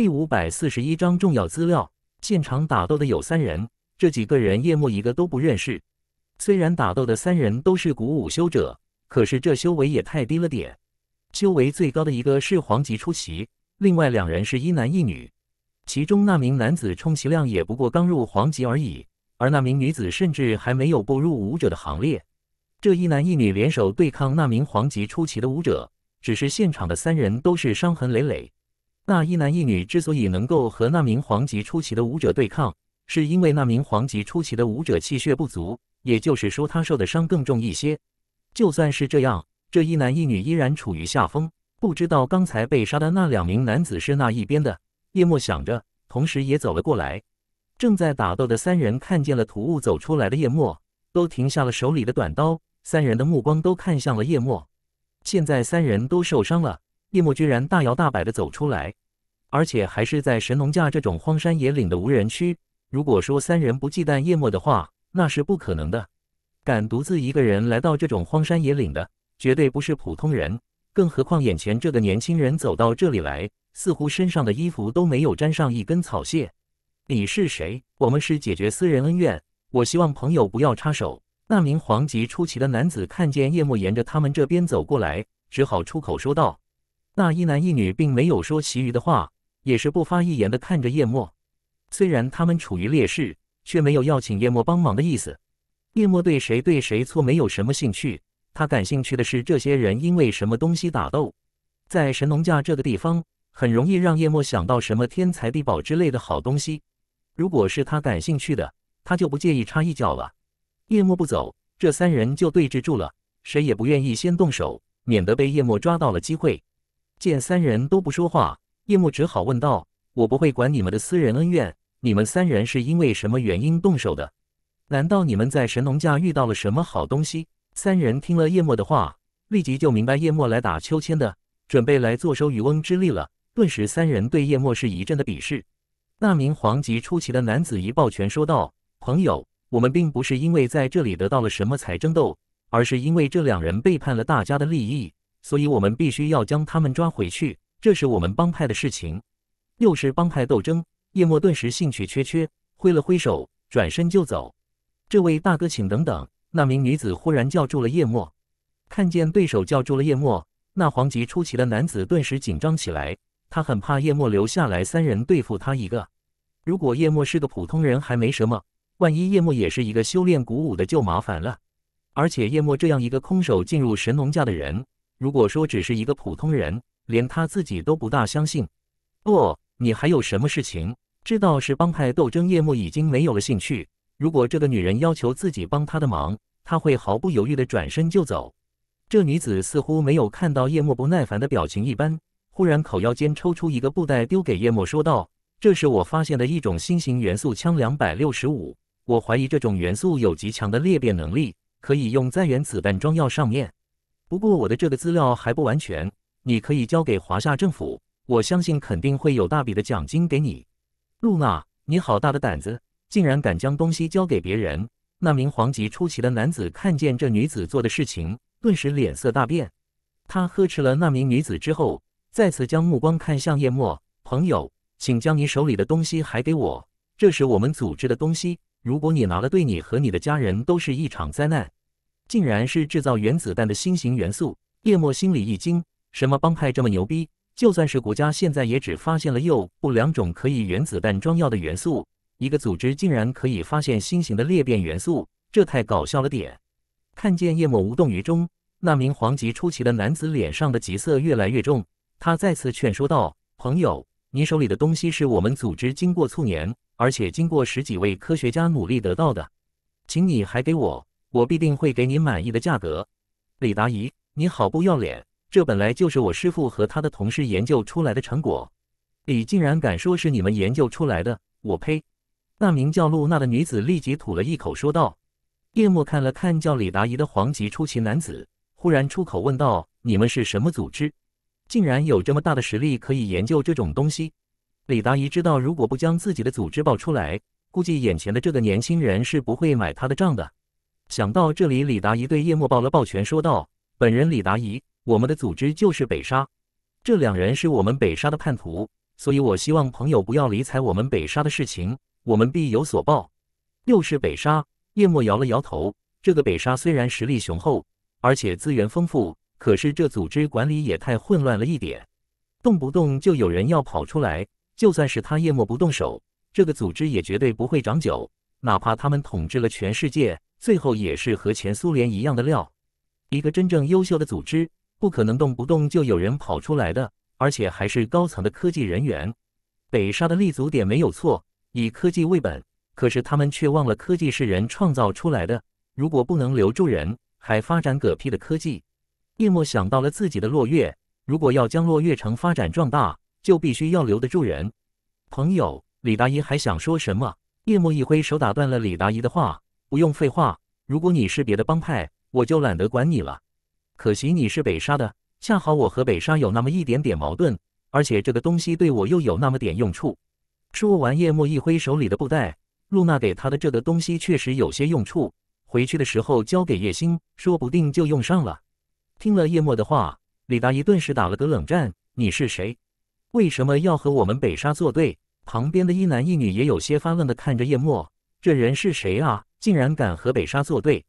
第五百四十一章重要资料。现场打斗的有三人，这几个人叶幕一个都不认识。虽然打斗的三人都是古武修者，可是这修为也太低了点。修为最高的一个是黄级初期，另外两人是一男一女，其中那名男子充其量也不过刚入黄级而已，而那名女子甚至还没有步入武者的行列。这一男一女联手对抗那名黄级初期的武者，只是现场的三人都是伤痕累累。那一男一女之所以能够和那名黄级初期的武者对抗，是因为那名黄级初期的武者气血不足，也就是说他受的伤更重一些。就算是这样，这一男一女依然处于下风。不知道刚才被杀的那两名男子是那一边的？叶墨想着，同时也走了过来。正在打斗的三人看见了土雾走出来的叶墨，都停下了手里的短刀，三人的目光都看向了叶墨。现在三人都受伤了。叶墨居然大摇大摆的走出来，而且还是在神农架这种荒山野岭的无人区。如果说三人不忌惮叶墨的话，那是不可能的。敢独自一个人来到这种荒山野岭的，绝对不是普通人。更何况眼前这个年轻人走到这里来，似乎身上的衣服都没有沾上一根草屑。你是谁？我们是解决私人恩怨，我希望朋友不要插手。那名黄级出奇的男子看见叶墨沿着他们这边走过来，只好出口说道。那一男一女并没有说其余的话，也是不发一言的看着叶墨。虽然他们处于劣势，却没有要请叶墨帮忙的意思。叶墨对谁对谁错没有什么兴趣，他感兴趣的是这些人因为什么东西打斗。在神农架这个地方，很容易让叶墨想到什么天材地宝之类的好东西。如果是他感兴趣的，他就不介意插一脚了。叶墨不走，这三人就对峙住了，谁也不愿意先动手，免得被叶墨抓到了机会。见三人都不说话，叶莫只好问道：“我不会管你们的私人恩怨，你们三人是因为什么原因动手的？难道你们在神农架遇到了什么好东西？”三人听了叶莫的话，立即就明白叶莫来打秋千的，准备来坐收渔翁之利了。顿时，三人对叶莫是一阵的鄙视。那名黄级出奇的男子一抱拳说道：“朋友，我们并不是因为在这里得到了什么才争斗，而是因为这两人背叛了大家的利益。”所以，我们必须要将他们抓回去。这是我们帮派的事情，又是帮派斗争。叶墨顿时兴趣缺缺，挥了挥手，转身就走。这位大哥，请等等！那名女子忽然叫住了叶墨，看见对手叫住了叶墨，那黄级出奇的男子顿时紧张起来。他很怕叶墨留下来，三人对付他一个。如果叶墨是个普通人，还没什么；万一叶墨也是一个修炼古武的，就麻烦了。而且，叶墨这样一个空手进入神农架的人。如果说只是一个普通人，连他自己都不大相信。哦，你还有什么事情？知道是帮派斗争，叶幕已经没有了兴趣。如果这个女人要求自己帮她的忙，他会毫不犹豫地转身就走。这女子似乎没有看到叶幕不耐烦的表情一般，忽然口腰间抽出一个布袋，丢给叶幕，说道：“这是我发现的一种新型元素枪，两百六十五。我怀疑这种元素有极强的裂变能力，可以用在原子弹装药上面。”不过我的这个资料还不完全，你可以交给华夏政府，我相信肯定会有大笔的奖金给你。露娜，你好大的胆子，竟然敢将东西交给别人！那名黄级出奇的男子看见这女子做的事情，顿时脸色大变。他呵斥了那名女子之后，再次将目光看向叶墨朋友，请将你手里的东西还给我。这是我们组织的东西，如果你拿了，对你和你的家人都是一场灾难。”竟然是制造原子弹的新型元素，叶墨心里一惊。什么帮派这么牛逼？就算是国家，现在也只发现了铀、钚两种可以原子弹装药的元素。一个组织竟然可以发现新型的裂变元素，这太搞笑了点。看见叶墨无动于衷，那名黄级出奇的男子脸上的急色越来越重。他再次劝说道：“朋友，你手里的东西是我们组织经过促年，而且经过十几位科学家努力得到的，请你还给我。”我必定会给你满意的价格，李达姨，你好不要脸！这本来就是我师傅和他的同事研究出来的成果，你竟然敢说是你们研究出来的！我呸！那名叫露娜的女子立即吐了一口，说道：“叶墨看了看叫李达姨的黄级出奇男子，忽然出口问道：‘你们是什么组织？竟然有这么大的实力可以研究这种东西？’李达姨知道，如果不将自己的组织报出来，估计眼前的这个年轻人是不会买他的账的。”想到这里，李达一对叶默抱了抱拳，说道：“本人李达一，我们的组织就是北沙。这两人是我们北沙的叛徒，所以我希望朋友不要理睬我们北沙的事情，我们必有所报。”又是北沙，叶默摇了摇头。这个北沙虽然实力雄厚，而且资源丰富，可是这组织管理也太混乱了一点，动不动就有人要跑出来。就算是他叶默不动手，这个组织也绝对不会长久，哪怕他们统治了全世界。最后也是和前苏联一样的料，一个真正优秀的组织不可能动不动就有人跑出来的，而且还是高层的科技人员。北沙的立足点没有错，以科技为本，可是他们却忘了科技是人创造出来的。如果不能留住人，还发展嗝屁的科技。叶墨想到了自己的落月，如果要将落月城发展壮大，就必须要留得住人。朋友，李达一还想说什么？叶墨一挥手打断了李达一的话。不用废话，如果你是别的帮派，我就懒得管你了。可惜你是北沙的，恰好我和北沙有那么一点点矛盾，而且这个东西对我又有那么点用处。说完，叶默一挥手里的布袋，露娜给他的这个东西确实有些用处，回去的时候交给叶星，说不定就用上了。听了叶默的话，李达一顿时打了个冷战。你是谁？为什么要和我们北沙作对？旁边的一男一女也有些发愣的看着叶默，这人是谁啊？竟然敢和北沙作对？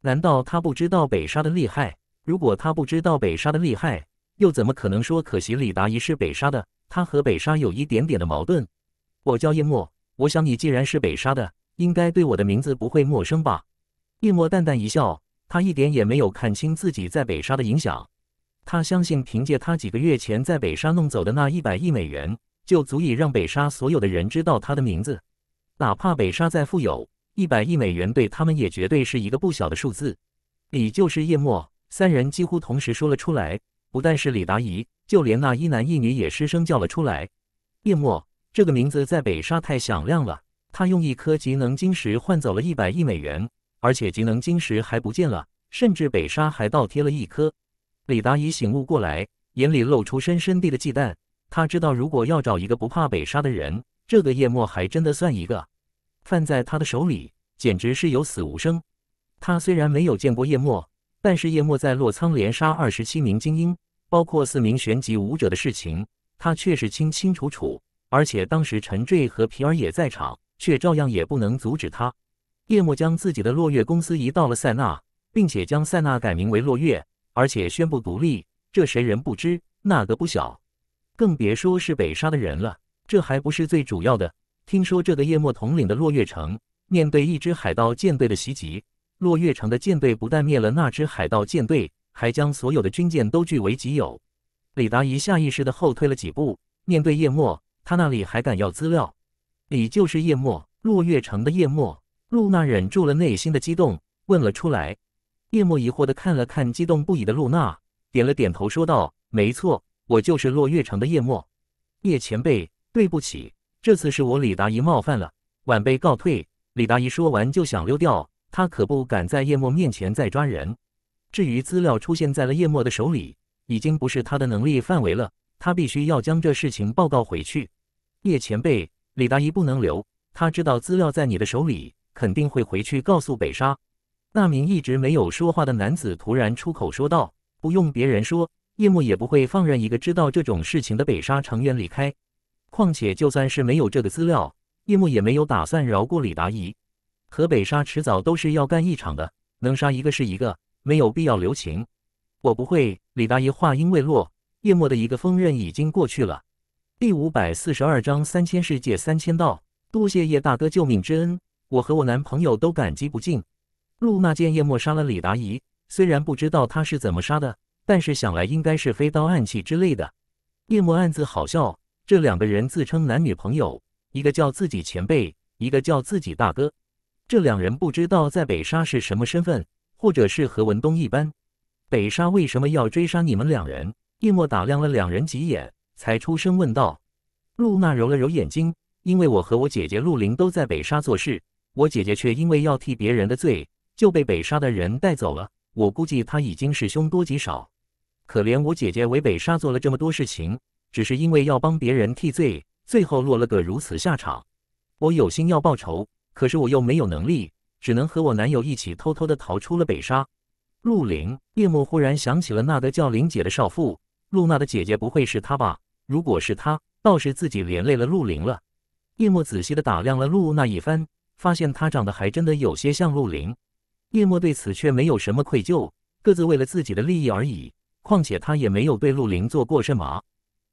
难道他不知道北沙的厉害？如果他不知道北沙的厉害，又怎么可能说可惜李达一是北沙的？他和北沙有一点点的矛盾。我叫叶墨，我想你既然是北沙的，应该对我的名字不会陌生吧？叶墨淡淡一笑，他一点也没有看清自己在北沙的影响。他相信，凭借他几个月前在北沙弄走的那一百亿美元，就足以让北沙所有的人知道他的名字。哪怕北沙再富有。一百亿美元对他们也绝对是一个不小的数字。你就是叶墨，三人几乎同时说了出来。不但是李达一，就连那一男一女也失声叫了出来。叶墨这个名字在北沙太响亮了。他用一颗极能晶石换走了一百亿美元，而且极能晶石还不见了，甚至北沙还倒贴了一颗。李达一醒悟过来，眼里露出深深地的忌惮。他知道，如果要找一个不怕北沙的人，这个叶墨还真的算一个。犯在他的手里，简直是有死无生。他虽然没有见过叶墨，但是叶墨在洛仓连杀二十七名精英，包括四名玄级武者的事情，他却是清清楚楚。而且当时陈坠和皮尔也在场，却照样也不能阻止他。叶墨将自己的落月公司移到了塞纳，并且将塞纳改名为落月，而且宣布独立。这谁人不知，那个不晓？更别说是北沙的人了。这还不是最主要的。听说这个叶幕统领的落月城面对一支海盗舰队的袭击，落月城的舰队不但灭了那支海盗舰队，还将所有的军舰都据为己有。李达一下意识的后退了几步，面对叶幕，他那里还敢要资料？你就是叶末，落月城的叶末。露娜忍住了内心的激动，问了出来。叶末疑惑的看了看激动不已的露娜，点了点头，说道：“没错，我就是落月城的叶末。叶前辈，对不起。”这次是我李达一冒犯了，晚辈告退。李达一说完就想溜掉，他可不敢在叶墨面前再抓人。至于资料出现在了叶墨的手里，已经不是他的能力范围了，他必须要将这事情报告回去。叶前辈，李达一不能留，他知道资料在你的手里，肯定会回去告诉北沙。那名一直没有说话的男子突然出口说道：“不用别人说，叶墨也不会放任一个知道这种事情的北沙成员离开。”况且，就算是没有这个资料，叶幕也没有打算饶过李达一。河北杀迟早都是要干一场的，能杀一个是一个，没有必要留情。我不会。李达一话音未落，叶墨的一个锋刃已经过去了。第五百四十二章三千世界三千道，多谢叶大哥救命之恩，我和我男朋友都感激不尽。露娜见叶墨杀了李达一，虽然不知道他是怎么杀的，但是想来应该是飞刀暗器之类的。叶墨暗自好笑。这两个人自称男女朋友，一个叫自己前辈，一个叫自己大哥。这两人不知道在北沙是什么身份，或者是和文东一般。北沙为什么要追杀你们两人？叶墨打量了两人几眼，才出声问道。露娜揉了揉眼睛，因为我和我姐姐陆林都在北沙做事，我姐姐却因为要替别人的罪，就被北沙的人带走了。我估计她已经是凶多吉少。可怜我姐姐为北沙做了这么多事情。只是因为要帮别人替罪，最后落了个如此下场。我有心要报仇，可是我又没有能力，只能和我男友一起偷偷的逃出了北沙。陆林，叶莫忽然想起了那个叫林姐的少妇，露娜的姐姐不会是她吧？如果是她，倒是自己连累了陆林了。叶莫仔细的打量了露娜一番，发现她长得还真的有些像陆林。叶莫对此却没有什么愧疚，各自为了自己的利益而已。况且他也没有对陆林做过什么。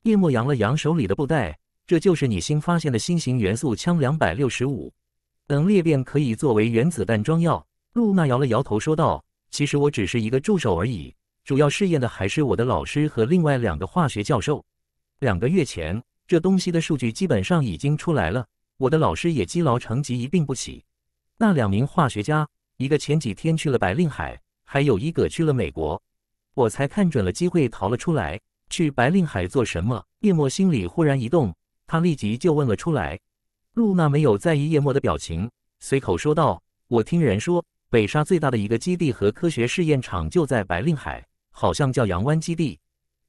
叶墨扬了扬手里的布袋，这就是你新发现的新型元素枪两百六十五，等裂变可以作为原子弹装药。露娜摇了摇头说道：“其实我只是一个助手而已，主要试验的还是我的老师和另外两个化学教授。两个月前，这东西的数据基本上已经出来了，我的老师也积劳成疾，一病不起。那两名化学家，一个前几天去了白令海，还有一个去了美国，我才看准了机会逃了出来。”去白令海做什么？叶莫心里忽然一动，他立即就问了出来。露娜没有在意叶莫的表情，随口说道：“我听人说，北沙最大的一个基地和科学试验场就在白令海，好像叫杨湾基地。”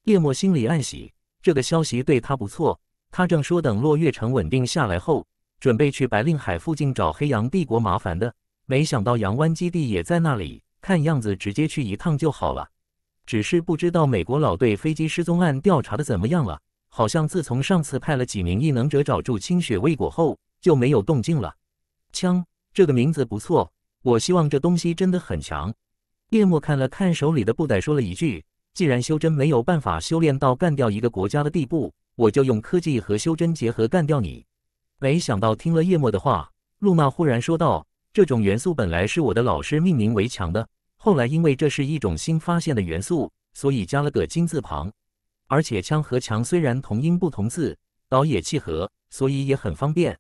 叶莫心里暗喜，这个消息对他不错。他正说等落月城稳定下来后，准备去白令海附近找黑羊帝国麻烦的，没想到杨湾基地也在那里，看样子直接去一趟就好了。只是不知道美国佬对飞机失踪案调查的怎么样了？好像自从上次派了几名异能者找住清雪未果后，就没有动静了。枪这个名字不错，我希望这东西真的很强。叶墨看了看手里的布袋，说了一句：“既然修真没有办法修炼到干掉一个国家的地步，我就用科技和修真结合干掉你。”没想到听了叶墨的话，露娜忽然说道：“这种元素本来是我的老师命名为强的。”后来，因为这是一种新发现的元素，所以加了个金字旁。而且，枪和墙虽然同音不同字，倒也契合，所以也很方便。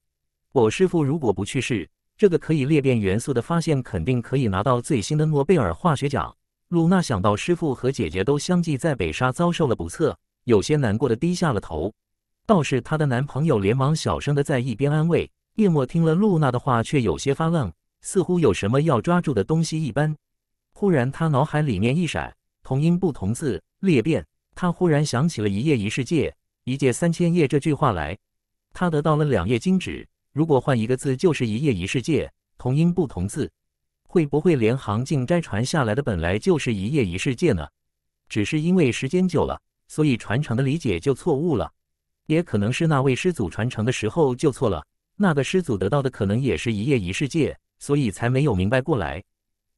我师傅如果不去世，这个可以裂变元素的发现肯定可以拿到最新的诺贝尔化学奖。露娜想到师傅和姐姐都相继在北沙遭受了不测，有些难过的低下了头。倒是她的男朋友连忙小声的在一边安慰。叶莫听了露娜的话，却有些发愣，似乎有什么要抓住的东西一般。忽然，他脑海里面一闪，同音不同字裂变。他忽然想起了“一页一世界，一界三千页”这句话来。他得到了两页金纸，如果换一个字，就是“一页一世界，同音不同字”。会不会连行径斋传下来的本来就是“一页一世界”呢？只是因为时间久了，所以传承的理解就错误了。也可能是那位师祖传承的时候就错了。那个师祖得到的可能也是一夜一世界，所以才没有明白过来。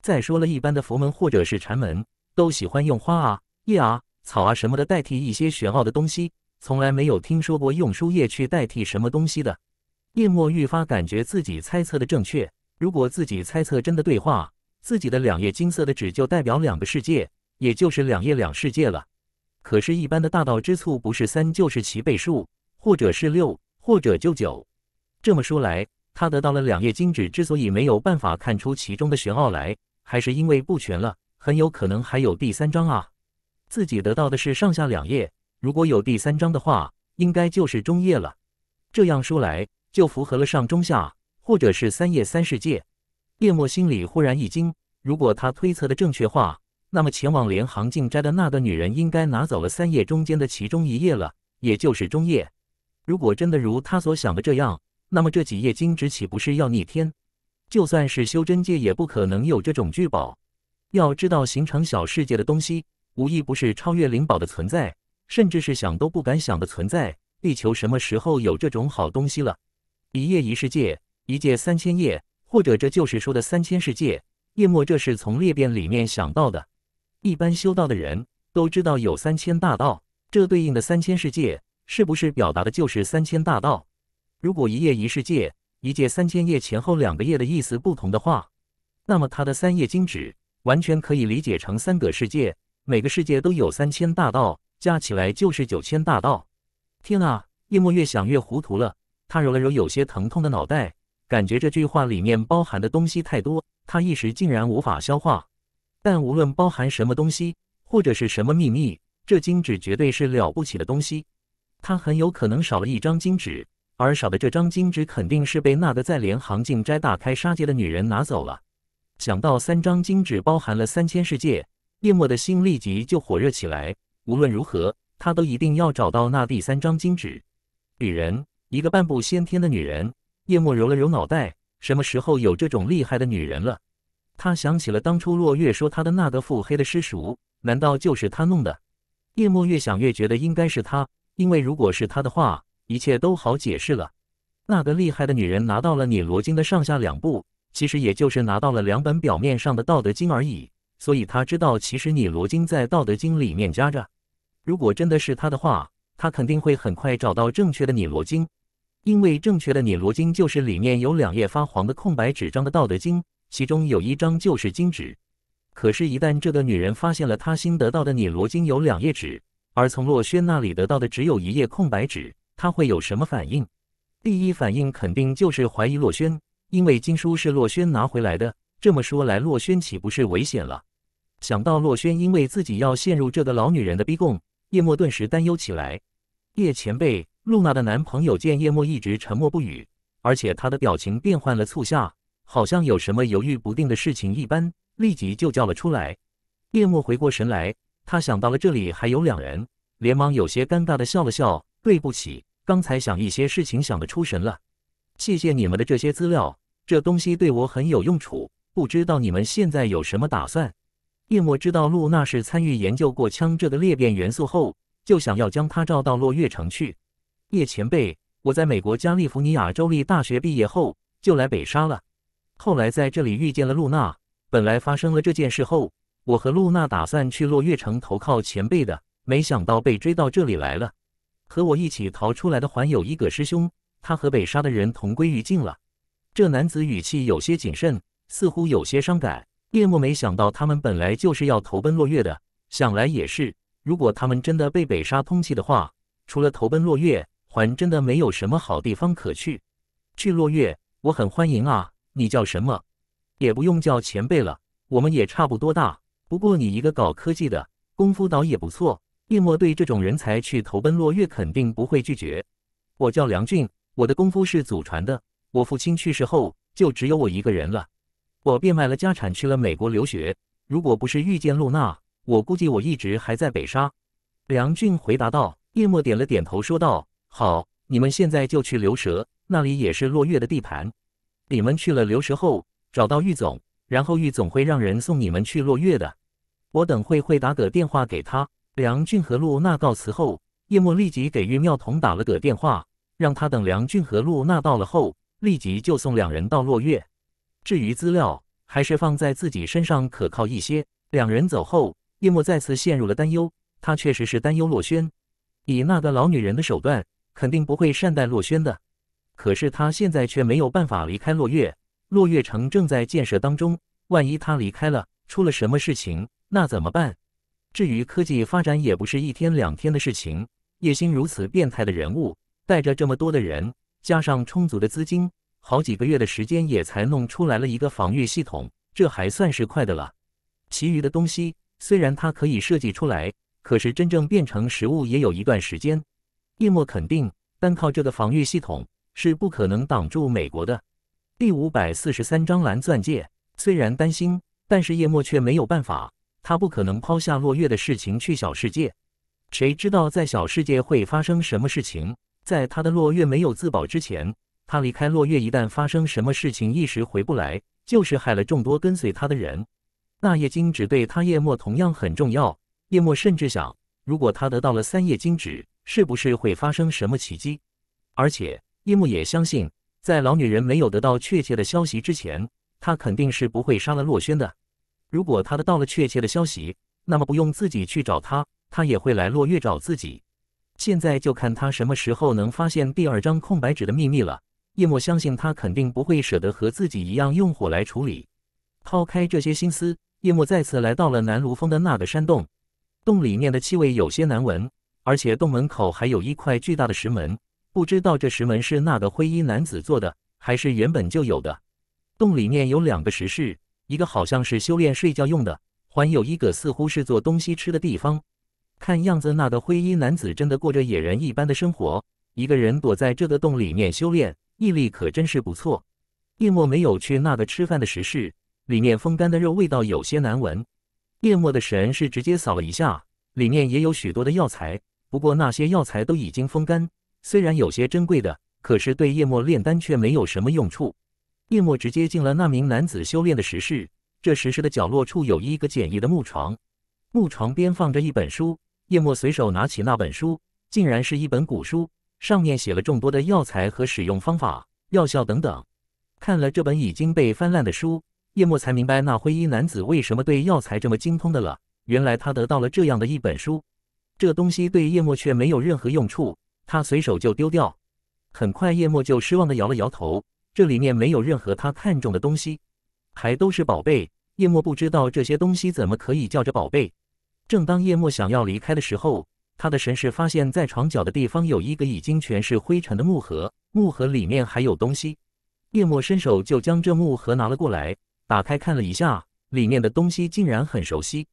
再说了一般的佛门或者是禅门都喜欢用花啊、叶啊、草啊什么的代替一些玄奥的东西，从来没有听说过用树叶去代替什么东西的。叶末愈发感觉自己猜测的正确，如果自己猜测真的对话，自己的两叶金色的纸就代表两个世界，也就是两叶两世界了。可是，一般的大道之处不是三就是其倍数，或者是六，或者就九。这么说来，他得到了两叶金纸，之所以没有办法看出其中的玄奥来。还是因为不全了，很有可能还有第三章啊！自己得到的是上下两页，如果有第三章的话，应该就是中页了。这样说来，就符合了上中下，或者是三页三世界。叶墨心里忽然一惊，如果他推测的正确话，那么前往莲杭静斋的那个女人应该拿走了三页中间的其中一页了，也就是中页。如果真的如他所想的这样，那么这几页经纸岂不是要逆天？就算是修真界也不可能有这种巨宝。要知道，形成小世界的东西，无一不是超越灵宝的存在，甚至是想都不敢想的存在。地球什么时候有这种好东西了？一叶一世界，一界三千叶，或者这就是说的三千世界。叶末，这是从裂变里面想到的。一般修道的人都知道有三千大道，这对应的三千世界，是不是表达的就是三千大道？如果一叶一世界。一介三千页前后两个页的意思不同的话，那么他的三页经纸完全可以理解成三个世界，每个世界都有三千大道，加起来就是九千大道。天啊！叶墨越想越糊涂了，他揉了揉有些疼痛的脑袋，感觉这句话里面包含的东西太多，他一时竟然无法消化。但无论包含什么东西，或者是什么秘密，这金纸绝对是了不起的东西。他很有可能少了一张金纸。而少的这张金纸肯定是被那个在联行静斋大开杀戒的女人拿走了。想到三张金纸包含了三千世界，叶莫的心立即就火热起来。无论如何，他都一定要找到那第三张金纸。女人，一个半步先天的女人。叶莫揉了揉脑袋，什么时候有这种厉害的女人了？他想起了当初落月说他的那个腹黑的师叔，难道就是他弄的？叶莫越想越觉得应该是他，因为如果是他的话。一切都好解释了，那个厉害的女人拿到了你罗经的上下两部，其实也就是拿到了两本表面上的道德经而已。所以她知道，其实你罗经在道德经里面夹着。如果真的是她的话，她肯定会很快找到正确的你罗经，因为正确的你罗经就是里面有两页发黄的空白纸张的道德经，其中有一张就是金纸。可是，一旦这个女人发现了她新得到的你罗经有两页纸，而从洛轩那里得到的只有一页空白纸。他会有什么反应？第一反应肯定就是怀疑洛轩，因为经书是洛轩拿回来的。这么说来，洛轩岂不是危险了？想到洛轩因为自己要陷入这个老女人的逼供，叶莫顿时担忧起来。叶前辈，露娜的男朋友见叶莫一直沉默不语，而且他的表情变换了促下，好像有什么犹豫不定的事情一般，立即就叫了出来。叶莫回过神来，他想到了这里还有两人，连忙有些尴尬的笑了笑：“对不起。”刚才想一些事情，想的出神了。谢谢你们的这些资料，这东西对我很有用处。不知道你们现在有什么打算？叶莫知道露娜是参与研究过枪这的裂变元素后，就想要将它照到落月城去。叶前辈，我在美国加利福尼亚州立大学毕业后就来北沙了，后来在这里遇见了露娜。本来发生了这件事后，我和露娜打算去落月城投靠前辈的，没想到被追到这里来了。和我一起逃出来的环有一个师兄，他和北沙的人同归于尽了。这男子语气有些谨慎，似乎有些伤感。叶墨没想到他们本来就是要投奔落月的，想来也是。如果他们真的被北沙通缉的话，除了投奔落月，环真的没有什么好地方可去。去落月，我很欢迎啊！你叫什么？也不用叫前辈了，我们也差不多大。不过你一个搞科技的，功夫倒也不错。叶莫对这种人才去投奔落月肯定不会拒绝。我叫梁俊，我的功夫是祖传的。我父亲去世后就只有我一个人了。我变卖了家产去了美国留学。如果不是遇见露娜，我估计我一直还在北沙。梁俊回答道。叶莫点了点头，说道：“好，你们现在就去留蛇，那里也是落月的地盘。你们去了留蛇后，找到玉总，然后玉总会让人送你们去落月的。我等会会打个电话给他。”梁俊和露娜告辞后，叶墨立即给玉妙彤打了个电话，让他等梁俊和露娜到了后，立即就送两人到落月。至于资料，还是放在自己身上可靠一些。两人走后，叶墨再次陷入了担忧。他确实是担忧洛轩，以那个老女人的手段，肯定不会善待洛轩的。可是他现在却没有办法离开落月，落月城正在建设当中，万一他离开了，出了什么事情，那怎么办？至于科技发展也不是一天两天的事情。叶星如此变态的人物，带着这么多的人，加上充足的资金，好几个月的时间也才弄出来了一个防御系统，这还算是快的了。其余的东西虽然它可以设计出来，可是真正变成实物也有一段时间。叶墨肯定，单靠这个防御系统是不可能挡住美国的。第五百四十三章蓝钻戒。虽然担心，但是叶墨却没有办法。他不可能抛下落月的事情去小世界，谁知道在小世界会发生什么事情？在他的落月没有自保之前，他离开落月，一旦发生什么事情，一时回不来，就是害了众多跟随他的人。那叶金只对他叶墨同样很重要，叶墨甚至想，如果他得到了三叶金纸，是不是会发生什么奇迹？而且叶墨也相信，在老女人没有得到确切的消息之前，他肯定是不会杀了洛轩的。如果他的到了确切的消息，那么不用自己去找他，他也会来落月找自己。现在就看他什么时候能发现第二张空白纸的秘密了。叶墨相信他肯定不会舍得和自己一样用火来处理。抛开这些心思，叶墨再次来到了南庐峰的那个山洞。洞里面的气味有些难闻，而且洞门口还有一块巨大的石门，不知道这石门是那个灰衣男子做的，还是原本就有的。洞里面有两个石室。一个好像是修炼睡觉用的还有一个似乎是做东西吃的地方。看样子那个灰衣男子真的过着野人一般的生活，一个人躲在这个洞里面修炼，毅力可真是不错。叶墨没有去那个吃饭的食室，里面风干的肉味道有些难闻。叶墨的神是直接扫了一下，里面也有许多的药材，不过那些药材都已经风干，虽然有些珍贵的，可是对叶墨炼丹却没有什么用处。叶莫直接进了那名男子修炼的石室，这石室的角落处有一个简易的木床，木床边放着一本书。叶莫随手拿起那本书，竟然是一本古书，上面写了众多的药材和使用方法、药效等等。看了这本已经被翻烂的书，叶莫才明白那灰衣男子为什么对药材这么精通的了。原来他得到了这样的一本书，这东西对叶莫却没有任何用处，他随手就丢掉。很快，叶莫就失望的摇了摇头。这里面没有任何他看中的东西，还都是宝贝。叶墨不知道这些东西怎么可以叫着宝贝。正当叶墨想要离开的时候，他的神识发现，在床角的地方有一个已经全是灰尘的木盒，木盒里面还有东西。叶墨伸手就将这木盒拿了过来，打开看了一下，里面的东西竟然很熟悉，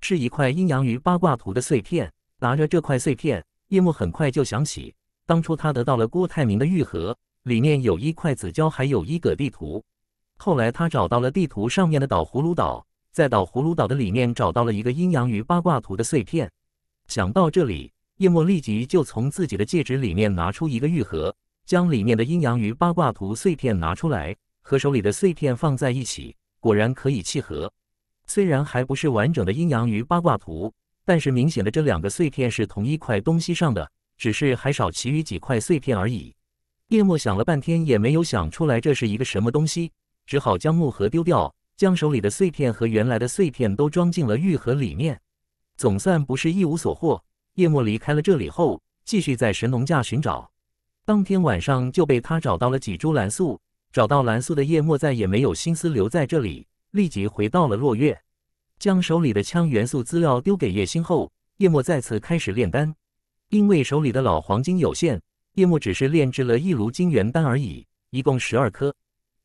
是一块阴阳鱼八卦图的碎片。拿着这块碎片，叶墨很快就想起，当初他得到了郭泰明的玉盒。里面有一块紫胶，还有一格地图。后来他找到了地图上面的岛——葫芦岛，在岛葫芦岛的里面找到了一个阴阳鱼八卦图的碎片。想到这里，叶墨立即就从自己的戒指里面拿出一个玉盒，将里面的阴阳鱼八卦图碎片拿出来，和手里的碎片放在一起，果然可以契合。虽然还不是完整的阴阳鱼八卦图，但是明显的这两个碎片是同一块东西上的，只是还少其余几块碎片而已。叶莫想了半天也没有想出来这是一个什么东西，只好将木盒丢掉，将手里的碎片和原来的碎片都装进了玉盒里面，总算不是一无所获。叶莫离开了这里后，继续在神农架寻找，当天晚上就被他找到了几株蓝素。找到蓝素的叶莫再也没有心思留在这里，立即回到了落月，将手里的枪元素资料丢给叶星后，叶莫再次开始炼丹，因为手里的老黄金有限。叶莫只是炼制了一炉金元丹而已，一共十二颗。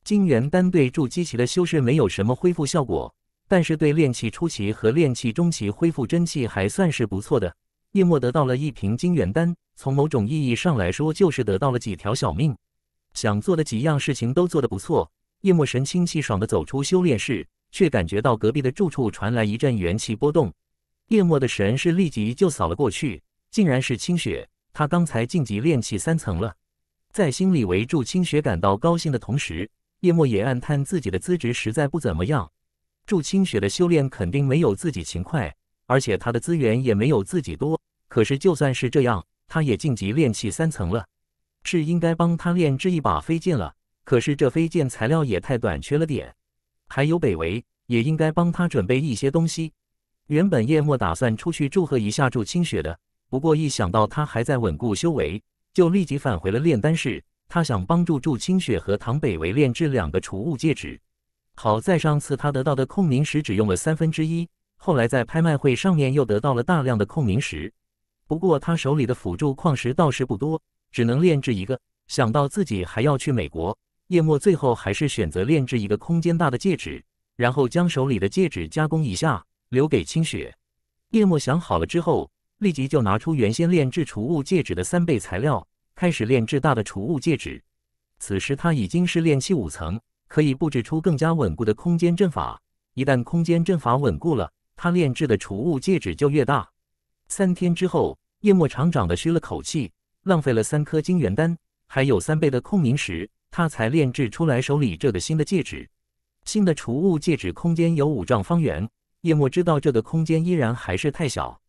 金元丹对筑基期的修士没有什么恢复效果，但是对炼气初期和炼气中期恢复真气还算是不错的。叶墨得到了一瓶金元丹，从某种意义上来说，就是得到了几条小命。想做的几样事情都做得不错，叶墨神清气爽的走出修炼室，却感觉到隔壁的住处传来一阵元气波动。叶墨的神识立即就扫了过去，竟然是清雪。他刚才晋级炼气三层了，在心里为祝清雪感到高兴的同时，叶墨也暗叹自己的资质实在不怎么样。祝清雪的修炼肯定没有自己勤快，而且他的资源也没有自己多。可是就算是这样，他也晋级炼气三层了，是应该帮他炼制一把飞剑了。可是这飞剑材料也太短缺了点。还有北围也应该帮他准备一些东西。原本叶墨打算出去祝贺一下祝清雪的。不过一想到他还在稳固修为，就立即返回了炼丹室。他想帮助祝清雪和唐北为炼制两个储物戒指。好在上次他得到的控灵石只用了三分之一，后来在拍卖会上面又得到了大量的控灵石。不过他手里的辅助矿石倒是不多，只能炼制一个。想到自己还要去美国，叶莫最后还是选择炼制一个空间大的戒指，然后将手里的戒指加工一下，留给清雪。叶莫想好了之后。立即就拿出原先炼制储物戒指的三倍材料，开始炼制大的储物戒指。此时他已经是炼气五层，可以布置出更加稳固的空间阵法。一旦空间阵法稳固了，他炼制的储物戒指就越大。三天之后，叶墨长长的吁了口气，浪费了三颗金元丹，还有三倍的空明石，他才炼制出来手里这个新的戒指。新的储物戒指空间有五丈方圆。叶墨知道这个空间依然还是太小。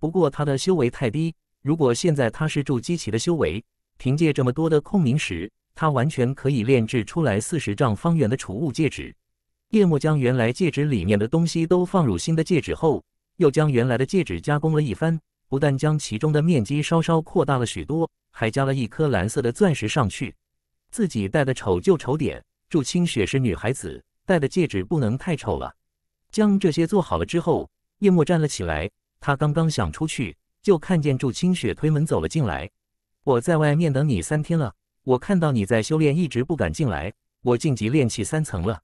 不过他的修为太低，如果现在他是筑基期的修为，凭借这么多的空明石，他完全可以炼制出来四十丈方圆的储物戒指。叶墨将原来戒指里面的东西都放入新的戒指后，又将原来的戒指加工了一番，不但将其中的面积稍稍扩大了许多，还加了一颗蓝色的钻石上去。自己戴的丑就丑点，祝清雪是女孩子，戴的戒指不能太丑了。将这些做好了之后，叶墨站了起来。他刚刚想出去，就看见祝清雪推门走了进来。我在外面等你三天了，我看到你在修炼，一直不敢进来。我晋级练气三层了。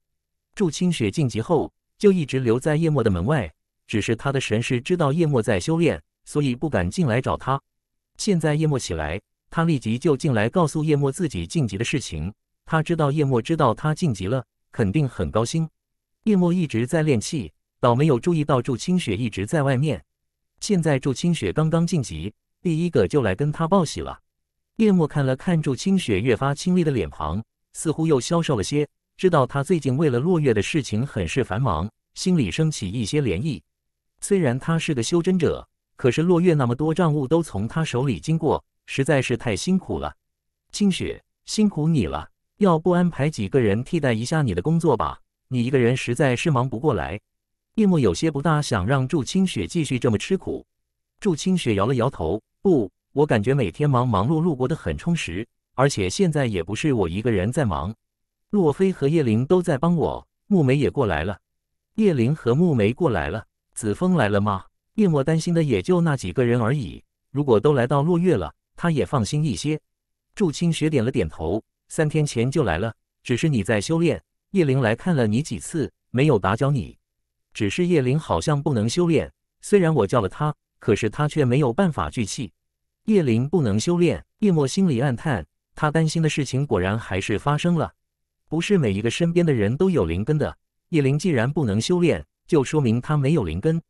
祝清雪晋级后，就一直留在叶墨的门外，只是他的神识知道叶墨在修炼，所以不敢进来找他。现在叶墨起来，他立即就进来告诉叶墨自己晋级的事情。他知道叶墨知道他晋级了，肯定很高兴。叶墨一直在练气，倒没有注意到祝清雪一直在外面。现在祝清雪刚刚晋级，第一个就来跟他报喜了。叶墨看了看祝清雪越发清丽的脸庞，似乎又消瘦了些，知道他最近为了落月的事情很是繁忙，心里升起一些涟漪。虽然他是个修真者，可是落月那么多账务都从他手里经过，实在是太辛苦了。清雪，辛苦你了，要不安排几个人替代一下你的工作吧？你一个人实在是忙不过来。叶墨有些不大想让祝清雪继续这么吃苦。祝清雪摇了摇头：“不，我感觉每天忙忙碌碌过得很充实，而且现在也不是我一个人在忙，洛飞和叶灵都在帮我，木梅也过来了。叶灵和木梅过来了，子枫来了吗？”叶墨担心的也就那几个人而已，如果都来到落月了，他也放心一些。祝清雪点了点头：“三天前就来了，只是你在修炼，叶灵来看了你几次，没有打搅你。”只是叶灵好像不能修炼，虽然我叫了他，可是他却没有办法聚气。叶灵不能修炼，叶莫心里暗叹，他担心的事情果然还是发生了。不是每一个身边的人都有灵根的，叶灵既然不能修炼，就说明他没有灵根。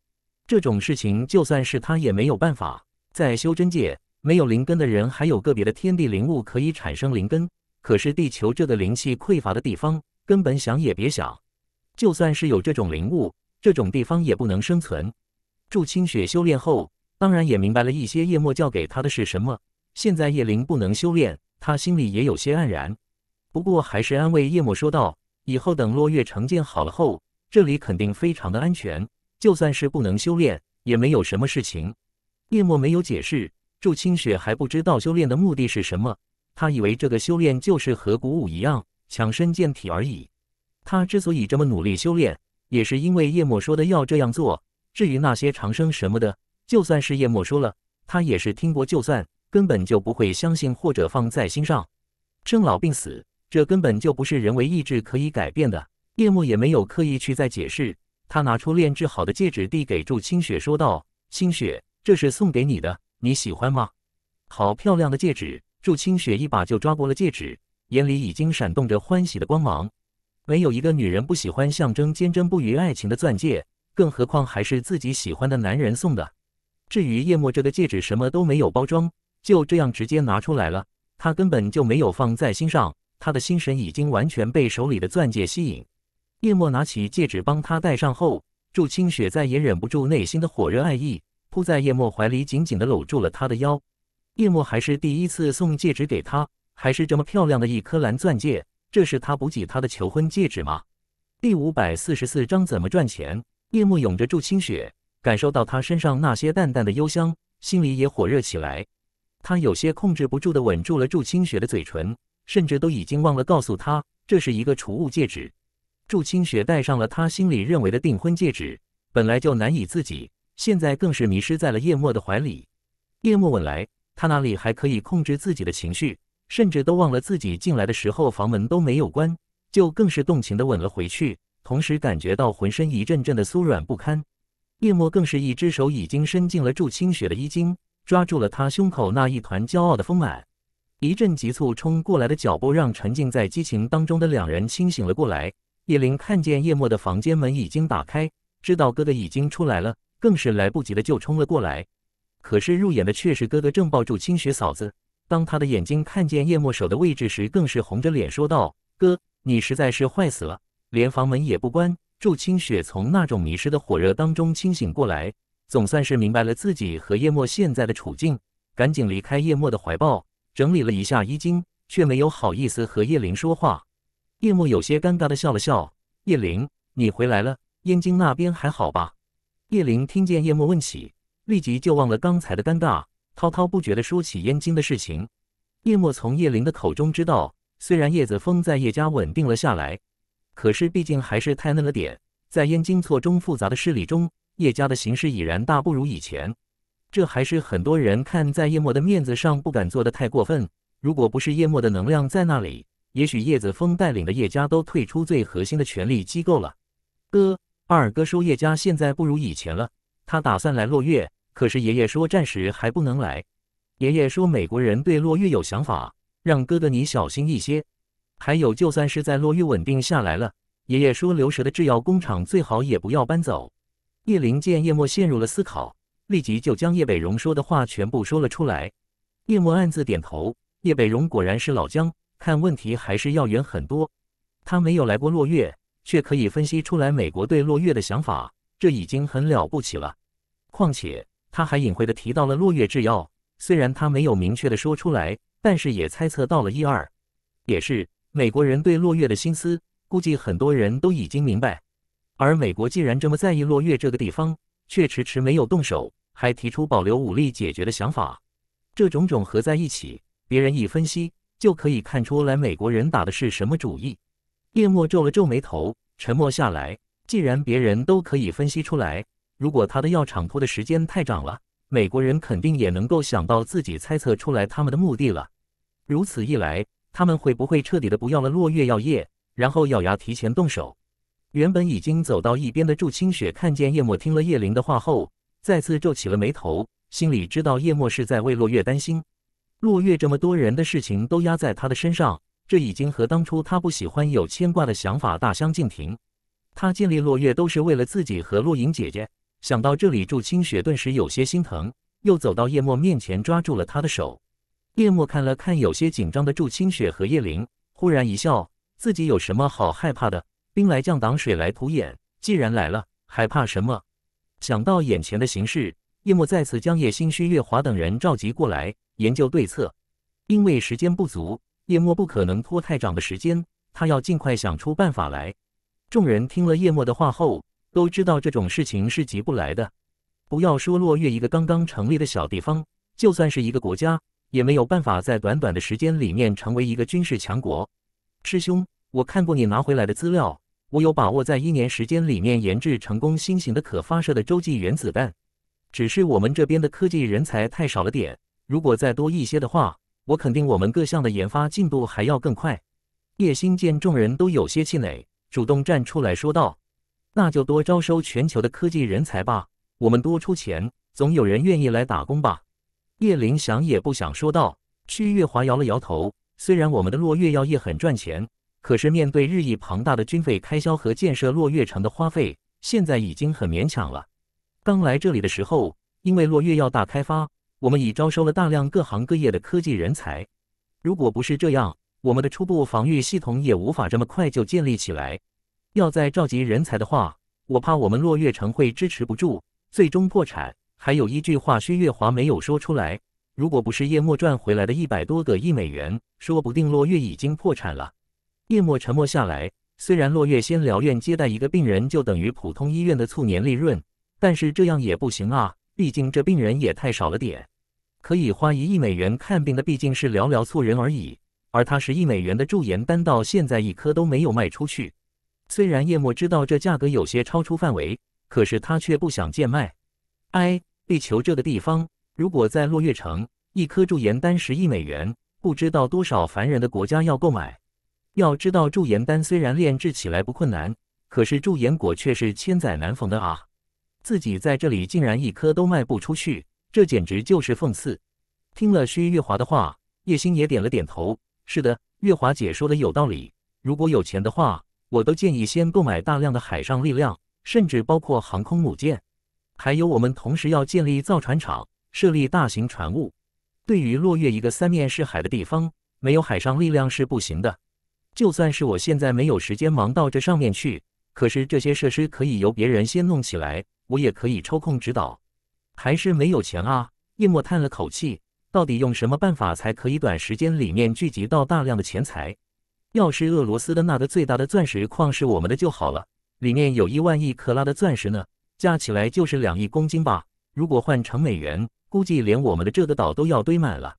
这种事情就算是他也没有办法。在修真界，没有灵根的人还有个别的天地灵物可以产生灵根，可是地球这的灵气匮乏的地方，根本想也别想。就算是有这种灵物。这种地方也不能生存。祝清雪修炼后，当然也明白了一些叶墨教给他的是什么。现在叶灵不能修炼，他心里也有些黯然。不过还是安慰叶墨说道：“以后等落月城建好了后，这里肯定非常的安全。就算是不能修炼，也没有什么事情。”叶墨没有解释。祝清雪还不知道修炼的目的是什么，他以为这个修炼就是和鼓舞一样，强身健体而已。他之所以这么努力修炼。也是因为叶墨说的要这样做。至于那些长生什么的，就算是叶墨说了，他也是听过就算，根本就不会相信或者放在心上。生老病死，这根本就不是人为意志可以改变的。叶墨也没有刻意去再解释。他拿出炼制好的戒指，递给祝清雪，说道：“清雪，这是送给你的，你喜欢吗？”“好漂亮的戒指！”祝清雪一把就抓过了戒指，眼里已经闪动着欢喜的光芒。没有一个女人不喜欢象征坚贞不渝爱情的钻戒，更何况还是自己喜欢的男人送的。至于叶莫这个戒指，什么都没有包装，就这样直接拿出来了。他根本就没有放在心上，他的心神已经完全被手里的钻戒吸引。叶莫拿起戒指帮他戴上后，祝清雪再也忍不住内心的火热爱意，扑在叶莫怀里，紧紧地搂住了他的腰。叶莫还是第一次送戒指给她，还是这么漂亮的一颗蓝钻戒。这是他补给他的求婚戒指吗？第五百四十四章怎么赚钱？叶幕拥着祝清雪，感受到她身上那些淡淡的幽香，心里也火热起来。他有些控制不住的吻住了祝清雪的嘴唇，甚至都已经忘了告诉她这是一个储物戒指。祝清雪戴上了他心里认为的订婚戒指，本来就难以自己，现在更是迷失在了叶幕的怀里。叶幕吻来，他哪里还可以控制自己的情绪？甚至都忘了自己进来的时候房门都没有关，就更是动情的吻了回去，同时感觉到浑身一阵阵的酥软不堪。叶墨更是一只手已经伸进了祝清雪的衣襟，抓住了她胸口那一团骄傲的丰满。一阵急促冲过来的脚步让沉浸在激情当中的两人清醒了过来。叶林看见叶墨的房间门已经打开，知道哥哥已经出来了，更是来不及了就冲了过来，可是入眼的却是哥哥正抱住清雪嫂子。当他的眼睛看见叶墨手的位置时，更是红着脸说道：“哥，你实在是坏死了，连房门也不关。”祝清雪从那种迷失的火热当中清醒过来，总算是明白了自己和叶墨现在的处境，赶紧离开叶墨的怀抱，整理了一下衣襟，却没有好意思和叶灵说话。叶墨有些尴尬的笑了笑：“叶灵，你回来了，燕京那边还好吧？”叶灵听见叶墨问起，立即就忘了刚才的尴尬。滔滔不绝地说起燕京的事情。叶墨从叶灵的口中知道，虽然叶子枫在叶家稳定了下来，可是毕竟还是太嫩了点。在燕京错综复杂的势力中，叶家的形势已然大不如以前。这还是很多人看在叶墨的面子上不敢做的太过分。如果不是叶墨的能量在那里，也许叶子枫带领的叶家都退出最核心的权力机构了。哥，二哥说叶家现在不如以前了，他打算来落月。可是爷爷说暂时还不能来。爷爷说美国人对落月有想法，让哥哥你小心一些。还有，就算是在落月稳定下来了，爷爷说刘蛇的制药工厂最好也不要搬走。叶灵见叶墨陷入了思考，立即就将叶北荣说的话全部说了出来。叶墨暗自点头，叶北荣果然是老姜，看问题还是要远很多。他没有来过落月，却可以分析出来美国对落月的想法，这已经很了不起了。况且。他还隐晦的提到了落月制药，虽然他没有明确的说出来，但是也猜测到了一二。也是美国人对落月的心思，估计很多人都已经明白。而美国既然这么在意落月这个地方，却迟迟没有动手，还提出保留武力解决的想法，这种种合在一起，别人一分析就可以看出来美国人打的是什么主意。叶墨皱了皱眉头，沉默下来。既然别人都可以分析出来。如果他的药厂拖的时间太长了，美国人肯定也能够想到自己猜测出来他们的目的了。如此一来，他们会不会彻底的不要了落月药业，然后咬牙提前动手？原本已经走到一边的祝清雪看见叶墨听了叶灵的话后，再次皱起了眉头，心里知道叶墨是在为落月担心。落月这么多人的事情都压在他的身上，这已经和当初他不喜欢有牵挂的想法大相径庭。他建立落月都是为了自己和落影姐姐。想到这里，祝清雪顿时有些心疼，又走到叶墨面前，抓住了他的手。叶墨看了看有些紧张的祝清雪和叶灵，忽然一笑：“自己有什么好害怕的？兵来将挡，水来土掩，既然来了，还怕什么？”想到眼前的形势，叶墨再次将叶心虚、月华等人召集过来，研究对策。因为时间不足，叶墨不可能拖太长的时间，他要尽快想出办法来。众人听了叶墨的话后。都知道这种事情是急不来的。不要说落月一个刚刚成立的小地方，就算是一个国家，也没有办法在短短的时间里面成为一个军事强国。师兄，我看过你拿回来的资料，我有把握在一年时间里面研制成功新型的可发射的洲际原子弹。只是我们这边的科技人才太少了点，如果再多一些的话，我肯定我们各项的研发进度还要更快。叶星见众人都有些气馁，主动站出来说道。那就多招收全球的科技人才吧，我们多出钱，总有人愿意来打工吧？叶林想也不想说道。屈月华摇了摇头，虽然我们的落月药业很赚钱，可是面对日益庞大的军费开销和建设落月城的花费，现在已经很勉强了。刚来这里的时候，因为落月药大开发，我们已招收了大量各行各业的科技人才。如果不是这样，我们的初步防御系统也无法这么快就建立起来。要再召集人才的话，我怕我们落月城会支持不住，最终破产。还有一句话，薛月华没有说出来。如果不是叶墨赚回来的一百多个亿美元，说不定落月已经破产了。叶墨沉默下来。虽然落月仙疗院接待一个病人就等于普通医院的促年利润，但是这样也不行啊。毕竟这病人也太少了点。可以花一亿美元看病的毕竟是寥寥促人而已，而他十亿美元的助研单到现在一颗都没有卖出去。虽然叶莫知道这价格有些超出范围，可是他却不想贱卖。哎，地球这个地方，如果在落月城，一颗驻颜丹十亿美元，不知道多少凡人的国家要购买。要知道，驻颜丹虽然炼制起来不困难，可是驻颜果却是千载难逢的啊！自己在这里竟然一颗都卖不出去，这简直就是讽刺。听了薛月华的话，叶星也点了点头。是的，月华姐说的有道理。如果有钱的话。我都建议先购买大量的海上力量，甚至包括航空母舰，还有我们同时要建立造船厂，设立大型船坞。对于落月一个三面是海的地方，没有海上力量是不行的。就算是我现在没有时间忙到这上面去，可是这些设施可以由别人先弄起来，我也可以抽空指导。还是没有钱啊！叶墨叹了口气，到底用什么办法才可以短时间里面聚集到大量的钱财？要是俄罗斯的那个最大的钻石矿是我们的就好了，里面有一万亿克拉的钻石呢，加起来就是两亿公斤吧。如果换成美元，估计连我们的这个岛都要堆满了。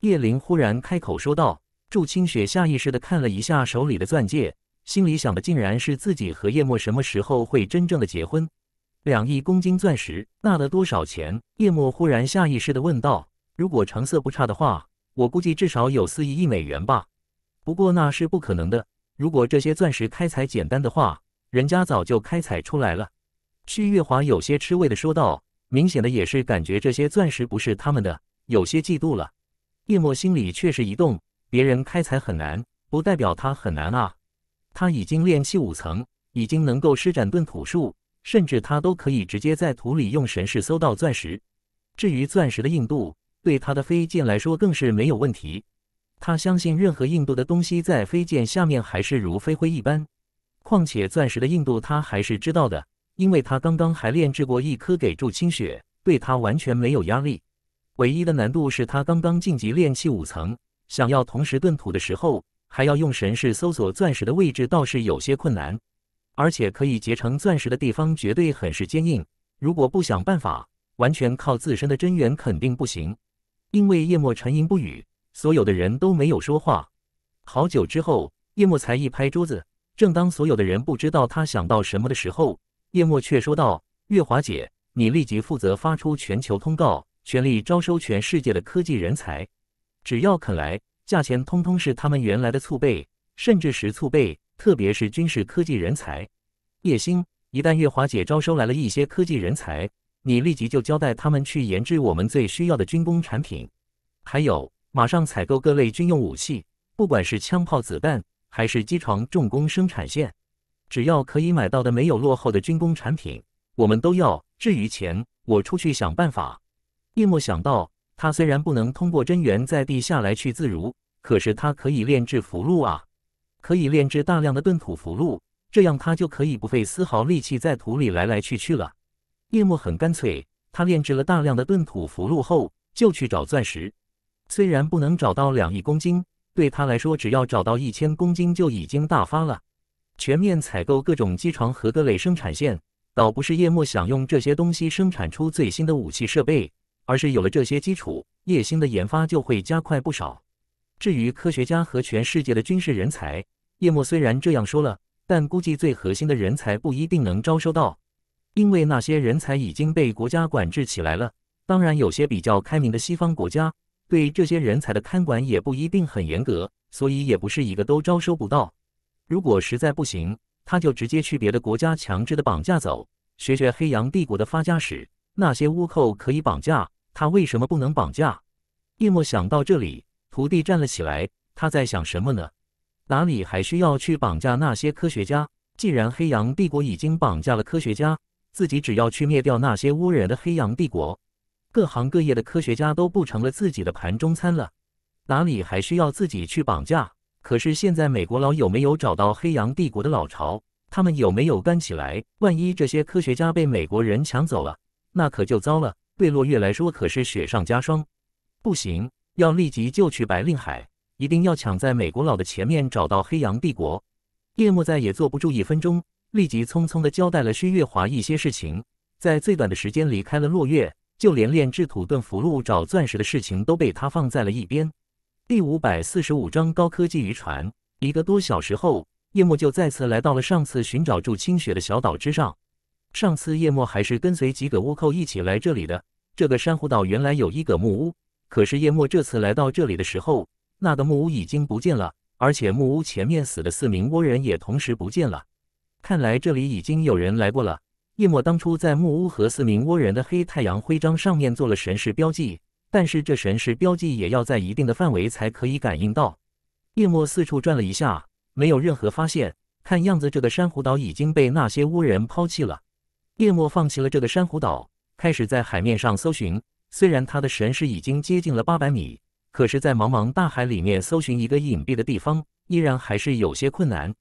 叶林忽然开口说道。祝清雪下意识的看了一下手里的钻戒，心里想的竟然是自己和叶墨什么时候会真正的结婚。两亿公斤钻石，那得多少钱？叶墨忽然下意识的问道。如果成色不差的话，我估计至少有四亿亿美元吧。不过那是不可能的。如果这些钻石开采简单的话，人家早就开采出来了。屈月华有些吃味的说道，明显的也是感觉这些钻石不是他们的，有些嫉妒了。叶莫心里却是一动，别人开采很难，不代表他很难啊。他已经练气五层，已经能够施展遁土术，甚至他都可以直接在土里用神识搜到钻石。至于钻石的硬度，对他的飞剑来说更是没有问题。他相信任何硬度的东西在飞剑下面还是如飞灰一般。况且钻石的硬度他还是知道的，因为他刚刚还炼制过一颗给祝青雪，对他完全没有压力。唯一的难度是他刚刚晋级炼气五层，想要同时遁土的时候还要用神识搜索钻石的位置，倒是有些困难。而且可以结成钻石的地方绝对很是坚硬，如果不想办法，完全靠自身的真元肯定不行。因为叶莫沉吟不语。所有的人都没有说话。好久之后，叶墨才一拍桌子。正当所有的人不知道他想到什么的时候，叶墨却说道：“月华姐，你立即负责发出全球通告，全力招收全世界的科技人才。只要肯来，价钱通通是他们原来的粗倍，甚至是粗倍。特别是军事科技人才。叶星，一旦月华姐招收来了一些科技人才，你立即就交代他们去研制我们最需要的军工产品。还有。”马上采购各类军用武器，不管是枪炮子弹，还是机床、重工生产线，只要可以买到的没有落后的军工产品，我们都要。至于钱，我出去想办法。叶墨想到，他虽然不能通过真元在地下来去自如，可是他可以炼制符箓啊，可以炼制大量的遁土符箓，这样他就可以不费丝毫力气在土里来来去去了。叶墨很干脆，他炼制了大量的遁土符箓后，就去找钻石。虽然不能找到两亿公斤，对他来说只要找到一千公斤就已经大发了。全面采购各种机床和各类生产线，倒不是叶墨想用这些东西生产出最新的武器设备，而是有了这些基础，叶星的研发就会加快不少。至于科学家和全世界的军事人才，叶墨虽然这样说了，但估计最核心的人才不一定能招收到，因为那些人才已经被国家管制起来了。当然，有些比较开明的西方国家。对这些人才的看管也不一定很严格，所以也不是一个都招收不到。如果实在不行，他就直接去别的国家强制的绑架走，学学黑羊帝国的发家史。那些倭寇可以绑架，他为什么不能绑架？叶墨想到这里，徒弟站了起来，他在想什么呢？哪里还需要去绑架那些科学家？既然黑羊帝国已经绑架了科学家，自己只要去灭掉那些污人的黑羊帝国。各行各业的科学家都不成了自己的盘中餐了，哪里还需要自己去绑架？可是现在美国佬有没有找到黑羊帝国的老巢？他们有没有干起来？万一这些科学家被美国人抢走了，那可就糟了。对落月来说可是雪上加霜。不行，要立即就去白令海，一定要抢在美国佬的前面找到黑羊帝国。叶幕再也坐不住一分钟，立即匆匆地交代了薛月华一些事情，在最短的时间离开了落月。就连炼制土遁符箓、找钻石的事情都被他放在了一边。第五百四十五章高科技渔船。一个多小时后，叶墨就再次来到了上次寻找住清雪的小岛之上。上次叶墨还是跟随几个倭寇一起来这里的。这个珊瑚岛原来有一个木屋，可是叶墨这次来到这里的时候，那个木屋已经不见了，而且木屋前面死的四名倭人也同时不见了。看来这里已经有人来过了。叶墨当初在木屋和四名倭人的黑太阳徽章上面做了神识标记，但是这神识标记也要在一定的范围才可以感应到。叶墨四处转了一下，没有任何发现，看样子这个珊瑚岛已经被那些倭人抛弃了。叶墨放弃了这个珊瑚岛，开始在海面上搜寻。虽然他的神识已经接近了八百米，可是，在茫茫大海里面搜寻一个隐蔽的地方，依然还是有些困难。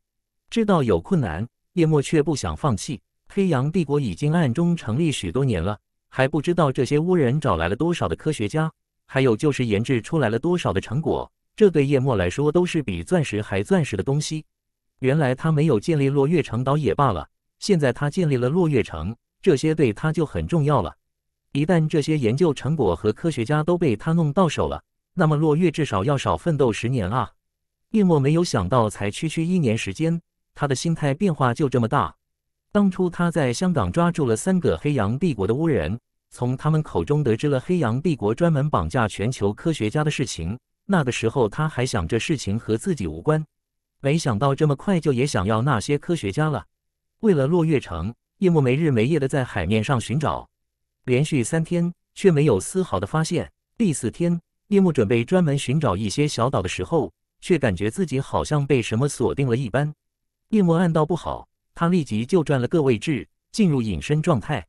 知道有困难，叶墨却不想放弃。黑羊帝国已经暗中成立许多年了，还不知道这些乌人找来了多少的科学家，还有就是研制出来了多少的成果。这对叶墨来说都是比钻石还钻石的东西。原来他没有建立落月城岛也罢了，现在他建立了落月城，这些对他就很重要了。一旦这些研究成果和科学家都被他弄到手了，那么落月至少要少奋斗十年啊！叶墨没有想到，才区区一年时间，他的心态变化就这么大。当初他在香港抓住了三个黑羊帝国的乌人，从他们口中得知了黑羊帝国专门绑架全球科学家的事情。那个时候他还想这事情和自己无关，没想到这么快就也想要那些科学家了。为了落月城，叶幕没日没夜的在海面上寻找，连续三天却没有丝毫的发现。第四天，叶幕准备专门寻找一些小岛的时候，却感觉自己好像被什么锁定了一般。叶幕暗道不好。他立即就转了个位置，进入隐身状态。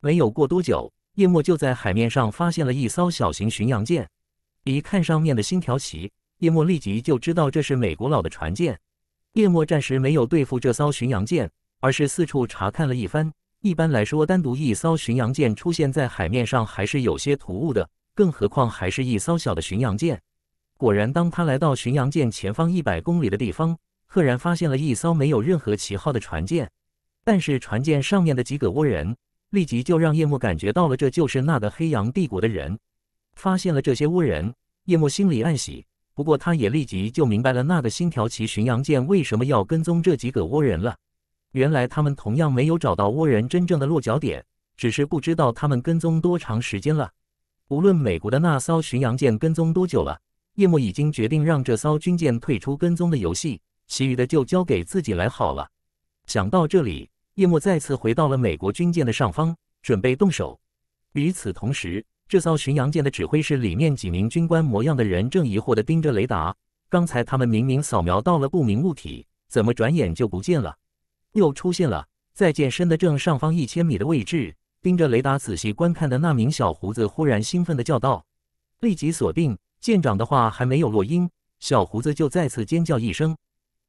没有过多久，叶墨就在海面上发现了一艘小型巡洋舰。一看上面的星条旗，叶墨立即就知道这是美国佬的船舰。叶墨暂时没有对付这艘巡洋舰，而是四处查看了一番。一般来说，单独一艘巡洋舰出现在海面上还是有些突兀的，更何况还是一艘小的巡洋舰。果然，当他来到巡洋舰前方一百公里的地方。赫然发现了一艘没有任何旗号的船舰，但是船舰上面的几个倭人立即就让叶幕感觉到了，这就是那个黑羊帝国的人发现了这些倭人。叶幕心里暗喜，不过他也立即就明白了那个星条旗巡洋舰为什么要跟踪这几个倭人了。原来他们同样没有找到倭人真正的落脚点，只是不知道他们跟踪多长时间了。无论美国的那艘巡洋舰跟踪多久了，叶幕已经决定让这艘军舰退出跟踪的游戏。其余的就交给自己来好了。想到这里，叶墨再次回到了美国军舰的上方，准备动手。与此同时，这艘巡洋舰的指挥室里面，几名军官模样的人正疑惑地盯着雷达。刚才他们明明扫描到了不明物体，怎么转眼就不见了？又出现了，在舰身的正上方一千米的位置。盯着雷达仔细观看的那名小胡子忽然兴奋地叫道：“立即锁定！”舰长的话还没有落音，小胡子就再次尖叫一声。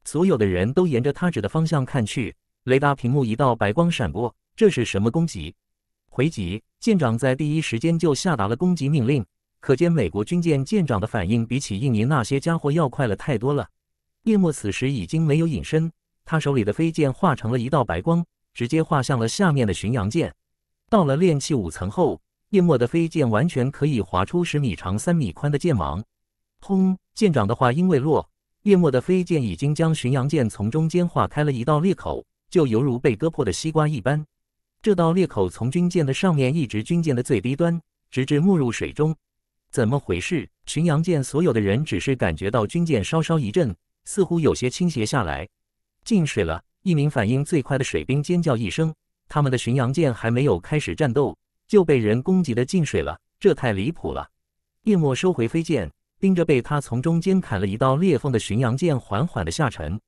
所有的人都沿着他指的方向看去，雷达屏幕一道白光闪过，这是什么攻击？回击！舰长在第一时间就下达了攻击命令，可见美国军舰舰长的反应比起印尼那些家伙要快了太多了。叶默此时已经没有隐身，他手里的飞剑化成了一道白光，直接划向了下面的巡洋舰。到了炼气五层后，叶默的飞剑完全可以划出十米长、三米宽的剑芒。轰！舰长的话音未落。叶墨的飞剑已经将巡洋舰从中间划开了一道裂口，就犹如被割破的西瓜一般。这道裂口从军舰的上面一直军舰的最低端，直至没入水中。怎么回事？巡洋舰所有的人只是感觉到军舰稍稍一震，似乎有些倾斜下来，进水了。一名反应最快的水兵尖叫一声：“他们的巡洋舰还没有开始战斗，就被人攻击的进水了，这太离谱了！”叶墨收回飞剑。盯着被他从中间砍了一道裂缝的巡洋舰缓缓的下沉，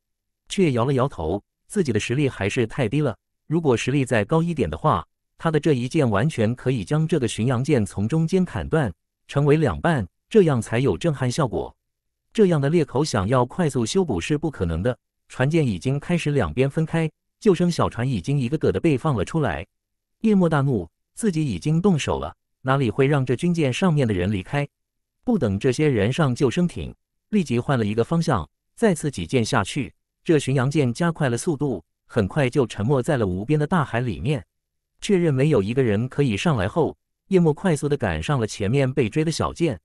却摇了摇头，自己的实力还是太低了。如果实力再高一点的话，他的这一剑完全可以将这个巡洋舰从中间砍断，成为两半，这样才有震撼效果。这样的裂口想要快速修补是不可能的。船舰已经开始两边分开，救生小船已经一个个的被放了出来。叶莫大怒，自己已经动手了，哪里会让这军舰上面的人离开？不等这些人上救生艇，立即换了一个方向，再次几箭下去。这巡洋舰加快了速度，很快就沉没在了无边的大海里面。确认没有一个人可以上来后，叶幕快速的赶上了前面被追的小舰。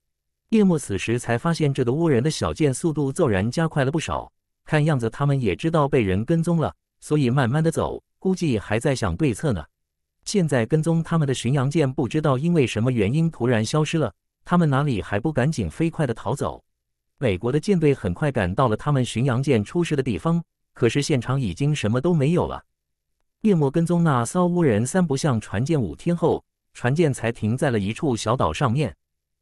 叶幕此时才发现，这个倭人的小舰速度骤然加快了不少，看样子他们也知道被人跟踪了，所以慢慢的走，估计还在想对策呢。现在跟踪他们的巡洋舰，不知道因为什么原因突然消失了。他们哪里还不赶紧飞快地逃走？美国的舰队很快赶到了他们巡洋舰出事的地方，可是现场已经什么都没有了。叶幕跟踪那艘乌人三不像船舰五天后，船舰才停在了一处小岛上面。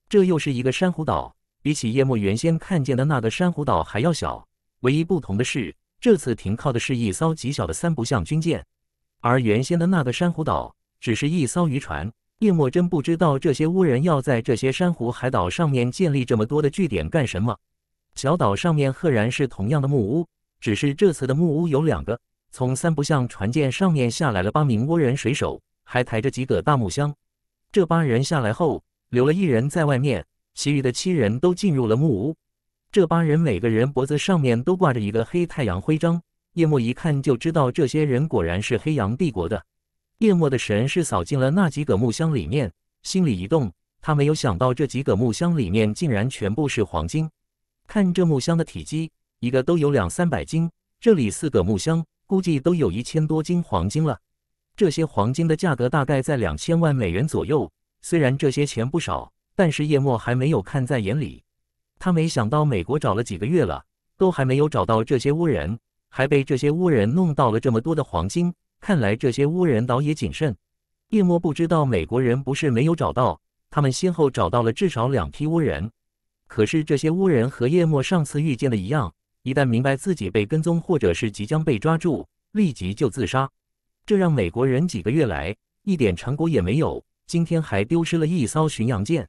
这又是一个珊瑚岛，比起叶幕原先看见的那个珊瑚岛还要小。唯一不同的是，这次停靠的是一艘极小的三不像军舰，而原先的那个珊瑚岛只是一艘渔船。叶墨真不知道这些倭人要在这些珊瑚海岛上面建立这么多的据点干什么。小岛上面赫然是同样的木屋，只是这次的木屋有两个。从三不像船舰上面下来了八名倭人水手，还抬着几个大木箱。这八人下来后，留了一人在外面，其余的七人都进入了木屋。这八人每个人脖子上面都挂着一个黑太阳徽章，叶墨一看就知道这些人果然是黑羊帝国的。叶默的神是扫进了那几个木箱里面，心里一动，他没有想到这几个木箱里面竟然全部是黄金。看这木箱的体积，一个都有两三百斤，这里四个木箱，估计都有一千多斤黄金了。这些黄金的价格大概在两千万美元左右。虽然这些钱不少，但是叶默还没有看在眼里。他没想到美国找了几个月了，都还没有找到这些乌人，还被这些乌人弄到了这么多的黄金。看来这些乌人岛也谨慎。叶莫不知道美国人不是没有找到，他们先后找到了至少两批乌人。可是这些乌人和叶莫上次遇见的一样，一旦明白自己被跟踪或者是即将被抓住，立即就自杀。这让美国人几个月来一点成果也没有。今天还丢失了一艘巡洋舰。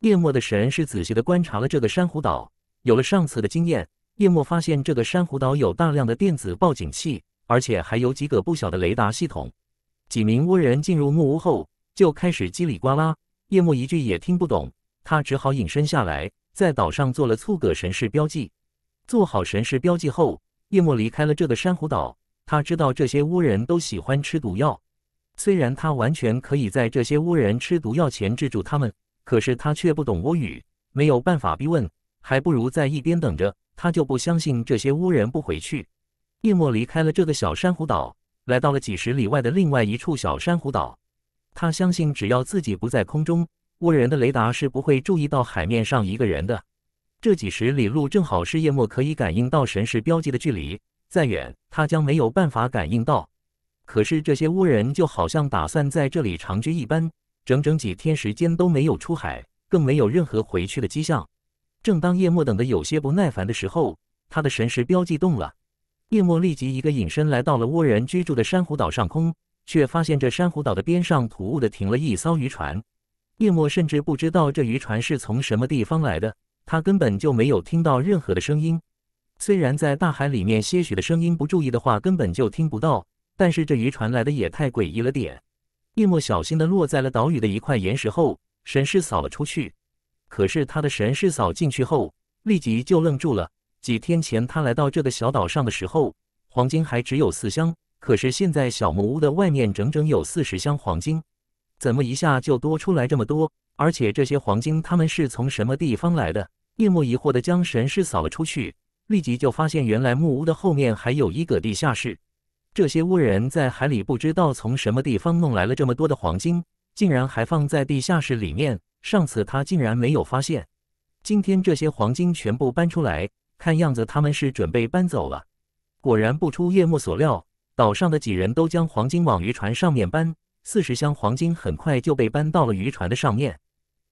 叶莫的神是仔细地观察了这个珊瑚岛。有了上次的经验，叶莫发现这个珊瑚岛有大量的电子报警器。而且还有几个不小的雷达系统。几名倭人进入木屋后就开始叽里呱啦，叶幕一句也听不懂，他只好隐身下来，在岛上做了粗个神识标记。做好神识标记后，叶幕离开了这个珊瑚岛。他知道这些倭人都喜欢吃毒药，虽然他完全可以在这些倭人吃毒药前制住他们，可是他却不懂倭语，没有办法逼问，还不如在一边等着。他就不相信这些倭人不回去。叶莫离开了这个小珊瑚岛，来到了几十里外的另外一处小珊瑚岛。他相信，只要自己不在空中，倭人的雷达是不会注意到海面上一个人的。这几十里路正好是叶莫可以感应到神识标记的距离，再远他将没有办法感应到。可是这些倭人就好像打算在这里长居一般，整整几天时间都没有出海，更没有任何回去的迹象。正当叶莫等得有些不耐烦的时候，他的神识标记动了。叶莫立即一个隐身来到了倭人居住的珊瑚岛上空，却发现这珊瑚岛的边上突兀的停了一艘渔船。叶莫甚至不知道这渔船是从什么地方来的，他根本就没有听到任何的声音。虽然在大海里面些许的声音不注意的话根本就听不到，但是这渔船来的也太诡异了点。叶莫小心的落在了岛屿的一块岩石后，神识扫了出去，可是他的神识扫进去后，立即就愣住了。几天前他来到这个小岛上的时候，黄金还只有四箱，可是现在小木屋的外面整整有四十箱黄金，怎么一下就多出来这么多？而且这些黄金他们是从什么地方来的？叶幕疑惑的将神石扫了出去，立即就发现原来木屋的后面还有一个地下室。这些屋人在海里不知道从什么地方弄来了这么多的黄金，竟然还放在地下室里面。上次他竟然没有发现，今天这些黄金全部搬出来。看样子他们是准备搬走了。果然不出叶莫所料，岛上的几人都将黄金往渔船上面搬，四十箱黄金很快就被搬到了渔船的上面。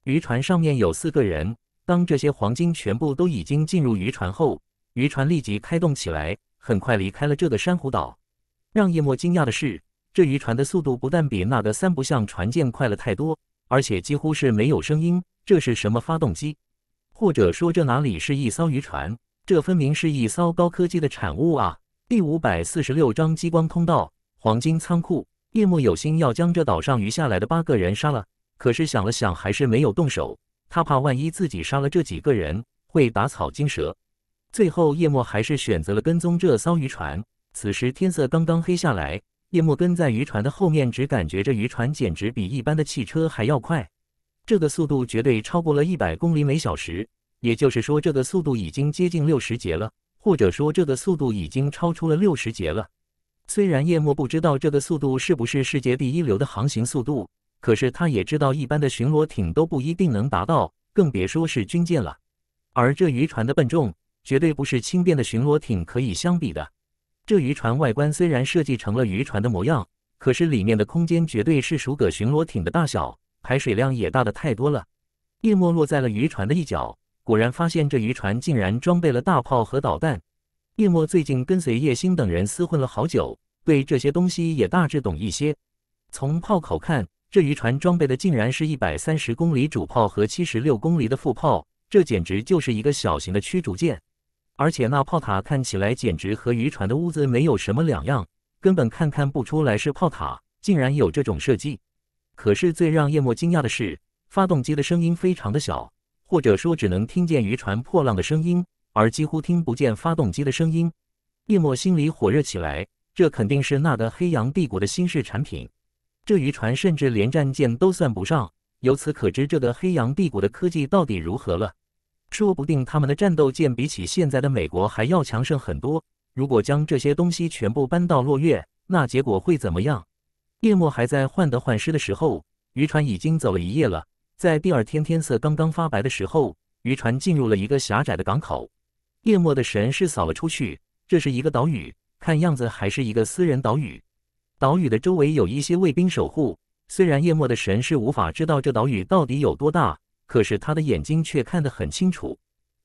渔船上面有四个人。当这些黄金全部都已经进入渔船后，渔船立即开动起来，很快离开了这个珊瑚岛。让叶莫惊讶的是，这渔船的速度不但比那个三不像船舰快了太多，而且几乎是没有声音。这是什么发动机？或者说这哪里是一艘渔船？这分明是一艘高科技的产物啊！第五百四十六章激光通道黄金仓库。叶幕有心要将这岛上余下来的八个人杀了，可是想了想还是没有动手。他怕万一自己杀了这几个人会打草惊蛇。最后，叶幕还是选择了跟踪这艘渔船。此时天色刚刚黑下来，叶幕跟在渔船的后面，只感觉这渔船简直比一般的汽车还要快，这个速度绝对超过了一百公里每小时。也就是说，这个速度已经接近六十节了，或者说这个速度已经超出了六十节了。虽然叶墨不知道这个速度是不是世界第一流的航行速度，可是他也知道一般的巡逻艇都不一定能达到，更别说是军舰了。而这渔船的笨重，绝对不是轻便的巡逻艇可以相比的。这渔船外观虽然设计成了渔船的模样，可是里面的空间绝对是数个巡逻艇的大小，排水量也大的太多了。叶墨落在了渔船的一角。果然发现这渔船竟然装备了大炮和导弹。叶墨最近跟随叶星等人厮混了好久，对这些东西也大致懂一些。从炮口看，这渔船装备的竟然是一百三十公里主炮和七十六公里的副炮，这简直就是一个小型的驱逐舰。而且那炮塔看起来简直和渔船的屋子没有什么两样，根本看看不出来是炮塔，竟然有这种设计。可是最让叶墨惊讶的是，发动机的声音非常的小。或者说，只能听见渔船破浪的声音，而几乎听不见发动机的声音。叶墨心里火热起来，这肯定是那个黑羊帝国的新式产品。这渔船甚至连战舰都算不上，由此可知，这个黑羊帝国的科技到底如何了？说不定他们的战斗舰比起现在的美国还要强盛很多。如果将这些东西全部搬到落月，那结果会怎么样？叶墨还在患得患失的时候，渔船已经走了一夜了。在第二天天色刚刚发白的时候，渔船进入了一个狭窄的港口。夜幕的神是扫了出去，这是一个岛屿，看样子还是一个私人岛屿。岛屿的周围有一些卫兵守护。虽然夜幕的神是无法知道这岛屿到底有多大，可是他的眼睛却看得很清楚。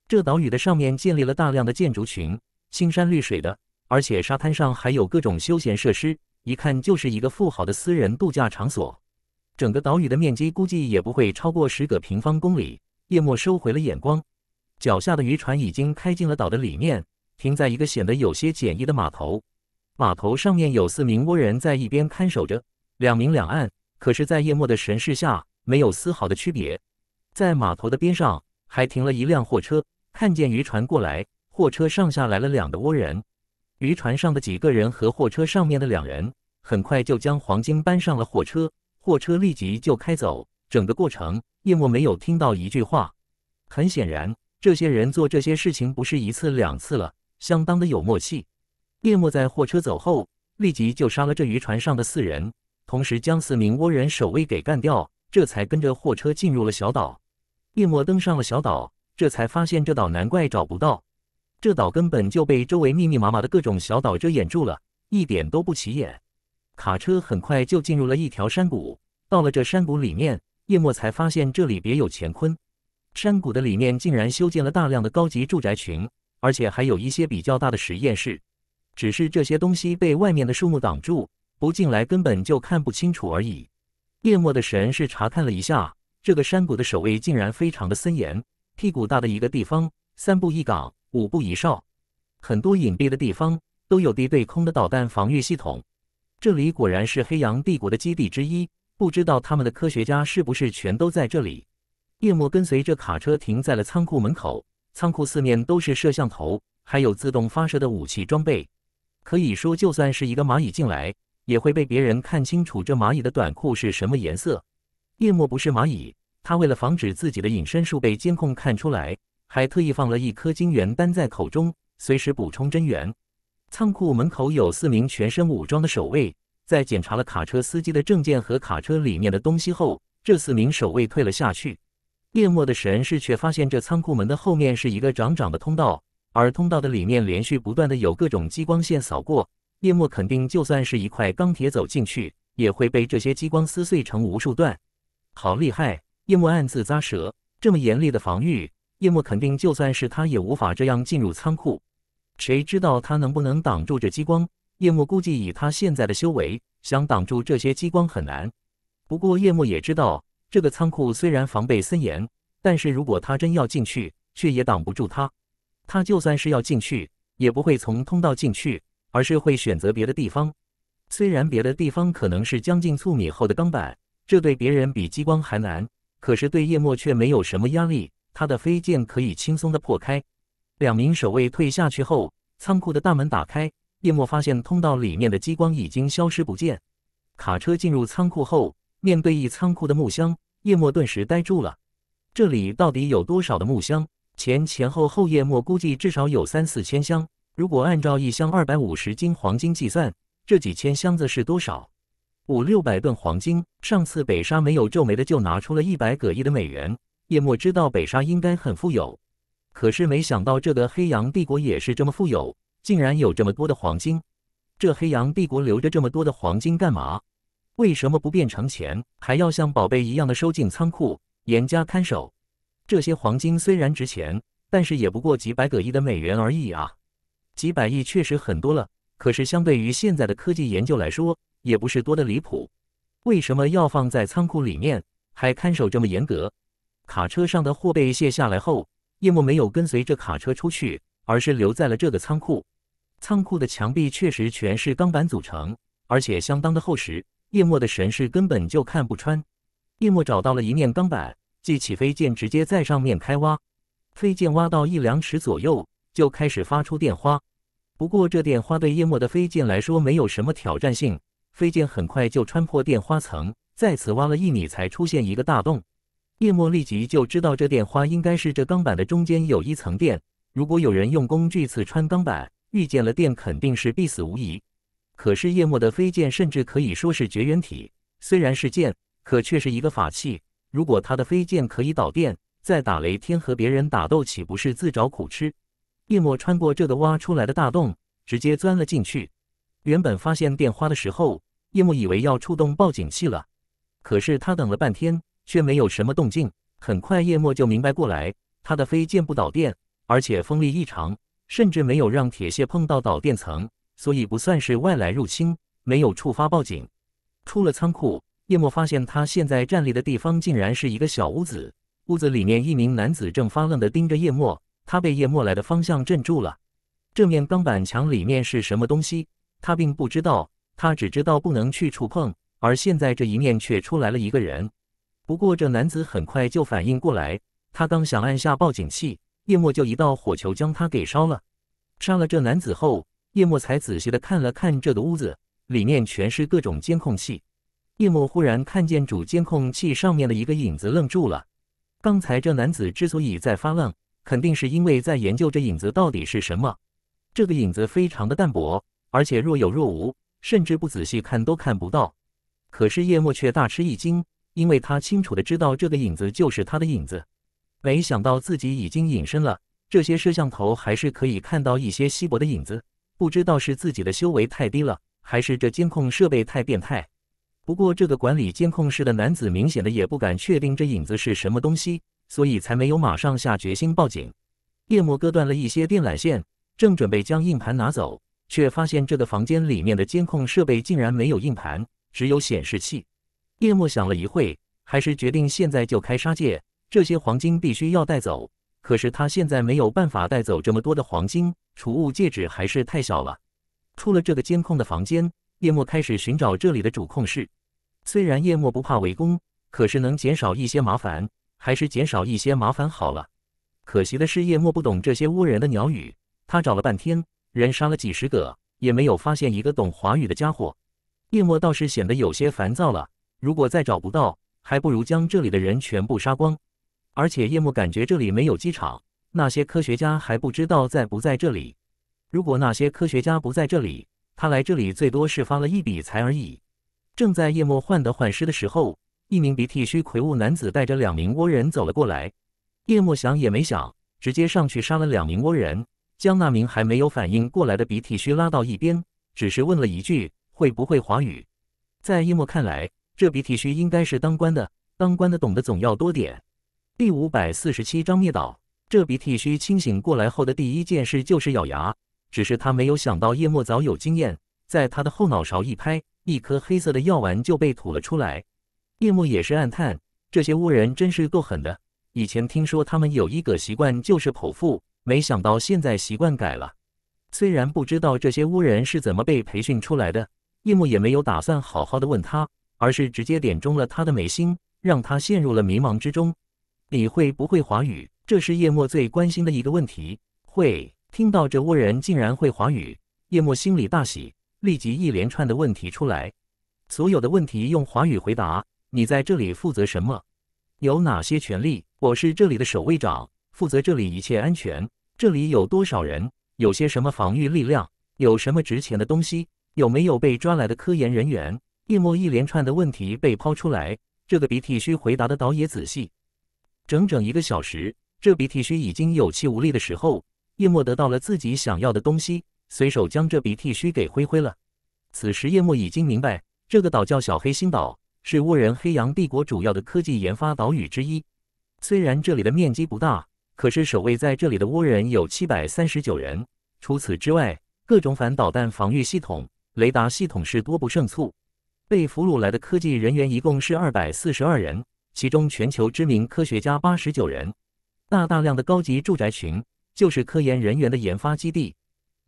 这岛屿的上面建立了大量的建筑群，青山绿水的，而且沙滩上还有各种休闲设施，一看就是一个富豪的私人度假场所。整个岛屿的面积估计也不会超过十个平方公里。叶墨收回了眼光，脚下的渔船已经开进了岛的里面，停在一个显得有些简易的码头。码头上面有四名倭人在一边看守着，两名两岸。可是，在叶墨的审视下，没有丝毫的区别。在码头的边上还停了一辆货车，看见渔船过来，货车上下来了两个倭人。渔船上的几个人和货车上面的两人很快就将黄金搬上了货车。货车立即就开走，整个过程叶默没有听到一句话。很显然，这些人做这些事情不是一次两次了，相当的有默契。叶默在货车走后，立即就杀了这渔船上的四人，同时将四名倭人守卫给干掉，这才跟着货车进入了小岛。叶默登上了小岛，这才发现这岛难怪找不到，这岛根本就被周围密密麻麻的各种小岛遮掩住了，一点都不起眼。卡车很快就进入了一条山谷。到了这山谷里面，叶墨才发现这里别有乾坤。山谷的里面竟然修建了大量的高级住宅群，而且还有一些比较大的实验室。只是这些东西被外面的树木挡住，不进来根本就看不清楚而已。叶墨的神是查看了一下，这个山谷的守卫竟然非常的森严。屁股大的一个地方，三步一岗，五步一哨，很多隐蔽的地方都有敌对空的导弹防御系统。这里果然是黑羊帝国的基地之一，不知道他们的科学家是不是全都在这里。叶幕跟随着卡车停在了仓库门口，仓库四面都是摄像头，还有自动发射的武器装备。可以说，就算是一个蚂蚁进来，也会被别人看清楚这蚂蚁的短裤是什么颜色。叶幕不是蚂蚁，他为了防止自己的隐身术被监控看出来，还特意放了一颗晶元丹在口中，随时补充真元。仓库门口有四名全身武装的守卫，在检查了卡车司机的证件和卡车里面的东西后，这四名守卫退了下去。叶幕的神士却发现，这仓库门的后面是一个长长的通道，而通道的里面连续不断的有各种激光线扫过。叶幕肯定，就算是一块钢铁走进去，也会被这些激光撕碎成无数段。好厉害！叶幕暗自咂舌，这么严厉的防御，叶幕肯定就算是他也无法这样进入仓库。谁知道他能不能挡住这激光？叶幕估计以他现在的修为，想挡住这些激光很难。不过叶幕也知道，这个仓库虽然防备森严，但是如果他真要进去，却也挡不住他。他就算是要进去，也不会从通道进去，而是会选择别的地方。虽然别的地方可能是将近粟米厚的钢板，这对别人比激光还难，可是对叶幕却没有什么压力。他的飞剑可以轻松的破开。两名守卫退下去后，仓库的大门打开。叶莫发现通道里面的激光已经消失不见。卡车进入仓库后，面对一仓库的木箱，叶莫顿时呆住了。这里到底有多少的木箱？前前后后，叶莫估计至少有三四千箱。如果按照一箱二百五十斤黄金计算，这几千箱子是多少？五六百吨黄金。上次北沙没有皱眉的就拿出了一百个亿的美元。叶莫知道北沙应该很富有。可是没想到，这个黑羊帝国也是这么富有，竟然有这么多的黄金。这黑羊帝国留着这么多的黄金干嘛？为什么不变成钱，还要像宝贝一样的收进仓库，严加看守？这些黄金虽然值钱，但是也不过几百个亿的美元而已啊！几百亿确实很多了，可是相对于现在的科技研究来说，也不是多的离谱。为什么要放在仓库里面，还看守这么严格？卡车上的货被卸下来后。叶墨没有跟随着卡车出去，而是留在了这个仓库。仓库的墙壁确实全是钢板组成，而且相当的厚实，叶墨的神识根本就看不穿。叶墨找到了一面钢板，即起飞剑直接在上面开挖。飞剑挖到一两尺左右，就开始发出电花。不过这电花对叶墨的飞剑来说没有什么挑战性，飞剑很快就穿破电花层，再次挖了一米才出现一个大洞。叶莫立即就知道这电花应该是这钢板的中间有一层电。如果有人用工具刺穿钢板，遇见了电肯定是必死无疑。可是叶莫的飞剑甚至可以说是绝缘体，虽然是剑，可却是一个法器。如果他的飞剑可以导电，在打雷天和别人打斗岂不是自找苦吃？叶莫穿过这个挖出来的大洞，直接钻了进去。原本发现电花的时候，叶莫以为要触动报警器了，可是他等了半天。却没有什么动静。很快，叶墨就明白过来，他的飞剑不导电，而且锋利异常，甚至没有让铁屑碰到导电层，所以不算是外来入侵，没有触发报警。出了仓库，叶墨发现他现在站立的地方竟然是一个小屋子。屋子里面，一名男子正发愣地盯着叶墨，他被叶墨来的方向镇住了。这面钢板墙里面是什么东西？他并不知道，他只知道不能去触碰。而现在这一面却出来了一个人。不过，这男子很快就反应过来，他刚想按下报警器，叶莫就一道火球将他给烧了。杀了这男子后，叶莫才仔细的看了看这个屋子，里面全是各种监控器。叶莫忽然看见主监控器上面的一个影子，愣住了。刚才这男子之所以在发愣，肯定是因为在研究这影子到底是什么。这个影子非常的淡薄，而且若有若无，甚至不仔细看都看不到。可是叶莫却大吃一惊。因为他清楚的知道这个影子就是他的影子，没想到自己已经隐身了，这些摄像头还是可以看到一些稀薄的影子。不知道是自己的修为太低了，还是这监控设备太变态。不过这个管理监控室的男子明显的也不敢确定这影子是什么东西，所以才没有马上下决心报警。夜幕割断了一些电缆线，正准备将硬盘拿走，却发现这个房间里面的监控设备竟然没有硬盘，只有显示器。叶莫想了一会，还是决定现在就开杀戒。这些黄金必须要带走，可是他现在没有办法带走这么多的黄金，储物戒指还是太小了。出了这个监控的房间，叶莫开始寻找这里的主控室。虽然叶莫不怕围攻，可是能减少一些麻烦，还是减少一些麻烦好了。可惜的是，叶莫不懂这些倭人的鸟语，他找了半天，人杀了几十个，也没有发现一个懂华语的家伙。叶莫倒是显得有些烦躁了。如果再找不到，还不如将这里的人全部杀光。而且叶幕感觉这里没有机场，那些科学家还不知道在不在这里。如果那些科学家不在这里，他来这里最多是发了一笔财而已。正在叶幕患得患失的时候，一名鼻涕须魁梧男子带着两名倭人走了过来。叶幕想也没想，直接上去杀了两名倭人，将那名还没有反应过来的鼻涕须拉到一边，只是问了一句：“会不会华语？”在叶幕看来。这笔剃须应该是当官的，当官的懂得总要多点。第五百四十七章灭岛。这笔剃须清醒过来后的第一件事就是咬牙，只是他没有想到叶墨早有经验，在他的后脑勺一拍，一颗黑色的药丸就被吐了出来。叶幕也是暗叹，这些巫人真是够狠的。以前听说他们有一个习惯就是剖腹，没想到现在习惯改了。虽然不知道这些巫人是怎么被培训出来的，叶幕也没有打算好好的问他。而是直接点中了他的眉心，让他陷入了迷茫之中。你会不会华语？这是叶默最关心的一个问题。会，听到这窝人竟然会华语，叶默心里大喜，立即一连串的问题出来。所有的问题用华语回答。你在这里负责什么？有哪些权利？我是这里的守卫长，负责这里一切安全。这里有多少人？有些什么防御力量？有什么值钱的东西？有没有被抓来的科研人员？叶默一连串的问题被抛出来，这个鼻涕须回答的倒也仔细，整整一个小时，这鼻涕须已经有气无力的时候，叶墨得到了自己想要的东西，随手将这鼻涕须给挥挥了。此时叶墨已经明白，这个岛叫小黑心岛，是倭人黑羊帝国主要的科技研发岛屿之一。虽然这里的面积不大，可是守卫在这里的倭人有七百三十九人。除此之外，各种反导弹防御系统、雷达系统是多不胜数。被俘虏来的科技人员一共是二百四十二人，其中全球知名科学家八十九人。那大量的高级住宅群就是科研人员的研发基地。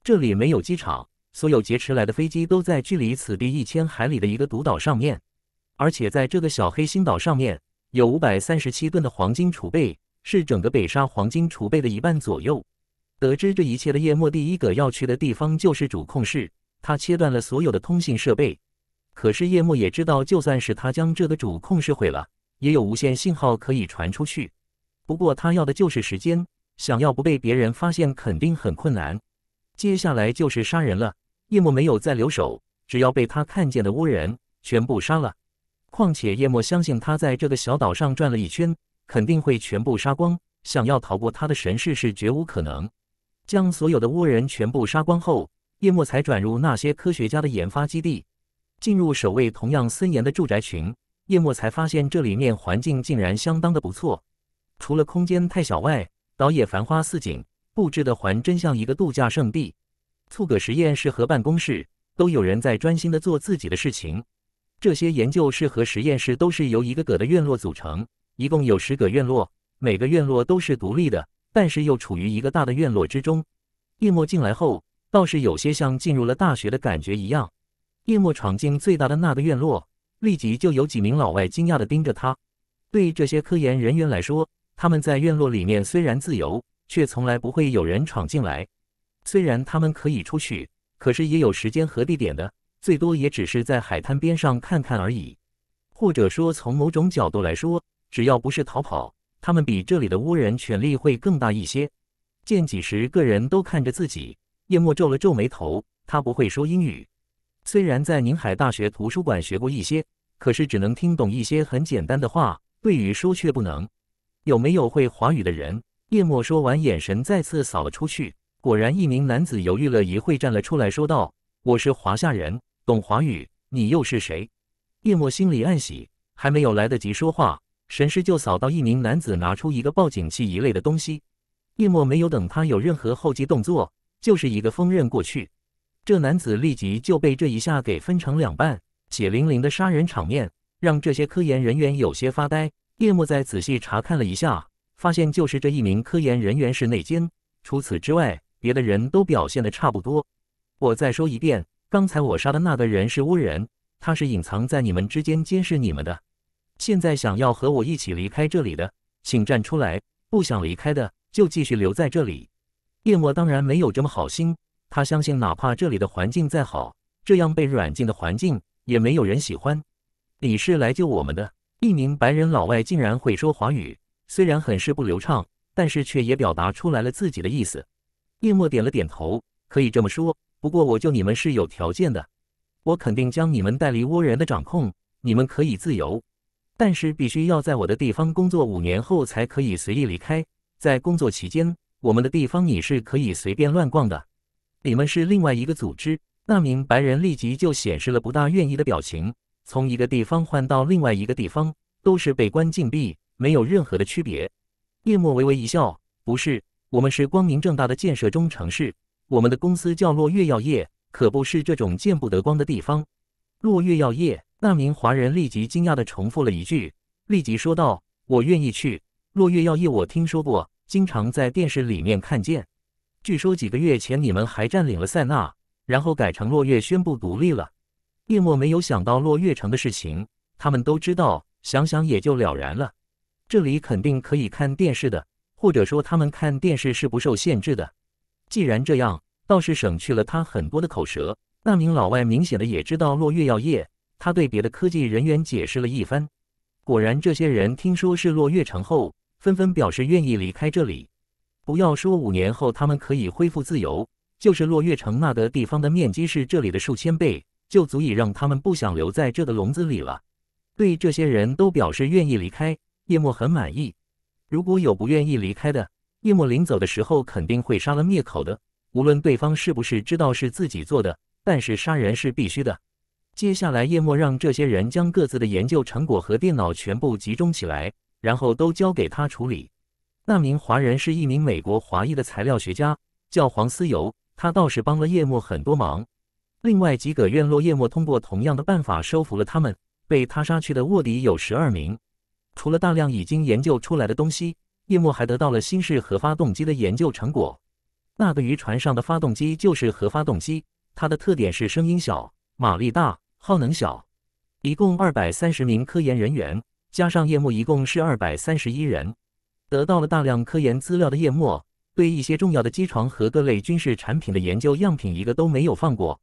这里没有机场，所有劫持来的飞机都在距离此地一千海里的一个独岛上面。而且在这个小黑星岛上面有五百三十七吨的黄金储备，是整个北沙黄金储备的一半左右。得知这一切的叶莫，第一个要去的地方就是主控室。他切断了所有的通信设备。可是叶墨也知道，就算是他将这个主控室毁了，也有无线信号可以传出去。不过他要的就是时间，想要不被别人发现，肯定很困难。接下来就是杀人了。叶墨没有再留手，只要被他看见的倭人，全部杀了。况且叶墨相信，他在这个小岛上转了一圈，肯定会全部杀光。想要逃过他的神视是绝无可能。将所有的倭人全部杀光后，叶墨才转入那些科学家的研发基地。进入守卫同样森严的住宅群，叶墨才发现这里面环境竟然相当的不错。除了空间太小外，倒也繁花似锦，布置的还真像一个度假胜地。促个实验室和办公室都有人在专心的做自己的事情。这些研究室和实验室都是由一个个的院落组成，一共有十个院落，每个院落都是独立的，但是又处于一个大的院落之中。叶墨进来后，倒是有些像进入了大学的感觉一样。叶墨闯进最大的那个院落，立即就有几名老外惊讶地盯着他。对这些科研人员来说，他们在院落里面虽然自由，却从来不会有人闯进来。虽然他们可以出去，可是也有时间和地点的，最多也只是在海滩边上看看而已。或者说，从某种角度来说，只要不是逃跑，他们比这里的倭人权力会更大一些。见几十个人都看着自己，叶墨皱了皱眉头。他不会说英语。虽然在宁海大学图书馆学过一些，可是只能听懂一些很简单的话，对于书却不能。有没有会华语的人？叶莫说完，眼神再次扫了出去。果然，一名男子犹豫了一会，站了出来，说道：“我是华夏人，懂华语。你又是谁？”叶莫心里暗喜，还没有来得及说话，神师就扫到一名男子拿出一个报警器一类的东西。叶莫没有等他有任何后继动作，就是一个锋刃过去。这男子立即就被这一下给分成两半，血淋淋的杀人场面让这些科研人员有些发呆。叶幕再仔细查看了一下，发现就是这一名科研人员是内奸。除此之外，别的人都表现的差不多。我再说一遍，刚才我杀的那个人是乌人，他是隐藏在你们之间监视你们的。现在想要和我一起离开这里的，请站出来；不想离开的，就继续留在这里。叶墨当然没有这么好心。他相信，哪怕这里的环境再好，这样被软禁的环境也没有人喜欢。你是来救我们的，一名白人老外竟然会说华语，虽然很是不流畅，但是却也表达出来了自己的意思。叶墨点了点头，可以这么说。不过我救你们是有条件的，我肯定将你们带离倭人的掌控，你们可以自由，但是必须要在我的地方工作五年后才可以随意离开。在工作期间，我们的地方你是可以随便乱逛的。你们是另外一个组织？那名白人立即就显示了不大愿意的表情。从一个地方换到另外一个地方，都是被关禁闭，没有任何的区别。叶莫微微一笑：“不是，我们是光明正大的建设中城市。我们的公司叫落月药业，可不是这种见不得光的地方。”落月药业？那名华人立即惊讶地重复了一句，立即说道：“我愿意去落月药业，我听说过，经常在电视里面看见。”据说几个月前你们还占领了塞纳，然后改成落月宣布独立了。叶墨没有想到落月城的事情，他们都知道，想想也就了然了。这里肯定可以看电视的，或者说他们看电视是不受限制的。既然这样，倒是省去了他很多的口舌。那名老外明显的也知道落月药业，他对别的科技人员解释了一番。果然，这些人听说是落月城后，纷纷表示愿意离开这里。不要说五年后他们可以恢复自由，就是落月城那个地方的面积是这里的数千倍，就足以让他们不想留在这个笼子里了。对这些人都表示愿意离开，叶莫很满意。如果有不愿意离开的，叶莫临走的时候肯定会杀了灭口的。无论对方是不是知道是自己做的，但是杀人是必须的。接下来，叶莫让这些人将各自的研究成果和电脑全部集中起来，然后都交给他处理。那名华人是一名美国华裔的材料学家，叫黄思游。他倒是帮了叶默很多忙。另外几个院落，叶默通过同样的办法收服了他们。被他杀去的卧底有十二名。除了大量已经研究出来的东西，叶默还得到了新式核发动机的研究成果。那个渔船上的发动机就是核发动机，它的特点是声音小、马力大、耗能小。一共二百三十名科研人员，加上叶沫，一共是二百三十一人。得到了大量科研资料的叶墨，对一些重要的机床和各类军事产品的研究样品一个都没有放过。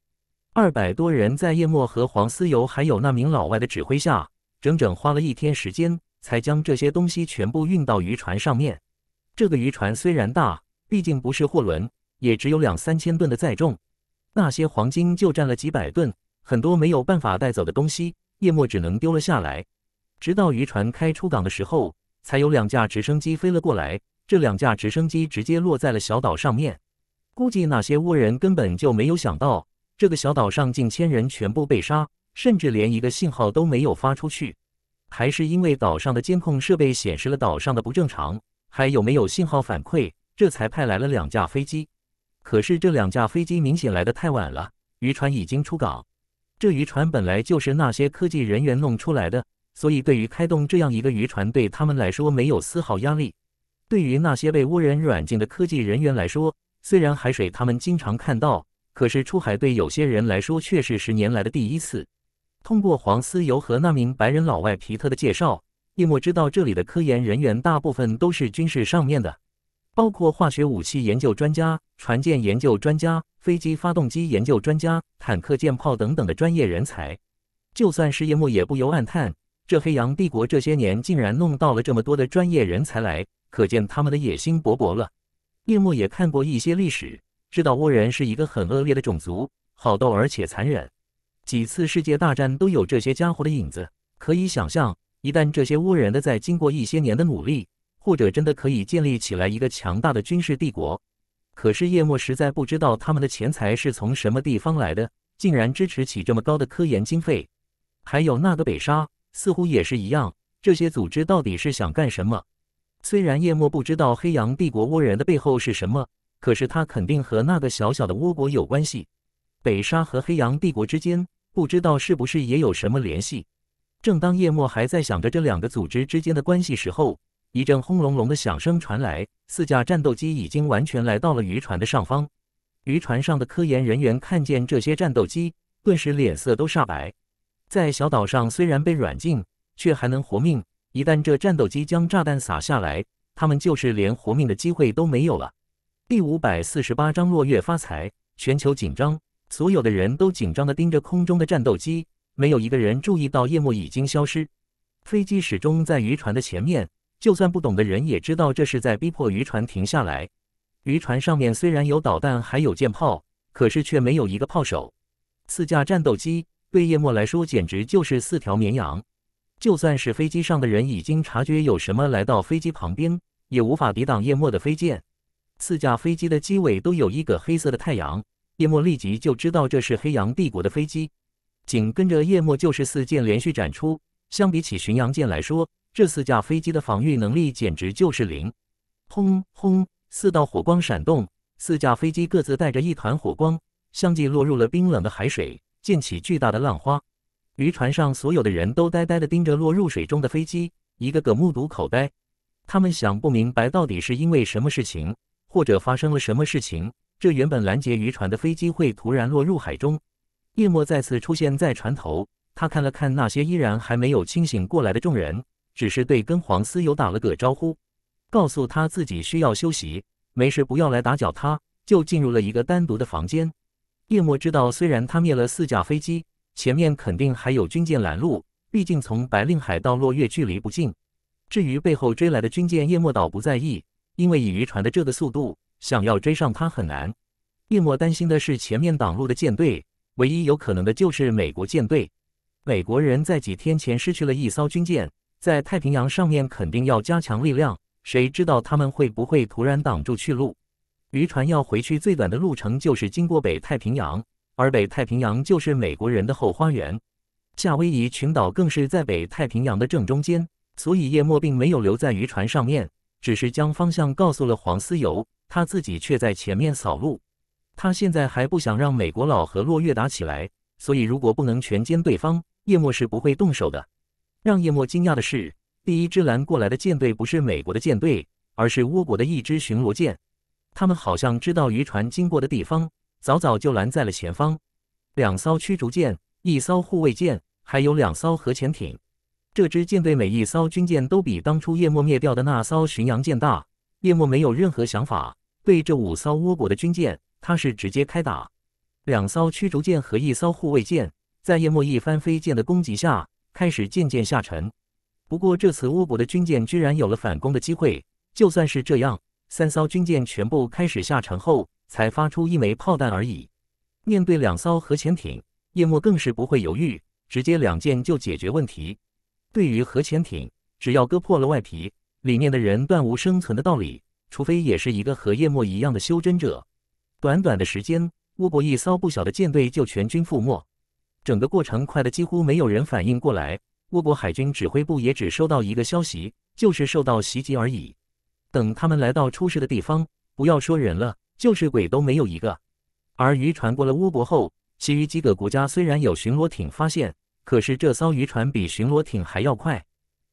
二百多人在叶墨和黄思游还有那名老外的指挥下，整整花了一天时间，才将这些东西全部运到渔船上面。这个渔船虽然大，毕竟不是货轮，也只有两三千吨的载重，那些黄金就占了几百吨，很多没有办法带走的东西，叶墨只能丢了下来。直到渔船开出港的时候。才有两架直升机飞了过来，这两架直升机直接落在了小岛上面。估计那些倭人根本就没有想到，这个小岛上近千人全部被杀，甚至连一个信号都没有发出去。还是因为岛上的监控设备显示了岛上的不正常，还有没有信号反馈，这才派来了两架飞机。可是这两架飞机明显来的太晚了，渔船已经出港。这渔船本来就是那些科技人员弄出来的。所以，对于开动这样一个渔船，对他们来说没有丝毫压力。对于那些被污染软禁的科技人员来说，虽然海水他们经常看到，可是出海对有些人来说却是十年来的第一次。通过黄思游和那名白人老外皮特的介绍，叶默知道这里的科研人员大部分都是军事上面的，包括化学武器研究专家、船舰研究专家、飞机发动机研究专家、坦克舰炮等等的专业人才。就算是叶默，也不由暗叹。这黑羊帝国这些年竟然弄到了这么多的专业人才来，可见他们的野心勃勃了。叶幕也看过一些历史，知道倭人是一个很恶劣的种族，好斗而且残忍。几次世界大战都有这些家伙的影子。可以想象，一旦这些倭人的在经过一些年的努力，或者真的可以建立起来一个强大的军事帝国。可是叶幕实在不知道他们的钱财是从什么地方来的，竟然支持起这么高的科研经费。还有那个北沙。似乎也是一样，这些组织到底是想干什么？虽然叶默不知道黑羊帝国倭人的背后是什么，可是他肯定和那个小小的倭国有关系。北沙和黑羊帝国之间，不知道是不是也有什么联系。正当叶默还在想着这两个组织之间的关系时候，一阵轰隆隆的响声传来，四架战斗机已经完全来到了渔船的上方。渔船上的科研人员看见这些战斗机，顿时脸色都煞白。在小岛上，虽然被软禁，却还能活命。一旦这战斗机将炸弹撒下来，他们就是连活命的机会都没有了。第五百四十八章落月发财。全球紧张，所有的人都紧张地盯着空中的战斗机，没有一个人注意到夜幕已经消失。飞机始终在渔船的前面，就算不懂的人也知道这是在逼迫渔船停下来。渔船上面虽然有导弹，还有舰炮，可是却没有一个炮手。四架战斗机。对叶墨来说，简直就是四条绵羊。就算是飞机上的人已经察觉有什么来到飞机旁边，也无法抵挡叶墨的飞剑。四架飞机的机尾都有一个黑色的太阳，叶墨立即就知道这是黑羊帝国的飞机。紧跟着，叶墨就是四剑连续展出。相比起巡洋舰来说，这四架飞机的防御能力简直就是零。轰轰，四道火光闪动，四架飞机各自带着一团火光，相继落入了冰冷的海水。溅起巨大的浪花，渔船上所有的人都呆呆地盯着落入水中的飞机，一个个目瞪口呆。他们想不明白，到底是因为什么事情，或者发生了什么事情，这原本拦截渔船的飞机会突然落入海中。叶墨再次出现在船头，他看了看那些依然还没有清醒过来的众人，只是对跟黄思友打了个招呼，告诉他自己需要休息，没事不要来打搅他，就进入了一个单独的房间。叶墨知道，虽然他灭了四架飞机，前面肯定还有军舰拦路。毕竟从白令海到落月距离不近。至于背后追来的军舰，叶墨倒不在意，因为以渔船的这个速度，想要追上他很难。叶墨担心的是前面挡路的舰队，唯一有可能的就是美国舰队。美国人在几天前失去了一艘军舰，在太平洋上面肯定要加强力量，谁知道他们会不会突然挡住去路？渔船要回去最短的路程就是经过北太平洋，而北太平洋就是美国人的后花园，夏威夷群岛更是在北太平洋的正中间。所以叶默并没有留在渔船上面，只是将方向告诉了黄思游，他自己却在前面扫路。他现在还不想让美国佬和落月打起来，所以如果不能全歼对方，叶默是不会动手的。让叶默惊讶的是，第一支拦过来的舰队不是美国的舰队，而是倭国的一支巡逻舰。他们好像知道渔船经过的地方，早早就拦在了前方。两艘驱逐舰，一艘护卫舰，还有两艘核潜艇。这支舰队每一艘军舰都比当初叶幕灭掉的那艘巡洋舰大。叶幕没有任何想法，对这五艘倭国的军舰，他是直接开打。两艘驱逐舰和一艘护卫舰，在叶幕一番飞剑的攻击下，开始渐渐下沉。不过这次倭国的军舰居然有了反攻的机会，就算是这样。三艘军舰全部开始下沉后，才发出一枚炮弹而已。面对两艘核潜艇，叶默更是不会犹豫，直接两舰就解决问题。对于核潜艇，只要割破了外皮，里面的人断无生存的道理，除非也是一个和叶默一样的修真者。短短的时间，我国一艘不小的舰队就全军覆没，整个过程快得几乎没有人反应过来。我国海军指挥部也只收到一个消息，就是受到袭击而已。等他们来到出事的地方，不要说人了，就是鬼都没有一个。而渔船过了乌国后，其余几个国家虽然有巡逻艇发现，可是这艘渔船比巡逻艇还要快。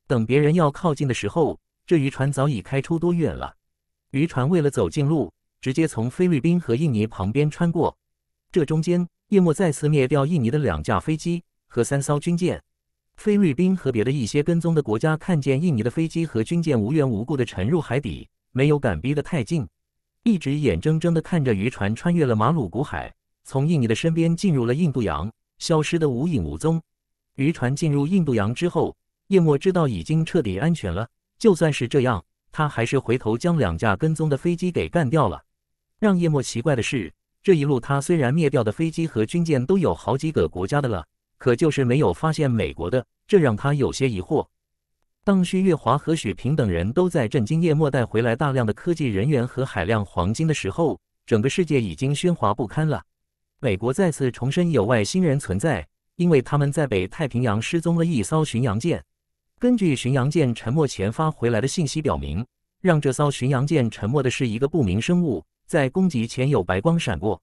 等别人要靠近的时候，这渔船早已开出多远了。渔船为了走近路，直接从菲律宾和印尼旁边穿过。这中间，叶幕再次灭掉印尼的两架飞机和三艘军舰。菲律宾和别的一些跟踪的国家看见印尼的飞机和军舰无缘无故的沉入海底，没有敢逼得太近，一直眼睁睁地看着渔船穿越了马鲁古海，从印尼的身边进入了印度洋，消失的无影无踪。渔船进入印度洋之后，叶默知道已经彻底安全了。就算是这样，他还是回头将两架跟踪的飞机给干掉了。让叶默奇怪的是，这一路他虽然灭掉的飞机和军舰都有好几个国家的了。可就是没有发现美国的，这让他有些疑惑。当徐月华和许平等人都在震惊夜末带回来大量的科技人员和海量黄金的时候，整个世界已经喧哗不堪了。美国再次重申有外星人存在，因为他们在北太平洋失踪了一艘巡洋舰。根据巡洋舰沉没前发回来的信息表明，让这艘巡洋舰沉没的是一个不明生物。在攻击前有白光闪过，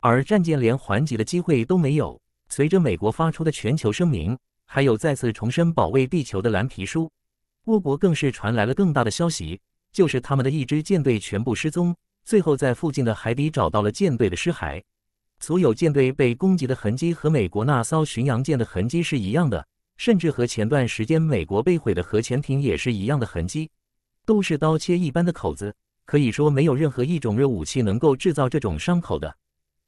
而战舰连还击的机会都没有。随着美国发出的全球声明，还有再次重申保卫地球的蓝皮书，我国更是传来了更大的消息，就是他们的一支舰队全部失踪，最后在附近的海底找到了舰队的尸骸。所有舰队被攻击的痕迹和美国那艘巡洋舰的痕迹是一样的，甚至和前段时间美国被毁的核潜艇也是一样的痕迹，都是刀切一般的口子。可以说，没有任何一种热武器能够制造这种伤口的，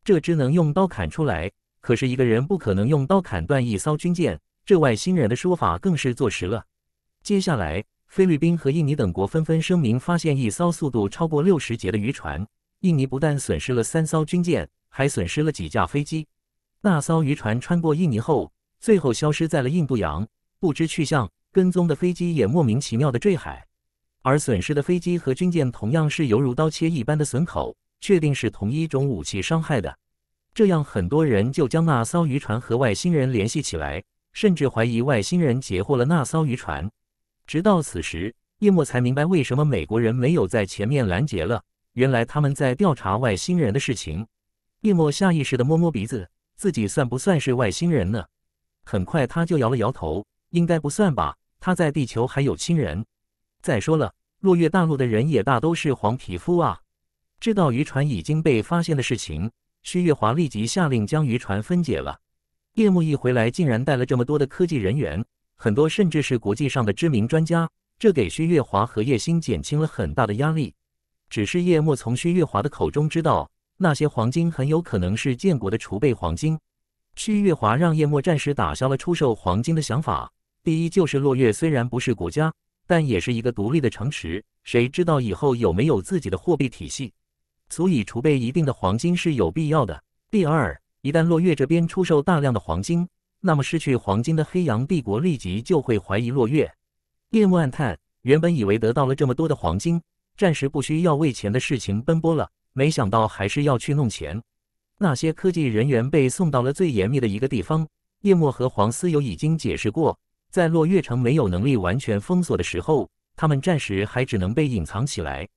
这只能用刀砍出来。可是，一个人不可能用刀砍断一艘军舰。这外星人的说法更是坐实了。接下来，菲律宾和印尼等国纷纷声明，发现一艘速度超过六十节的渔船。印尼不但损失了三艘军舰，还损失了几架飞机。那艘渔船穿过印尼后，最后消失在了印度洋，不知去向。跟踪的飞机也莫名其妙的坠海。而损失的飞机和军舰同样是犹如刀切一般的损口，确定是同一种武器伤害的。这样，很多人就将那艘渔船和外星人联系起来，甚至怀疑外星人截获了那艘渔船。直到此时，叶默才明白为什么美国人没有在前面拦截了。原来他们在调查外星人的事情。叶默下意识地摸摸鼻子，自己算不算是外星人呢？很快，他就摇了摇头，应该不算吧。他在地球还有亲人，再说了，落月大陆的人也大都是黄皮肤啊。知道渔船已经被发现的事情。薛月华立即下令将渔船分解了。叶幕一回来，竟然带了这么多的科技人员，很多甚至是国际上的知名专家，这给薛月华和叶星减轻了很大的压力。只是叶幕从薛月华的口中知道，那些黄金很有可能是建国的储备黄金。薛月华让叶幕暂时打消了出售黄金的想法。第一，就是落月虽然不是国家，但也是一个独立的城池，谁知道以后有没有自己的货币体系？所以储备一定的黄金是有必要的。第二，一旦落月这边出售大量的黄金，那么失去黄金的黑羊帝国立即就会怀疑落月。叶莫暗叹，原本以为得到了这么多的黄金，暂时不需要为钱的事情奔波了，没想到还是要去弄钱。那些科技人员被送到了最严密的一个地方。叶墨和黄思友已经解释过，在落月城没有能力完全封锁的时候，他们暂时还只能被隐藏起来。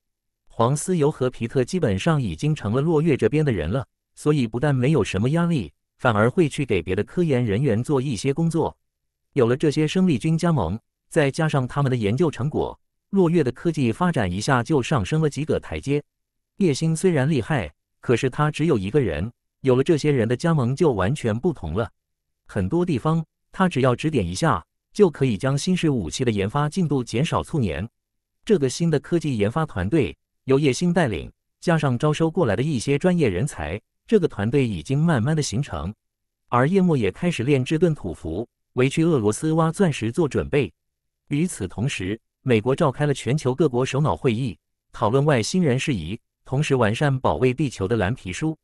黄思游和皮特基本上已经成了落月这边的人了，所以不但没有什么压力，反而会去给别的科研人员做一些工作。有了这些生力军加盟，再加上他们的研究成果，落月的科技发展一下就上升了几个台阶。叶星虽然厉害，可是他只有一个人，有了这些人的加盟就完全不同了。很多地方他只要指点一下，就可以将新式武器的研发进度减少促年。这个新的科技研发团队。由叶星带领，加上招收过来的一些专业人才，这个团队已经慢慢的形成。而叶墨也开始炼制盾土符，为去俄罗斯挖钻石做准备。与此同时，美国召开了全球各国首脑会议，讨论外星人事宜，同时完善保卫地球的蓝皮书。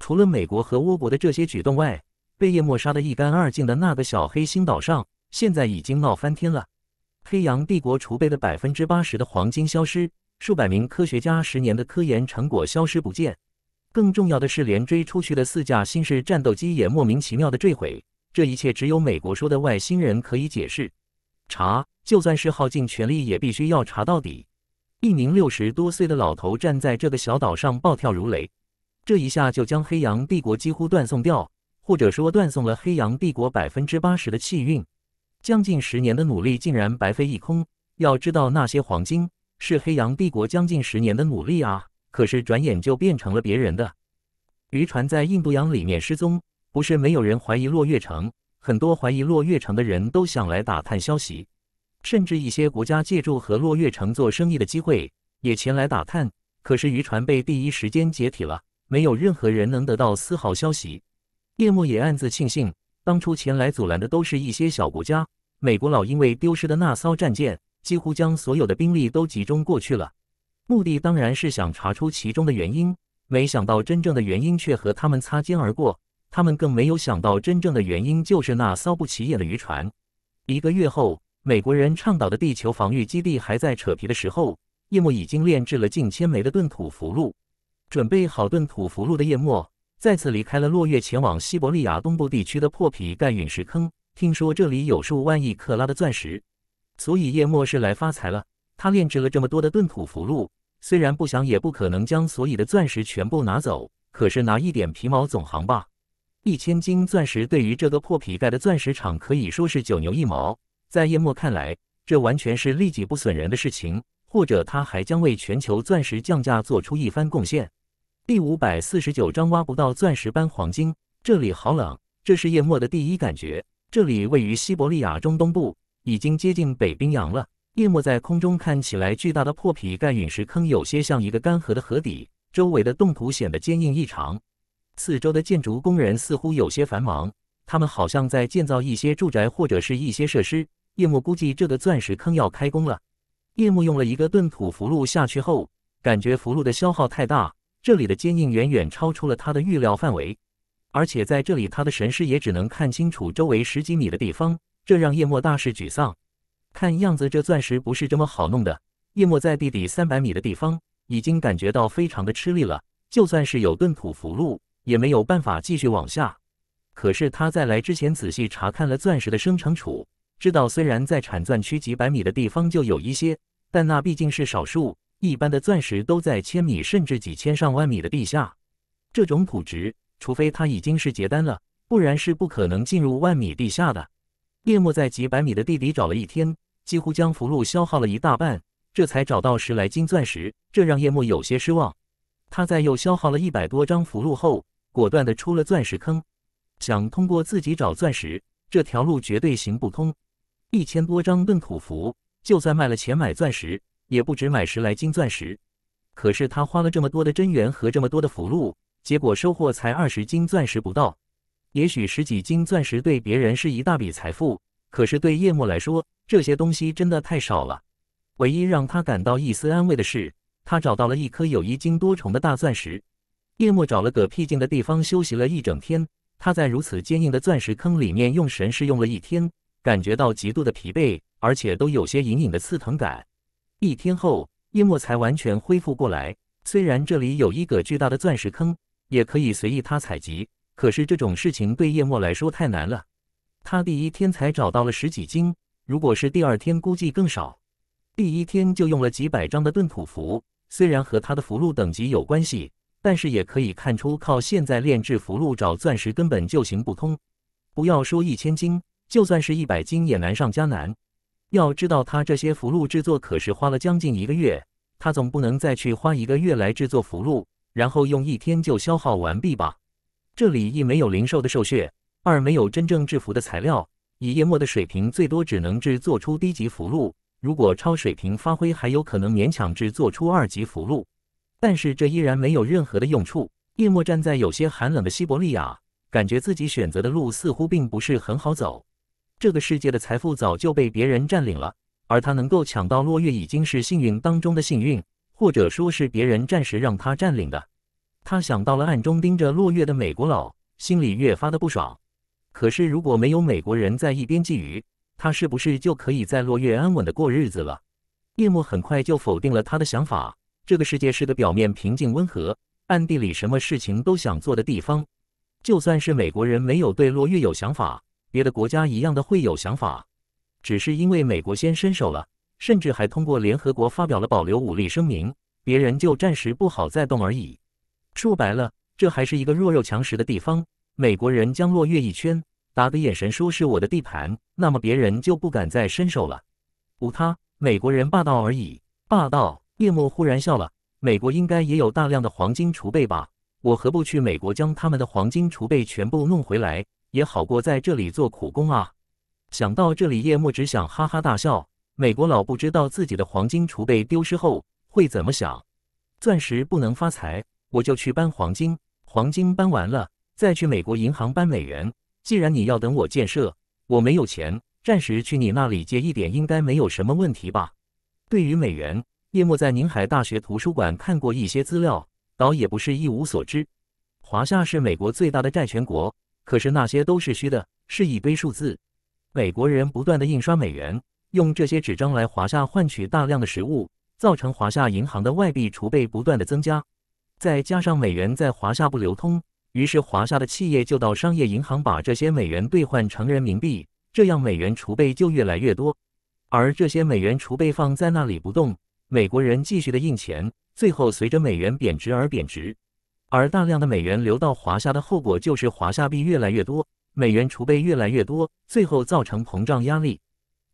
除了美国和倭国的这些举动外，被叶墨杀的一干二净的那个小黑星岛上，现在已经闹翻天了。黑羊帝国储备的百分之八十的黄金消失。数百名科学家十年的科研成果消失不见，更重要的是，连追出去的四架新式战斗机也莫名其妙的坠毁。这一切只有美国说的外星人可以解释。查，就算是耗尽全力，也必须要查到底。一名六十多岁的老头站在这个小岛上，暴跳如雷。这一下就将黑羊帝国几乎断送掉，或者说断送了黑羊帝国百分之八十的气运。将近十年的努力竟然白费一空。要知道那些黄金。是黑羊帝国将近十年的努力啊，可是转眼就变成了别人的。渔船在印度洋里面失踪，不是没有人怀疑落月城，很多怀疑落月城的人都想来打探消息，甚至一些国家借助和落月城做生意的机会也前来打探。可是渔船被第一时间解体了，没有任何人能得到丝毫消息。叶幕也暗自庆幸，当初前来阻拦的都是一些小国家，美国佬因为丢失的那艘战舰。几乎将所有的兵力都集中过去了，目的当然是想查出其中的原因。没想到真正的原因却和他们擦肩而过，他们更没有想到真正的原因就是那骚不起眼的渔船。一个月后，美国人倡导的地球防御基地还在扯皮的时候，叶墨已经炼制了近千枚的盾土符箓。准备好盾土符箓的叶墨再次离开了落月，前往西伯利亚东部地区的破皮盖陨石坑。听说这里有数万亿克拉的钻石。所以叶默是来发财了。他炼制了这么多的遁土符箓，虽然不想，也不可能将所有的钻石全部拿走，可是拿一点皮毛总行吧。一千斤钻石对于这个破皮盖的钻石厂可以说是九牛一毛。在叶默看来，这完全是利己不损人的事情，或者他还将为全球钻石降价做出一番贡献。第五百四十九章挖不到钻石般黄金。这里好冷，这是叶默的第一感觉。这里位于西伯利亚中东部。已经接近北冰洋了。夜幕在空中看起来巨大的破皮盖陨石坑，有些像一个干涸的河底。周围的冻土显得坚硬异常。四周的建筑工人似乎有些繁忙，他们好像在建造一些住宅或者是一些设施。夜幕估计这个钻石坑要开工了。夜幕用了一个遁土符箓下去后，感觉符箓的消耗太大。这里的坚硬远远超出了他的预料范围，而且在这里他的神识也只能看清楚周围十几米的地方。这让叶墨大是沮丧，看样子这钻石不是这么好弄的。叶墨在地底三百米的地方，已经感觉到非常的吃力了。就算是有遁土符箓，也没有办法继续往下。可是他在来之前仔细查看了钻石的生成处，知道虽然在产钻区几百米的地方就有一些，但那毕竟是少数。一般的钻石都在千米甚至几千上万米的地下。这种土质，除非他已经是结丹了，不然是不可能进入万米地下的。叶莫在几百米的地底找了一天，几乎将符禄消耗了一大半，这才找到十来斤钻石，这让叶莫有些失望。他在又消耗了一百多张符禄后，果断的出了钻石坑，想通过自己找钻石这条路绝对行不通。一千多张闰土符，就算卖了钱买钻石，也不止买十来斤钻石。可是他花了这么多的真元和这么多的符禄，结果收获才二十斤钻石不到。也许十几斤钻石对别人是一大笔财富，可是对叶墨来说，这些东西真的太少了。唯一让他感到一丝安慰的是，他找到了一颗有一斤多重的大钻石。叶墨找了个僻静的地方休息了一整天，他在如此坚硬的钻石坑里面用神试用了一天，感觉到极度的疲惫，而且都有些隐隐的刺疼感。一天后，叶墨才完全恢复过来。虽然这里有一个巨大的钻石坑，也可以随意他采集。可是这种事情对叶墨来说太难了，他第一天才找到了十几斤，如果是第二天估计更少。第一天就用了几百张的遁土符，虽然和他的符箓等级有关系，但是也可以看出，靠现在炼制符箓找钻石根本就行不通。不要说一千斤，就算是一百斤也难上加难。要知道他这些符箓制作可是花了将近一个月，他总不能再去花一个月来制作符箓，然后用一天就消耗完毕吧？这里一没有灵兽的兽血，二没有真正制服的材料。以叶墨的水平，最多只能制作出低级符箓。如果超水平发挥，还有可能勉强制作出二级符箓。但是这依然没有任何的用处。叶墨站在有些寒冷的西伯利亚，感觉自己选择的路似乎并不是很好走。这个世界的财富早就被别人占领了，而他能够抢到落月，已经是幸运当中的幸运，或者说是别人暂时让他占领的。他想到了暗中盯着落月的美国佬，心里越发的不爽。可是如果没有美国人在一边觊觎，他是不是就可以在落月安稳的过日子了？叶默很快就否定了他的想法。这个世界是个表面平静温和，暗地里什么事情都想做的地方。就算是美国人没有对落月有想法，别的国家一样的会有想法。只是因为美国先伸手了，甚至还通过联合国发表了保留武力声明，别人就暂时不好再动而已。说白了，这还是一个弱肉强食的地方。美国人将落月一圈，打个眼神说：“是我的地盘。”那么别人就不敢再伸手了。无他，美国人霸道而已。霸道。叶默忽然笑了：“美国应该也有大量的黄金储备吧？我何不去美国将他们的黄金储备全部弄回来，也好过在这里做苦工啊！”想到这里，叶默只想哈哈大笑。美国佬不知道自己的黄金储备丢失后会怎么想。钻石不能发财。我就去搬黄金，黄金搬完了，再去美国银行搬美元。既然你要等我建设，我没有钱，暂时去你那里借一点，应该没有什么问题吧？对于美元，叶沫在宁海大学图书馆看过一些资料，倒也不是一无所知。华夏是美国最大的债权国，可是那些都是虚的，是一堆数字。美国人不断的印刷美元，用这些纸张来华夏换取大量的食物，造成华夏银行的外币储备不断的增加。再加上美元在华夏不流通，于是华夏的企业就到商业银行把这些美元兑换成人民币，这样美元储备就越来越多。而这些美元储备放在那里不动，美国人继续的印钱，最后随着美元贬值而贬值。而大量的美元流到华夏的后果就是华夏币越来越多，美元储备越来越多，最后造成膨胀压力。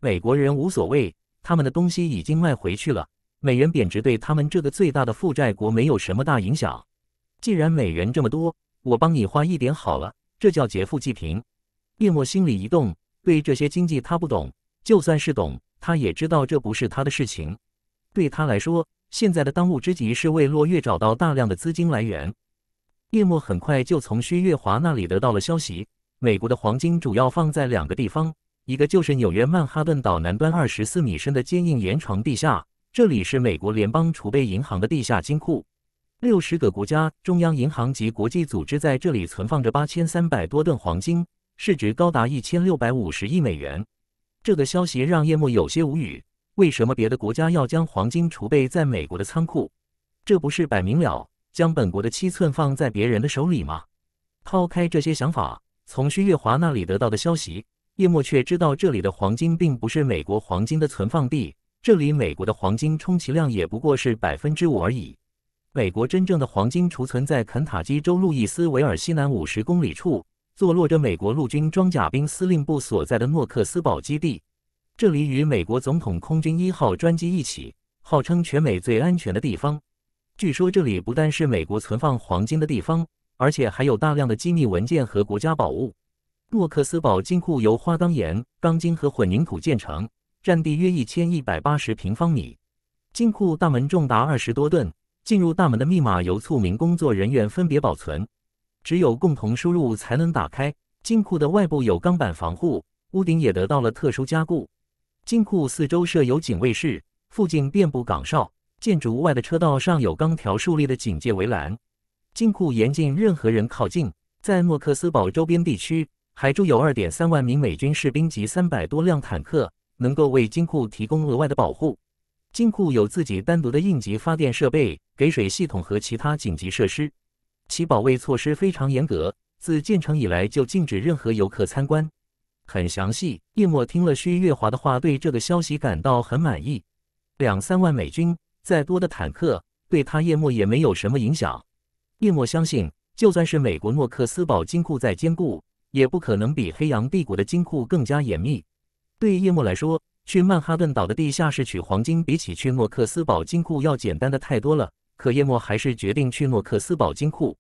美国人无所谓，他们的东西已经卖回去了。美元贬值对他们这个最大的负债国没有什么大影响。既然美元这么多，我帮你花一点好了，这叫劫富济贫。叶默心里一动，对这些经济他不懂，就算是懂，他也知道这不是他的事情。对他来说，现在的当务之急是为落月找到大量的资金来源。叶默很快就从薛月华那里得到了消息，美国的黄金主要放在两个地方，一个就是纽约曼哈顿岛南端二十四米深的坚硬岩床地下。这里是美国联邦储备银行的地下金库，六十个国家中央银行及国际组织在这里存放着八千三百多吨黄金，市值高达一千六百五十亿美元。这个消息让叶默有些无语，为什么别的国家要将黄金储备在美国的仓库？这不是摆明了将本国的七寸放在别人的手里吗？抛开这些想法，从薛月华那里得到的消息，叶默却知道这里的黄金并不是美国黄金的存放地。这里美国的黄金充其量也不过是百分之五而已。美国真正的黄金储存在肯塔基州路易斯维尔西南五十公里处，坐落着美国陆军装甲兵司令部所在的诺克斯堡基地。这里与美国总统空军一号专机一起，号称全美最安全的地方。据说这里不但是美国存放黄金的地方，而且还有大量的机密文件和国家宝物。诺克斯堡金库由花岗岩、钢筋和混凝土建成。占地约一千一百八十平方米，金库大门重达二十多吨。进入大门的密码由促名工作人员分别保存，只有共同输入才能打开。金库的外部有钢板防护，屋顶也得到了特殊加固。金库四周设有警卫室，附近遍布岗哨。建筑物外的车道上有钢条竖立的警戒围栏。金库严禁任何人靠近。在诺克斯堡周边地区，还驻有二点三万名美军士兵及三百多辆坦克。能够为金库提供额外的保护。金库有自己单独的应急发电设备、给水系统和其他紧急设施。其保卫措施非常严格，自建成以来就禁止任何游客参观。很详细。叶默听了薛月华的话，对这个消息感到很满意。两三万美军，再多的坦克，对他叶默也没有什么影响。叶默相信，就算是美国诺克斯堡金库再坚固，也不可能比黑羊帝国的金库更加严密。对叶幕来说，去曼哈顿岛的地下室取黄金，比起去诺克斯堡金库要简单的太多了。可叶幕还是决定去诺克斯堡金库。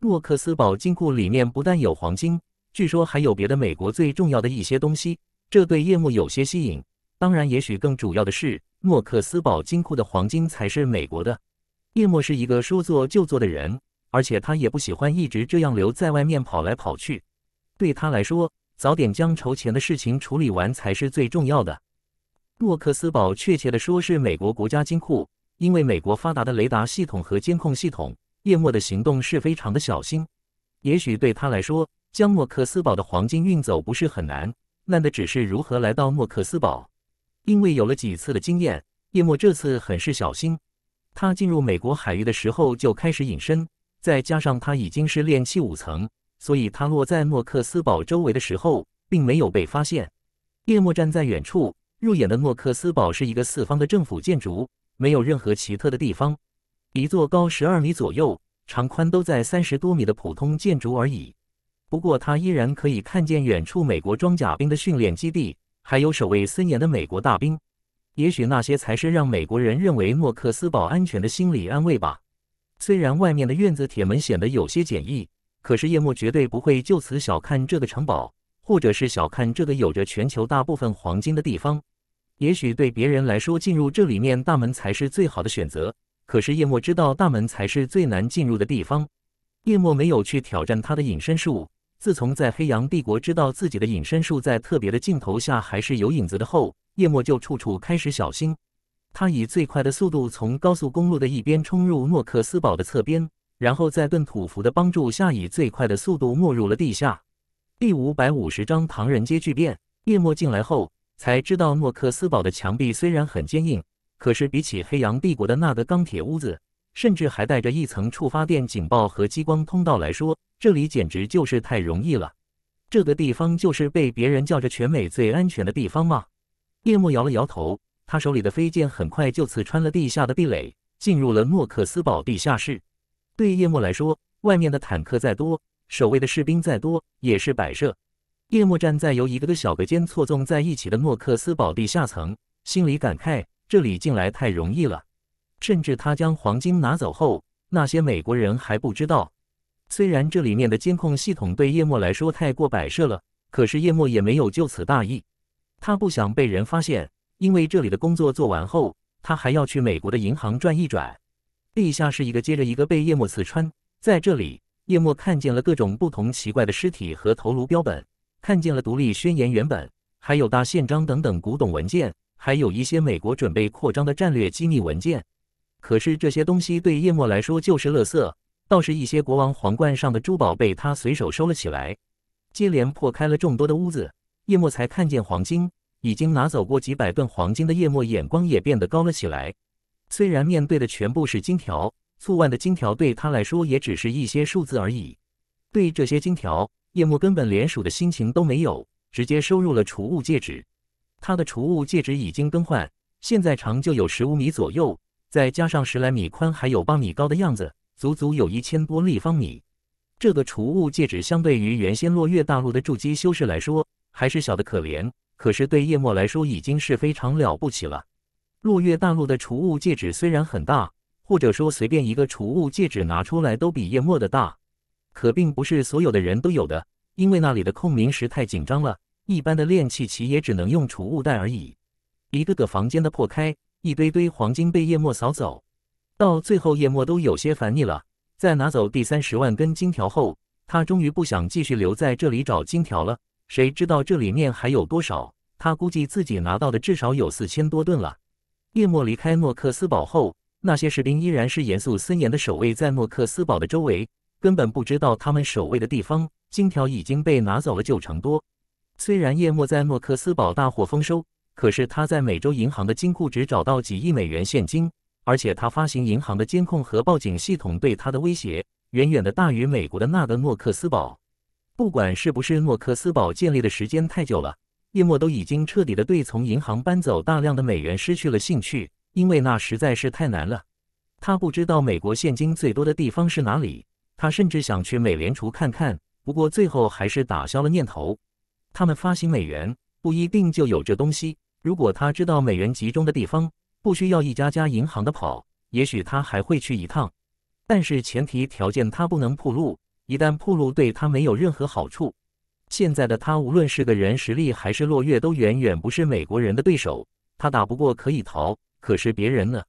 诺克斯堡金库里面不但有黄金，据说还有别的美国最重要的一些东西，这对叶幕有些吸引。当然，也许更主要的是，诺克斯堡金库的黄金才是美国的。叶幕是一个说做就做的人，而且他也不喜欢一直这样留在外面跑来跑去。对他来说，早点将筹钱的事情处理完才是最重要的。诺克斯堡，确切的说是美国国家金库，因为美国发达的雷达系统和监控系统，叶默的行动是非常的小心。也许对他来说，将诺克斯堡的黄金运走不是很难，难的只是如何来到诺克斯堡。因为有了几次的经验，叶默这次很是小心。他进入美国海域的时候就开始隐身，再加上他已经是练气五层。所以它落在诺克斯堡周围的时候，并没有被发现。叶默站在远处，入眼的诺克斯堡是一个四方的政府建筑，没有任何奇特的地方，一座高十二米左右、长宽都在三十多米的普通建筑而已。不过他依然可以看见远处美国装甲兵的训练基地，还有守卫森严的美国大兵。也许那些才是让美国人认为诺克斯堡安全的心理安慰吧。虽然外面的院子铁门显得有些简易。可是叶墨绝对不会就此小看这个城堡，或者是小看这个有着全球大部分黄金的地方。也许对别人来说，进入这里面大门才是最好的选择。可是叶墨知道大门才是最难进入的地方。叶墨没有去挑战他的隐身术。自从在黑羊帝国知道自己的隐身术在特别的镜头下还是有影子的后，叶墨就处处开始小心。他以最快的速度从高速公路的一边冲入诺克斯堡的侧边。然后在更土服的帮助下，以最快的速度没入了地下。第五百五十章《唐人街巨变》。叶默进来后才知道，诺克斯堡的墙壁虽然很坚硬，可是比起黑羊帝国的那个钢铁屋子，甚至还带着一层触发电警报和激光通道来说，这里简直就是太容易了。这个地方就是被别人叫着全美最安全的地方吗？叶默摇了摇头。他手里的飞剑很快就刺穿了地下的壁垒，进入了诺克斯堡地下室。对叶墨来说，外面的坦克再多，守卫的士兵再多，也是摆设。叶墨站在由一个个小隔间错综在一起的诺克斯堡地下层，心里感慨：这里进来太容易了。甚至他将黄金拿走后，那些美国人还不知道。虽然这里面的监控系统对叶墨来说太过摆设了，可是叶墨也没有就此大意。他不想被人发现，因为这里的工作做完后，他还要去美国的银行转一转。地下是一个接着一个被叶幕刺穿，在这里，叶幕看见了各种不同奇怪的尸体和头颅标本，看见了《独立宣言》原本，还有大宪章等等古董文件，还有一些美国准备扩张的战略机密文件。可是这些东西对叶幕来说就是垃圾，倒是一些国王皇冠上的珠宝被他随手收了起来。接连破开了众多的屋子，叶幕才看见黄金。已经拿走过几百吨黄金的叶幕眼光也变得高了起来。虽然面对的全部是金条，数万的金条对他来说也只是一些数字而已。对这些金条，叶幕根本连数的心情都没有，直接收入了储物戒指。他的储物戒指已经更换，现在长就有十五米左右，再加上十来米宽，还有八米高的样子，足足有一千多立方米。这个储物戒指相对于原先落月大陆的筑基修士来说，还是小的可怜。可是对叶墨来说，已经是非常了不起了。落月大陆的储物戒指虽然很大，或者说随便一个储物戒指拿出来都比叶末的大，可并不是所有的人都有的，因为那里的空明石太紧张了，一般的炼器期也只能用储物袋而已。一个个房间的破开，一堆堆黄金被叶末扫走，到最后叶末都有些烦腻了。在拿走第三十万根金条后，他终于不想继续留在这里找金条了。谁知道这里面还有多少？他估计自己拿到的至少有四千多吨了。叶默离开诺克斯堡后，那些士兵依然是严肃森严的守卫在诺克斯堡的周围，根本不知道他们守卫的地方。金条已经被拿走了九成多。虽然叶默在诺克斯堡大获丰收，可是他在美洲银行的金库只找到几亿美元现金，而且他发行银行的监控和报警系统对他的威胁远远的大于美国的那个诺克斯堡。不管是不是诺克斯堡建立的时间太久了。叶默都已经彻底的对从银行搬走大量的美元失去了兴趣，因为那实在是太难了。他不知道美国现金最多的地方是哪里，他甚至想去美联储看看，不过最后还是打消了念头。他们发行美元不一定就有这东西。如果他知道美元集中的地方，不需要一家家银行的跑，也许他还会去一趟。但是前提条件他不能铺路，一旦铺路对他没有任何好处。现在的他，无论是个人实力还是落月，都远远不是美国人的对手。他打不过可以逃，可是别人呢？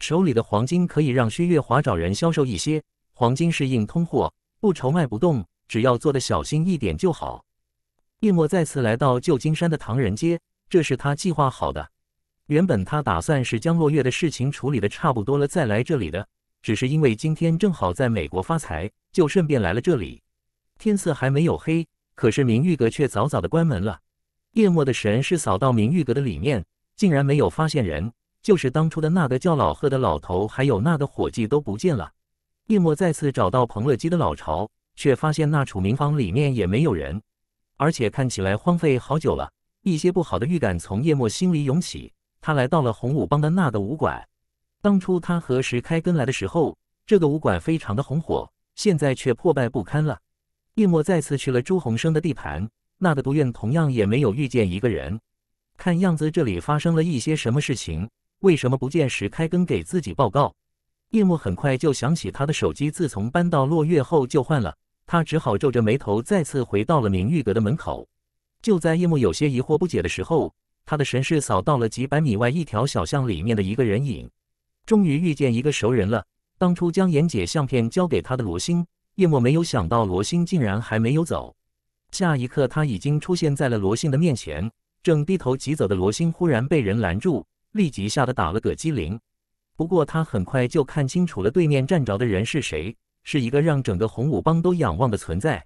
手里的黄金可以让薛月华找人销售一些。黄金是硬通货，不愁卖不动，只要做的小心一点就好。叶墨再次来到旧金山的唐人街，这是他计划好的。原本他打算是将落月的事情处理的差不多了再来这里的，只是因为今天正好在美国发财，就顺便来了这里。天色还没有黑。可是明玉阁却早早的关门了。叶墨的神是扫到明玉阁的里面，竟然没有发现人，就是当初的那个叫老贺的老头，还有那个伙计都不见了。叶墨再次找到彭乐基的老巢，却发现那楚明房里面也没有人，而且看起来荒废好久了。一些不好的预感从叶墨心里涌起，他来到了洪武帮的那个武馆。当初他和石开根来的时候，这个武馆非常的红火，现在却破败不堪了。叶墨再次去了朱洪生的地盘，那个毒院同样也没有遇见一个人。看样子这里发生了一些什么事情？为什么不见石开根给自己报告？叶墨很快就想起他的手机，自从搬到落月后就换了，他只好皱着眉头再次回到了明玉阁的门口。就在叶墨有些疑惑不解的时候，他的神识扫到了几百米外一条小巷里面的一个人影。终于遇见一个熟人了，当初将妍姐相片交给他的罗星。叶莫没有想到罗星竟然还没有走，下一刻他已经出现在了罗星的面前。正低头疾走的罗星忽然被人拦住，立即吓得打了个激灵。不过他很快就看清楚了对面站着的人是谁，是一个让整个洪武帮都仰望的存在。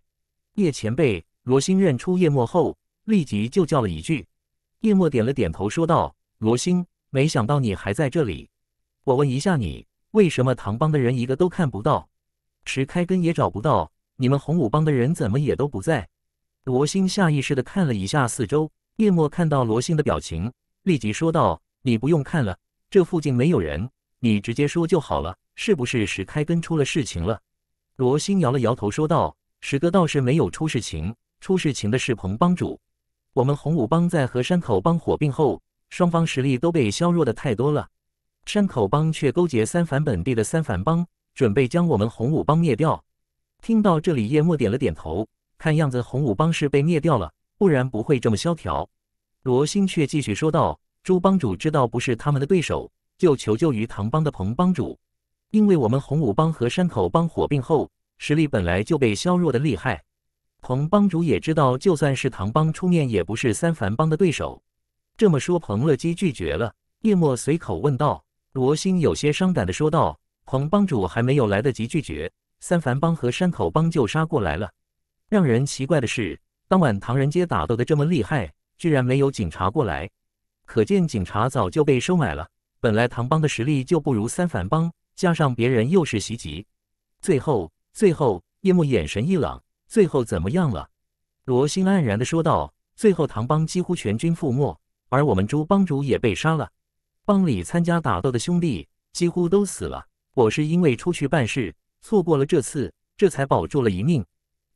叶前辈，罗星认出叶莫后，立即就叫了一句。叶莫点了点头，说道：“罗星，没想到你还在这里。我问一下你，为什么唐帮的人一个都看不到？”石开根也找不到，你们洪武帮的人怎么也都不在？罗星下意识地看了一下四周，叶墨看到罗星的表情，立即说道：“你不用看了，这附近没有人，你直接说就好了，是不是石开根出了事情了？”罗星摇了摇头说道：“石哥倒是没有出事情，出事情的是彭帮主。我们洪武帮在和山口帮火并后，双方实力都被削弱的太多了，山口帮却勾结三反本地的三反帮。”准备将我们洪武帮灭掉。听到这里，叶墨点了点头，看样子洪武帮是被灭掉了，不然不会这么萧条。罗星却继续说道：“朱帮主知道不是他们的对手，就求救于唐帮的彭帮主，因为我们洪武帮和山口帮火并后，实力本来就被削弱的厉害。彭帮主也知道，就算是唐帮出面，也不是三凡帮的对手。这么说，彭乐基拒绝了。叶墨随口问道，罗星有些伤感的说道。”黄帮主还没有来得及拒绝，三凡帮和山口帮就杀过来了。让人奇怪的是，当晚唐人街打斗的这么厉害，居然没有警察过来，可见警察早就被收买了。本来唐帮的实力就不如三凡帮，加上别人又是袭击，最后最后叶幕眼神一冷，最后怎么样了？罗星黯然的说道：“最后唐帮几乎全军覆没，而我们朱帮主也被杀了，帮里参加打斗的兄弟几乎都死了。”我是因为出去办事，错过了这次，这才保住了一命。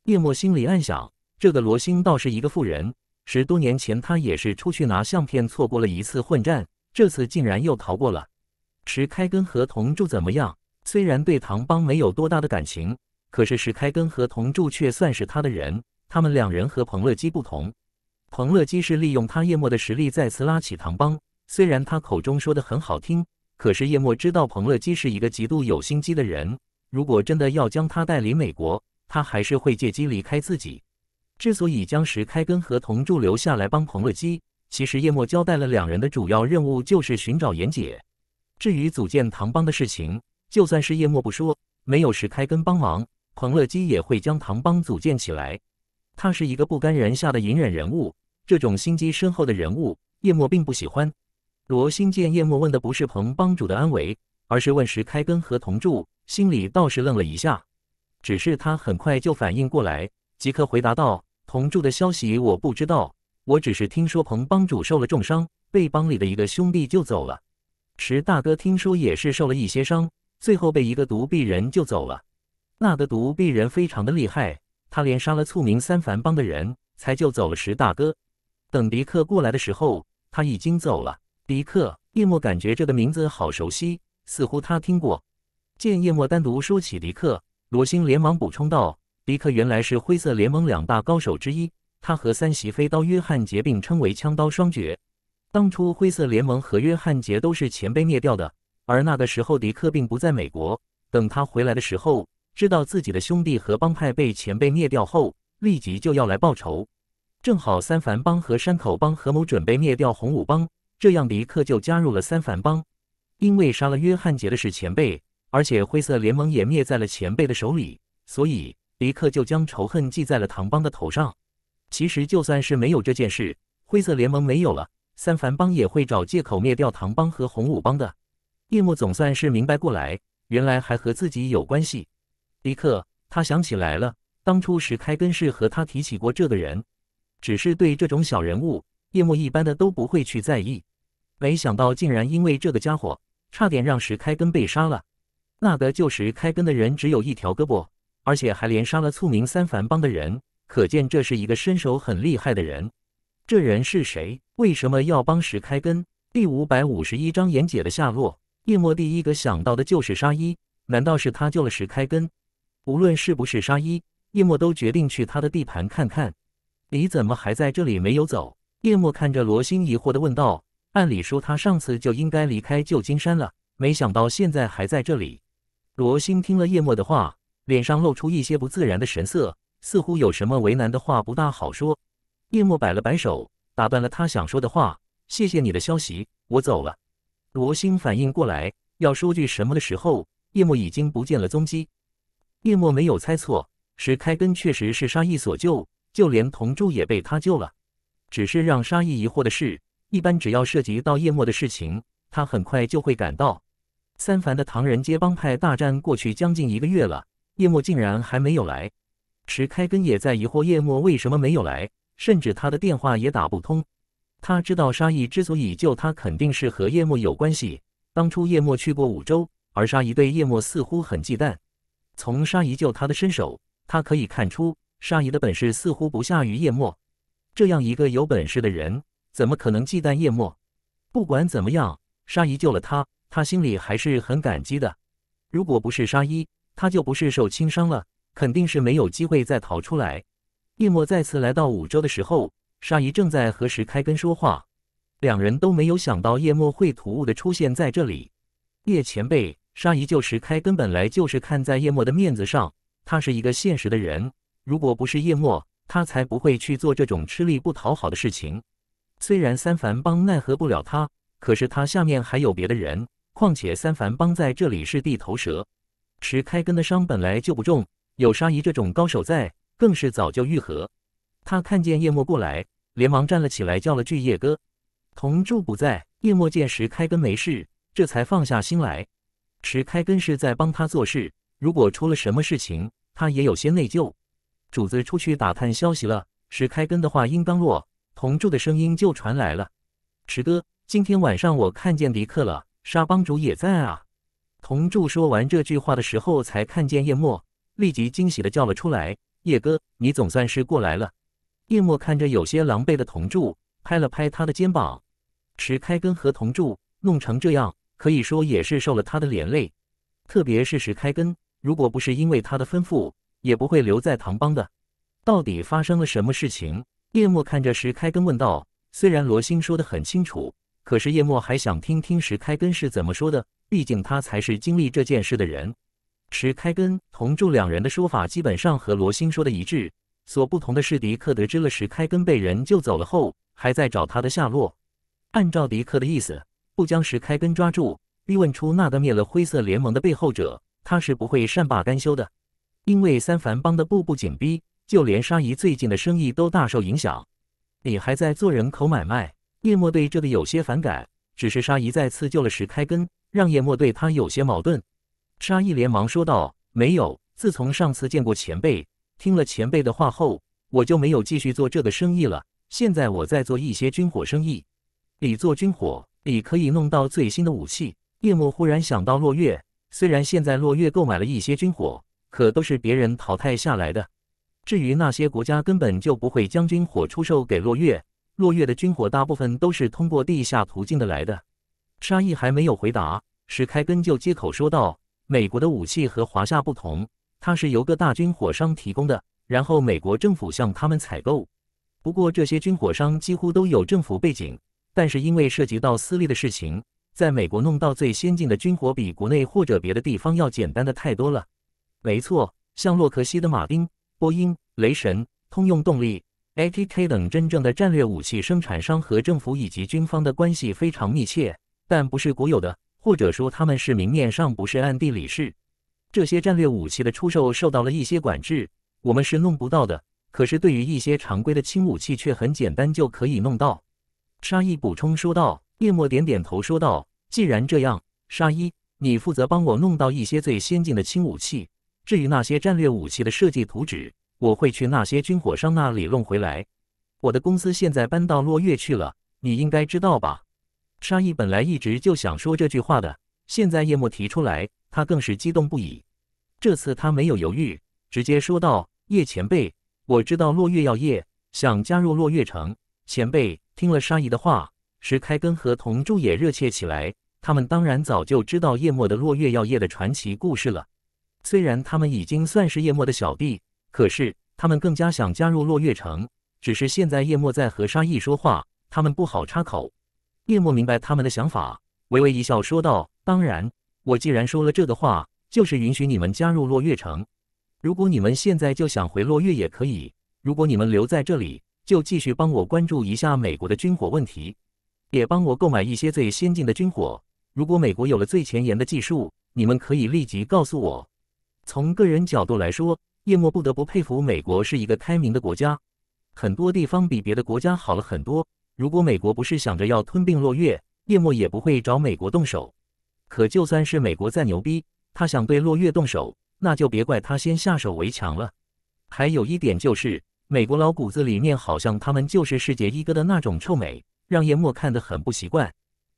叶莫心里暗想，这个罗星倒是一个富人。十多年前，他也是出去拿相片，错过了一次混战，这次竟然又逃过了。石开根和铜柱怎么样？虽然对唐邦没有多大的感情，可是石开根和铜柱却算是他的人。他们两人和彭乐基不同，彭乐基是利用他叶莫的实力再次拉起唐邦。虽然他口中说的很好听。可是叶默知道彭乐基是一个极度有心机的人，如果真的要将他带离美国，他还是会借机离开自己。之所以将石开根和同柱留下来帮彭乐基，其实叶默交代了两人的主要任务就是寻找严姐。至于组建唐帮的事情，就算是叶默不说，没有石开根帮忙，彭乐基也会将唐帮组建起来。他是一个不甘人下的隐忍人物，这种心机深厚的人物，叶默并不喜欢。罗星见叶幕问的不是彭帮主的安危，而是问石开根和同柱，心里倒是愣了一下。只是他很快就反应过来，即刻回答道：“同住的消息我不知道，我只是听说彭帮主受了重伤，被帮里的一个兄弟救走了。石大哥听说也是受了一些伤，最后被一个独臂人救走了。那个独臂人非常的厉害，他连杀了促名三凡帮的人，才救走了石大哥。等迪克过来的时候，他已经走了。”迪克，叶莫感觉这个名字好熟悉，似乎他听过。见叶莫单独说起迪克，罗星连忙补充道：“迪克原来是灰色联盟两大高手之一，他和三席飞刀约翰杰并称为枪刀双绝。当初灰色联盟和约翰杰都是前辈灭掉的，而那个时候迪克并不在美国。等他回来的时候，知道自己的兄弟和帮派被前辈灭掉后，立即就要来报仇。正好三凡帮和山口帮合谋准备灭掉红武帮。”这样，迪克就加入了三反帮。因为杀了约翰杰的是前辈，而且灰色联盟也灭在了前辈的手里，所以迪克就将仇恨记在了唐邦的头上。其实，就算是没有这件事，灰色联盟没有了，三反帮也会找借口灭掉唐邦和红五帮的。叶幕总算是明白过来，原来还和自己有关系。迪克，他想起来了，当初石开根是和他提起过这个人，只是对这种小人物，叶幕一般的都不会去在意。没想到，竟然因为这个家伙，差点让石开根被杀了。那个救石开根的人只有一条胳膊，而且还连杀了促名三凡帮的人，可见这是一个身手很厉害的人。这人是谁？为什么要帮石开根？第五百五十一章严姐的下落。叶墨第一个想到的就是沙一，难道是他救了石开根？无论是不是沙一，叶墨都决定去他的地盘看看。你怎么还在这里没有走？叶墨看着罗星疑惑地问道。按理说他上次就应该离开旧金山了，没想到现在还在这里。罗星听了叶沫的话，脸上露出一些不自然的神色，似乎有什么为难的话不大好说。叶沫摆了摆手，打断了他想说的话：“谢谢你的消息，我走了。”罗星反应过来，要说句什么的时候，叶沫已经不见了踪迹。叶沫没有猜错，石开根确实是沙溢所救，就连铜柱也被他救了。只是让沙溢疑惑的是。一般只要涉及到叶墨的事情，他很快就会赶到。三凡的唐人街帮派大战过去将近一个月了，叶墨竟然还没有来。池开根也在疑惑叶墨为什么没有来，甚至他的电话也打不通。他知道沙溢之所以救他，肯定是和叶墨有关系。当初叶墨去过五洲，而沙溢对叶墨似乎很忌惮。从沙溢救他的身手，他可以看出沙溢的本事似乎不下于叶墨。这样一个有本事的人。怎么可能忌惮叶墨？不管怎么样，沙姨救了他，他心里还是很感激的。如果不是沙姨，他就不是受轻伤了，肯定是没有机会再逃出来。叶墨再次来到五州的时候，沙姨正在和石开根说话，两人都没有想到叶墨会突兀的出现在这里。叶前辈，沙姨救石开根本来就是看在叶墨的面子上，他是一个现实的人，如果不是叶墨，他才不会去做这种吃力不讨好的事情。虽然三凡帮奈何不了他，可是他下面还有别的人。况且三凡帮在这里是地头蛇，石开根的伤本来就不重，有沙姨这种高手在，更是早就愈合。他看见叶墨过来，连忙站了起来，叫了句“叶哥”。同柱不在，叶墨见石开根没事，这才放下心来。石开根是在帮他做事，如果出了什么事情，他也有些内疚。主子出去打探消息了。石开根的话音刚落。同柱的声音就传来了：“池哥，今天晚上我看见迪克了，沙帮主也在啊。”同柱说完这句话的时候，才看见叶墨，立即惊喜的叫了出来：“叶哥，你总算是过来了。”叶墨看着有些狼狈的同柱，拍了拍他的肩膀。池开根和同柱弄成这样，可以说也是受了他的连累，特别是石开根，如果不是因为他的吩咐，也不会留在唐帮的。到底发生了什么事情？叶莫看着石开根问道：“虽然罗星说的很清楚，可是叶莫还想听听石开根是怎么说的。毕竟他才是经历这件事的人。”石开根同住两人的说法基本上和罗星说的一致，所不同的是，迪克得知了石开根被人救走了后，还在找他的下落。按照迪克的意思，不将石开根抓住，逼问出那个灭了灰色联盟的背后者，他是不会善罢甘休的。因为三凡帮的步步紧逼。就连沙姨最近的生意都大受影响。你还在做人口买卖？叶莫对这个有些反感。只是沙姨再次救了石开根，让叶莫对他有些矛盾。沙姨连忙说道：“没有，自从上次见过前辈，听了前辈的话后，我就没有继续做这个生意了。现在我在做一些军火生意。你做军火，你可以弄到最新的武器。”叶莫忽然想到落月，虽然现在落月购买了一些军火，可都是别人淘汰下来的。至于那些国家根本就不会将军火出售给落月，落月的军火大部分都是通过地下途径的来的。沙溢还没有回答，史开根就接口说道：“美国的武器和华夏不同，它是由各大军火商提供的，然后美国政府向他们采购。不过这些军火商几乎都有政府背景，但是因为涉及到私利的事情，在美国弄到最先进的军火比国内或者别的地方要简单的太多了。没错，像洛克希的马丁。”波音、雷神、通用动力、ATK 等真正的战略武器生产商和政府以及军方的关系非常密切，但不是国有的，或者说他们是明面上不是，暗地里是。这些战略武器的出售受到了一些管制，我们是弄不到的。可是对于一些常规的轻武器，却很简单就可以弄到。沙溢补充说道。叶墨点点头说道：“既然这样，沙溢，你负责帮我弄到一些最先进的轻武器。”至于那些战略武器的设计图纸，我会去那些军火商那里弄回来。我的公司现在搬到洛月去了，你应该知道吧？沙溢本来一直就想说这句话的，现在叶沫提出来，他更是激动不已。这次他没有犹豫，直接说道：“叶前辈，我知道落月药业想加入落月城。”前辈听了沙溢的话，石开根和同柱也热切起来。他们当然早就知道叶墨的落月药业的传奇故事了。虽然他们已经算是叶默的小弟，可是他们更加想加入落月城。只是现在叶默在和沙溢说话，他们不好插口。叶默明白他们的想法，微微一笑说道：“当然，我既然说了这个话，就是允许你们加入落月城。如果你们现在就想回落月也可以；如果你们留在这里，就继续帮我关注一下美国的军火问题，也帮我购买一些最先进的军火。如果美国有了最前沿的技术，你们可以立即告诉我。”从个人角度来说，叶末不得不佩服美国是一个开明的国家，很多地方比别的国家好了很多。如果美国不是想着要吞并落月，叶末也不会找美国动手。可就算是美国再牛逼，他想对落月动手，那就别怪他先下手为强了。还有一点就是，美国老骨子里面好像他们就是世界一哥的那种臭美，让叶末看得很不习惯。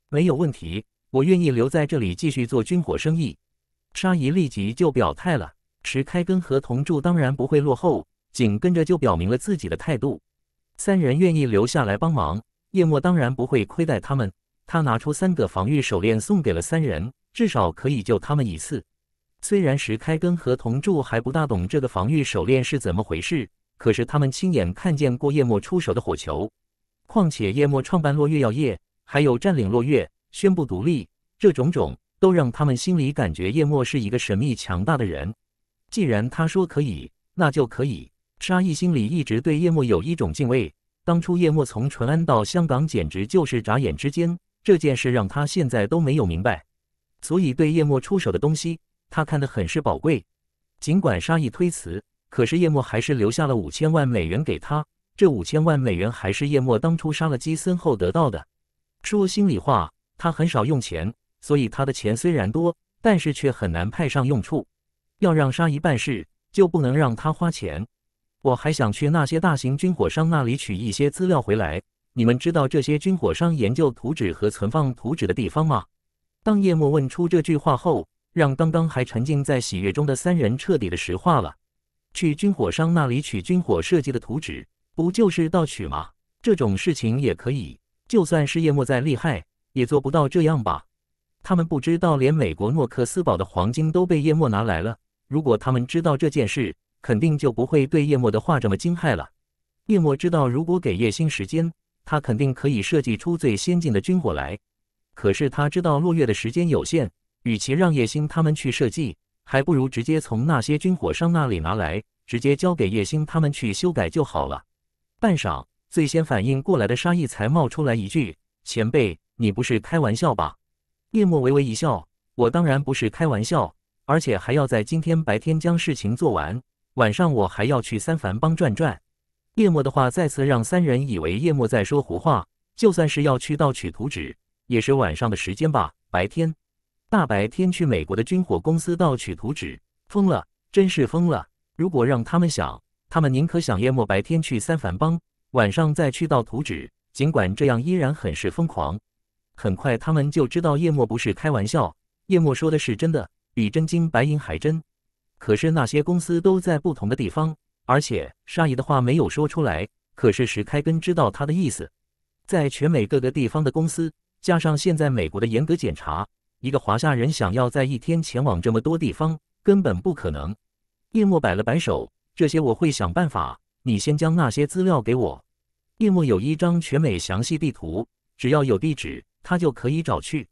没有问题，我愿意留在这里继续做军火生意。沙姨立即就表态了，石开根和同柱当然不会落后，紧跟着就表明了自己的态度，三人愿意留下来帮忙。叶墨当然不会亏待他们，他拿出三个防御手链送给了三人，至少可以救他们一次。虽然石开根和铜柱还不大懂这个防御手链是怎么回事，可是他们亲眼看见过叶墨出手的火球，况且叶墨创办落月药业，还有占领落月，宣布独立，这种种。都让他们心里感觉叶墨是一个神秘强大的人。既然他说可以，那就可以。沙溢心里一直对叶墨有一种敬畏。当初叶墨从淳安到香港，简直就是眨眼之间。这件事让他现在都没有明白，所以对叶墨出手的东西，他看得很是宝贵。尽管沙溢推辞，可是叶墨还是留下了五千万美元给他。这五千万美元还是叶墨当初杀了基森后得到的。说心里话，他很少用钱。所以他的钱虽然多，但是却很难派上用处。要让沙姨办事，就不能让他花钱。我还想去那些大型军火商那里取一些资料回来。你们知道这些军火商研究图纸和存放图纸的地方吗？当叶末问出这句话后，让刚刚还沉浸在喜悦中的三人彻底的石化了。去军火商那里取军火设计的图纸，不就是盗取吗？这种事情也可以。就算是叶末再厉害，也做不到这样吧。他们不知道，连美国诺克斯堡的黄金都被叶默拿来了。如果他们知道这件事，肯定就不会对叶默的话这么惊骇了。叶默知道，如果给叶星时间，他肯定可以设计出最先进的军火来。可是他知道落月的时间有限，与其让叶星他们去设计，还不如直接从那些军火商那里拿来，直接交给叶星他们去修改就好了。半晌，最先反应过来的沙溢才冒出来一句：“前辈，你不是开玩笑吧？”叶墨微微一笑，我当然不是开玩笑，而且还要在今天白天将事情做完，晚上我还要去三凡帮转转。叶墨的话再次让三人以为叶墨在说胡话，就算是要去盗取图纸，也是晚上的时间吧？白天，大白天去美国的军火公司盗取图纸，疯了，真是疯了！如果让他们想，他们宁可想叶墨白天去三凡帮，晚上再去盗图纸，尽管这样依然很是疯狂。很快，他们就知道叶默不是开玩笑。叶默说的是真的，比真金白银还真。可是那些公司都在不同的地方，而且沙爷的话没有说出来。可是石开根知道他的意思。在全美各个地方的公司，加上现在美国的严格检查，一个华夏人想要在一天前往这么多地方，根本不可能。叶默摆了摆手：“这些我会想办法。你先将那些资料给我。”叶默有一张全美详细地图，只要有地址。他就可以找去。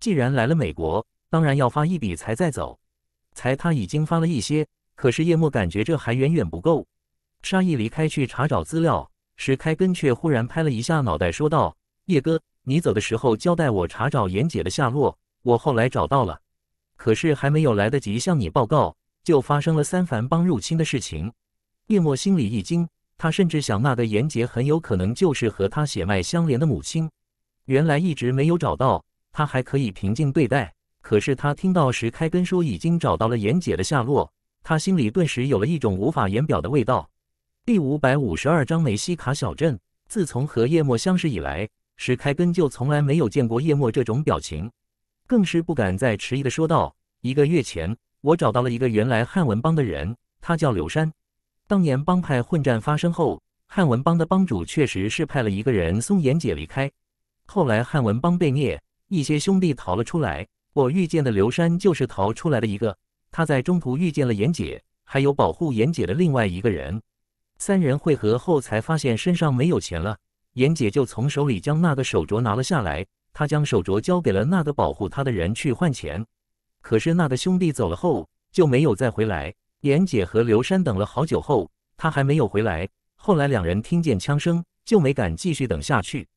既然来了美国，当然要发一笔财再走。财他已经发了一些，可是叶莫感觉这还远远不够。沙溢离开去查找资料时，开根却忽然拍了一下脑袋，说道：“叶哥，你走的时候交代我查找严姐的下落，我后来找到了，可是还没有来得及向你报告，就发生了三凡帮入侵的事情。”叶莫心里一惊，他甚至想，那个严姐很有可能就是和他血脉相连的母亲。原来一直没有找到，他还可以平静对待。可是他听到石开根说已经找到了严姐的下落，他心里顿时有了一种无法言表的味道。第五百五十二章梅西卡小镇。自从和叶墨相识以来，石开根就从来没有见过叶墨这种表情，更是不敢再迟疑的说道：“一个月前，我找到了一个原来汉文帮的人，他叫柳山。当年帮派混战发生后，汉文帮的帮主确实是派了一个人送严姐离开。”后来汉文帮被灭，一些兄弟逃了出来。我遇见的刘山就是逃出来的一个。他在中途遇见了严姐，还有保护严姐的另外一个人。三人会合后，才发现身上没有钱了。严姐就从手里将那个手镯拿了下来，她将手镯交给了那个保护她的人去换钱。可是那个兄弟走了后就没有再回来。严姐和刘山等了好久后，他还没有回来。后来两人听见枪声，就没敢继续等下去。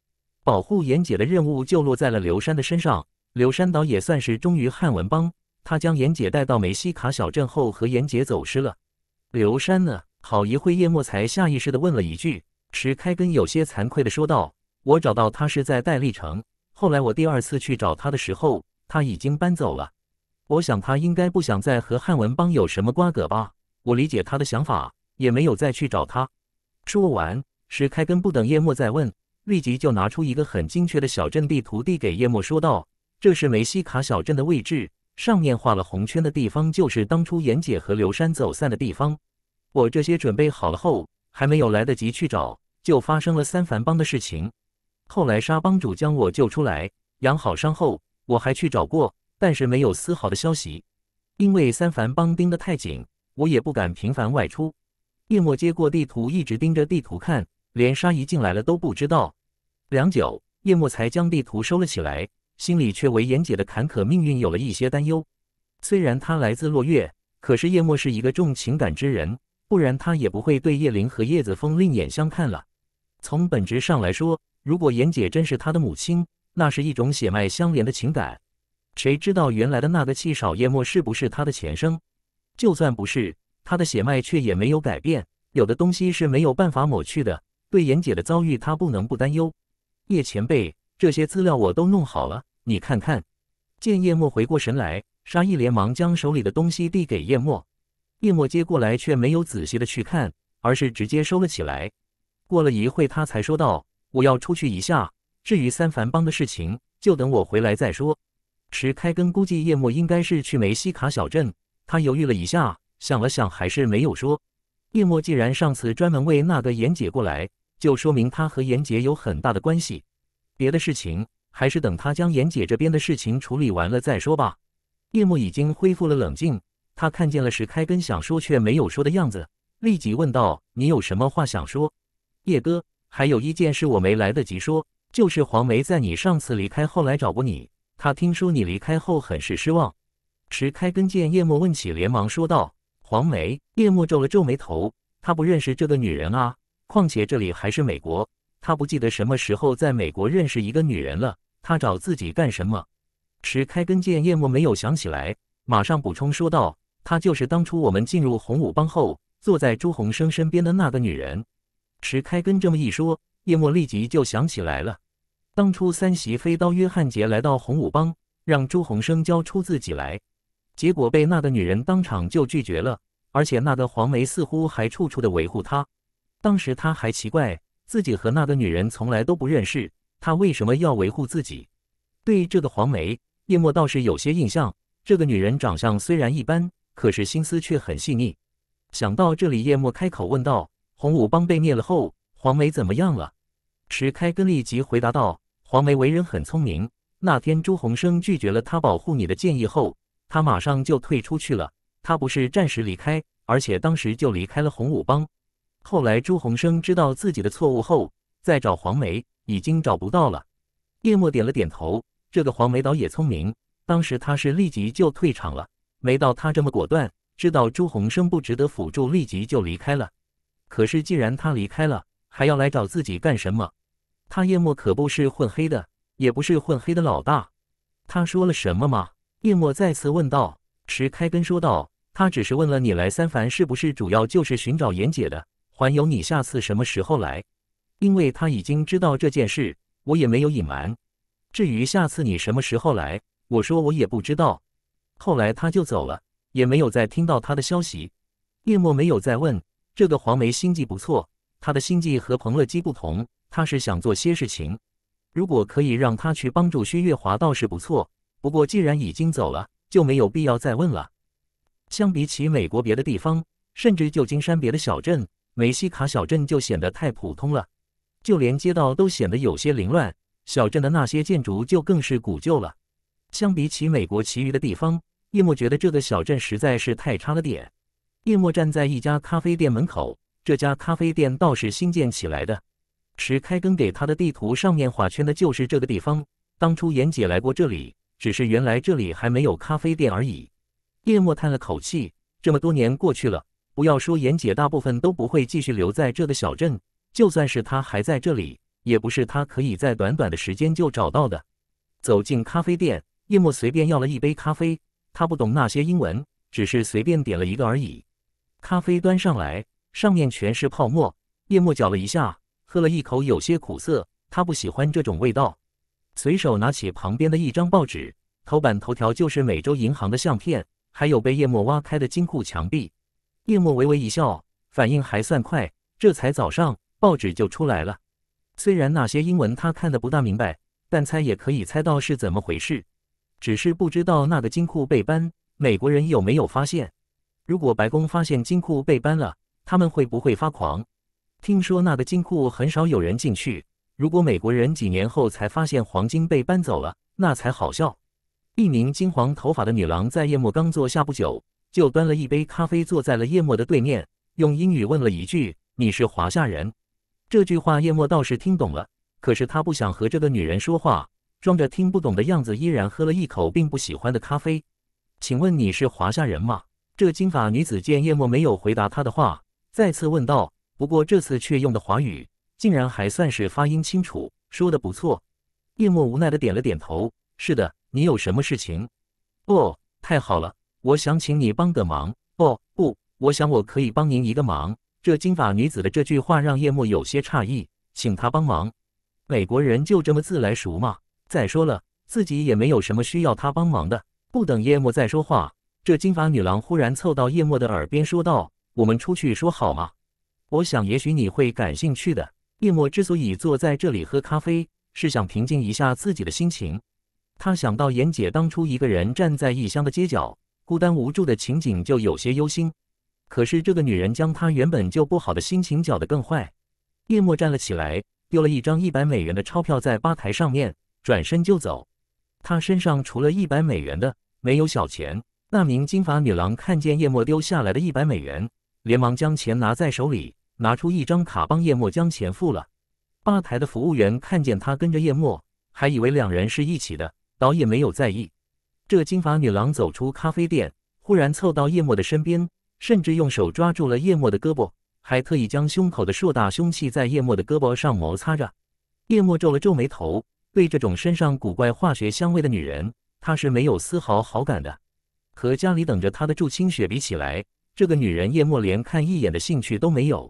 保护严姐的任务就落在了刘山的身上。刘山倒也算是忠于汉文帮，他将严姐带到梅西卡小镇后，和严姐走失了。刘山呢？好一会，叶墨才下意识地问了一句。石开根有些惭愧地说道：“我找到他是在戴笠城，后来我第二次去找他的时候，他已经搬走了。我想他应该不想再和汉文帮有什么瓜葛吧？我理解他的想法，也没有再去找他。”说完，石开根不等叶墨再问。立即就拿出一个很精确的小镇地图，递给叶莫说道：“这是梅西卡小镇的位置，上面画了红圈的地方就是当初严姐和刘山走散的地方。我这些准备好了后，还没有来得及去找，就发生了三凡帮的事情。后来沙帮主将我救出来，养好伤后，我还去找过，但是没有丝毫的消息。因为三凡帮盯得太紧，我也不敢频繁外出。”叶莫接过地图，一直盯着地图看，连沙姨进来了都不知道。良久，叶墨才将地图收了起来，心里却为严姐的坎坷命运有了一些担忧。虽然他来自落月，可是叶莫是一个重情感之人，不然他也不会对叶灵和叶子枫另眼相看了。从本质上来说，如果严姐真是他的母亲，那是一种血脉相连的情感。谁知道原来的那个气少叶墨是不是他的前生？就算不是，他的血脉却也没有改变。有的东西是没有办法抹去的。对严姐的遭遇，他不能不担忧。叶前辈，这些资料我都弄好了，你看看。见叶墨回过神来，沙溢连忙将手里的东西递给叶墨。叶墨接过来，却没有仔细的去看，而是直接收了起来。过了一会，他才说道：“我要出去一下，至于三凡帮的事情，就等我回来再说。”石开根估计叶莫应该是去梅西卡小镇，他犹豫了一下，想了想，还是没有说。叶莫既然上次专门为那个严姐过来。就说明他和严姐有很大的关系，别的事情还是等他将严姐这边的事情处理完了再说吧。叶莫已经恢复了冷静，他看见了石开根想说却没有说的样子，立即问道：“你有什么话想说？”叶哥，还有一件事我没来得及说，就是黄梅在你上次离开后来找过你，他听说你离开后很是失望。石开根见叶莫问起，连忙说道：“黄梅。”叶莫皱了皱眉头，他不认识这个女人啊。况且这里还是美国，他不记得什么时候在美国认识一个女人了。他找自己干什么？迟开根见叶默没有想起来，马上补充说道：“她就是当初我们进入洪武帮后，坐在朱洪生身边的那个女人。”迟开根这么一说，叶默立即就想起来了。当初三袭飞刀约翰杰来到洪武帮，让朱洪生交出自己来，结果被那个女人当场就拒绝了，而且那个黄梅似乎还处处的维护他。当时他还奇怪自己和那个女人从来都不认识，他为什么要维护自己？对这个黄梅，叶墨倒是有些印象。这个女人长相虽然一般，可是心思却很细腻。想到这里，叶墨开口问道：“洪武帮被灭了后，黄梅怎么样了？”池开根立即回答道：“黄梅为人很聪明。那天朱洪生拒绝了她保护你的建议后，她马上就退出去了。她不是暂时离开，而且当时就离开了洪武帮。”后来朱洪生知道自己的错误后，再找黄梅已经找不到了。叶墨点了点头，这个黄梅倒也聪明，当时他是立即就退场了，没到他这么果断，知道朱洪生不值得辅助，立即就离开了。可是既然他离开了，还要来找自己干什么？他叶墨可不是混黑的，也不是混黑的老大。他说了什么吗？叶墨再次问道。石开根说道：“他只是问了你来三凡是不是主要就是寻找严姐的。”还有你下次什么时候来？因为他已经知道这件事，我也没有隐瞒。至于下次你什么时候来，我说我也不知道。后来他就走了，也没有再听到他的消息。叶默没有再问。这个黄梅心计不错，他的心计和彭乐基不同，他是想做些事情。如果可以让他去帮助薛月华，倒是不错。不过既然已经走了，就没有必要再问了。相比起美国别的地方，甚至旧金山别的小镇。梅西卡小镇就显得太普通了，就连街道都显得有些凌乱，小镇的那些建筑就更是古旧了。相比起美国其余的地方，叶莫觉得这个小镇实在是太差了点。叶莫站在一家咖啡店门口，这家咖啡店倒是新建起来的，石开根给他的地图上面画圈的就是这个地方。当初严姐来过这里，只是原来这里还没有咖啡店而已。叶莫叹了口气，这么多年过去了。不要说严姐，大部分都不会继续留在这个小镇。就算是她还在这里，也不是她可以在短短的时间就找到的。走进咖啡店，叶墨随便要了一杯咖啡。他不懂那些英文，只是随便点了一个而已。咖啡端上来，上面全是泡沫。叶墨搅了一下，喝了一口，有些苦涩。他不喜欢这种味道。随手拿起旁边的一张报纸，头版头条就是美洲银行的相片，还有被叶墨挖开的金库墙壁。叶墨微微一笑，反应还算快。这才早上，报纸就出来了。虽然那些英文他看得不大明白，但猜也可以猜到是怎么回事。只是不知道那个金库被搬，美国人有没有发现？如果白宫发现金库被搬了，他们会不会发狂？听说那个金库很少有人进去。如果美国人几年后才发现黄金被搬走了，那才好笑。一名金黄头发的女郎在夜幕刚坐下不久。就端了一杯咖啡，坐在了叶墨的对面，用英语问了一句：“你是华夏人？”这句话叶墨倒是听懂了，可是他不想和这个女人说话，装着听不懂的样子，依然喝了一口并不喜欢的咖啡。请问你是华夏人吗？这金发女子见叶墨没有回答她的话，再次问道。不过这次却用的华语，竟然还算是发音清楚，说的不错。叶墨无奈的点了点头：“是的，你有什么事情？”“哦，太好了。”我想请你帮个忙。哦，不，我想我可以帮您一个忙。这金发女子的这句话让叶沫有些诧异，请她帮忙？美国人就这么自来熟吗？再说了，自己也没有什么需要她帮忙的。不等叶沫再说话，这金发女郎忽然凑到叶沫的耳边说道：“我们出去说好吗？我想也许你会感兴趣的。”叶沫之所以坐在这里喝咖啡，是想平静一下自己的心情。他想到严姐当初一个人站在异乡的街角。孤单无助的情景就有些忧心，可是这个女人将她原本就不好的心情搅得更坏。叶默站了起来，丢了一张一百美元的钞票在吧台上面，转身就走。他身上除了一百美元的，没有小钱。那名金发女郎看见叶默丢下来的一百美元，连忙将钱拿在手里，拿出一张卡帮叶默将钱付了。吧台的服务员看见他跟着叶默，还以为两人是一起的，倒也没有在意。这金发女郎走出咖啡店，忽然凑到叶墨的身边，甚至用手抓住了叶墨的胳膊，还特意将胸口的硕大凶器在叶墨的胳膊上摩擦着。叶墨皱了皱眉头，对这种身上古怪化学香味的女人，他是没有丝毫好感的。和家里等着他的祝清雪比起来，这个女人叶墨连看一眼的兴趣都没有。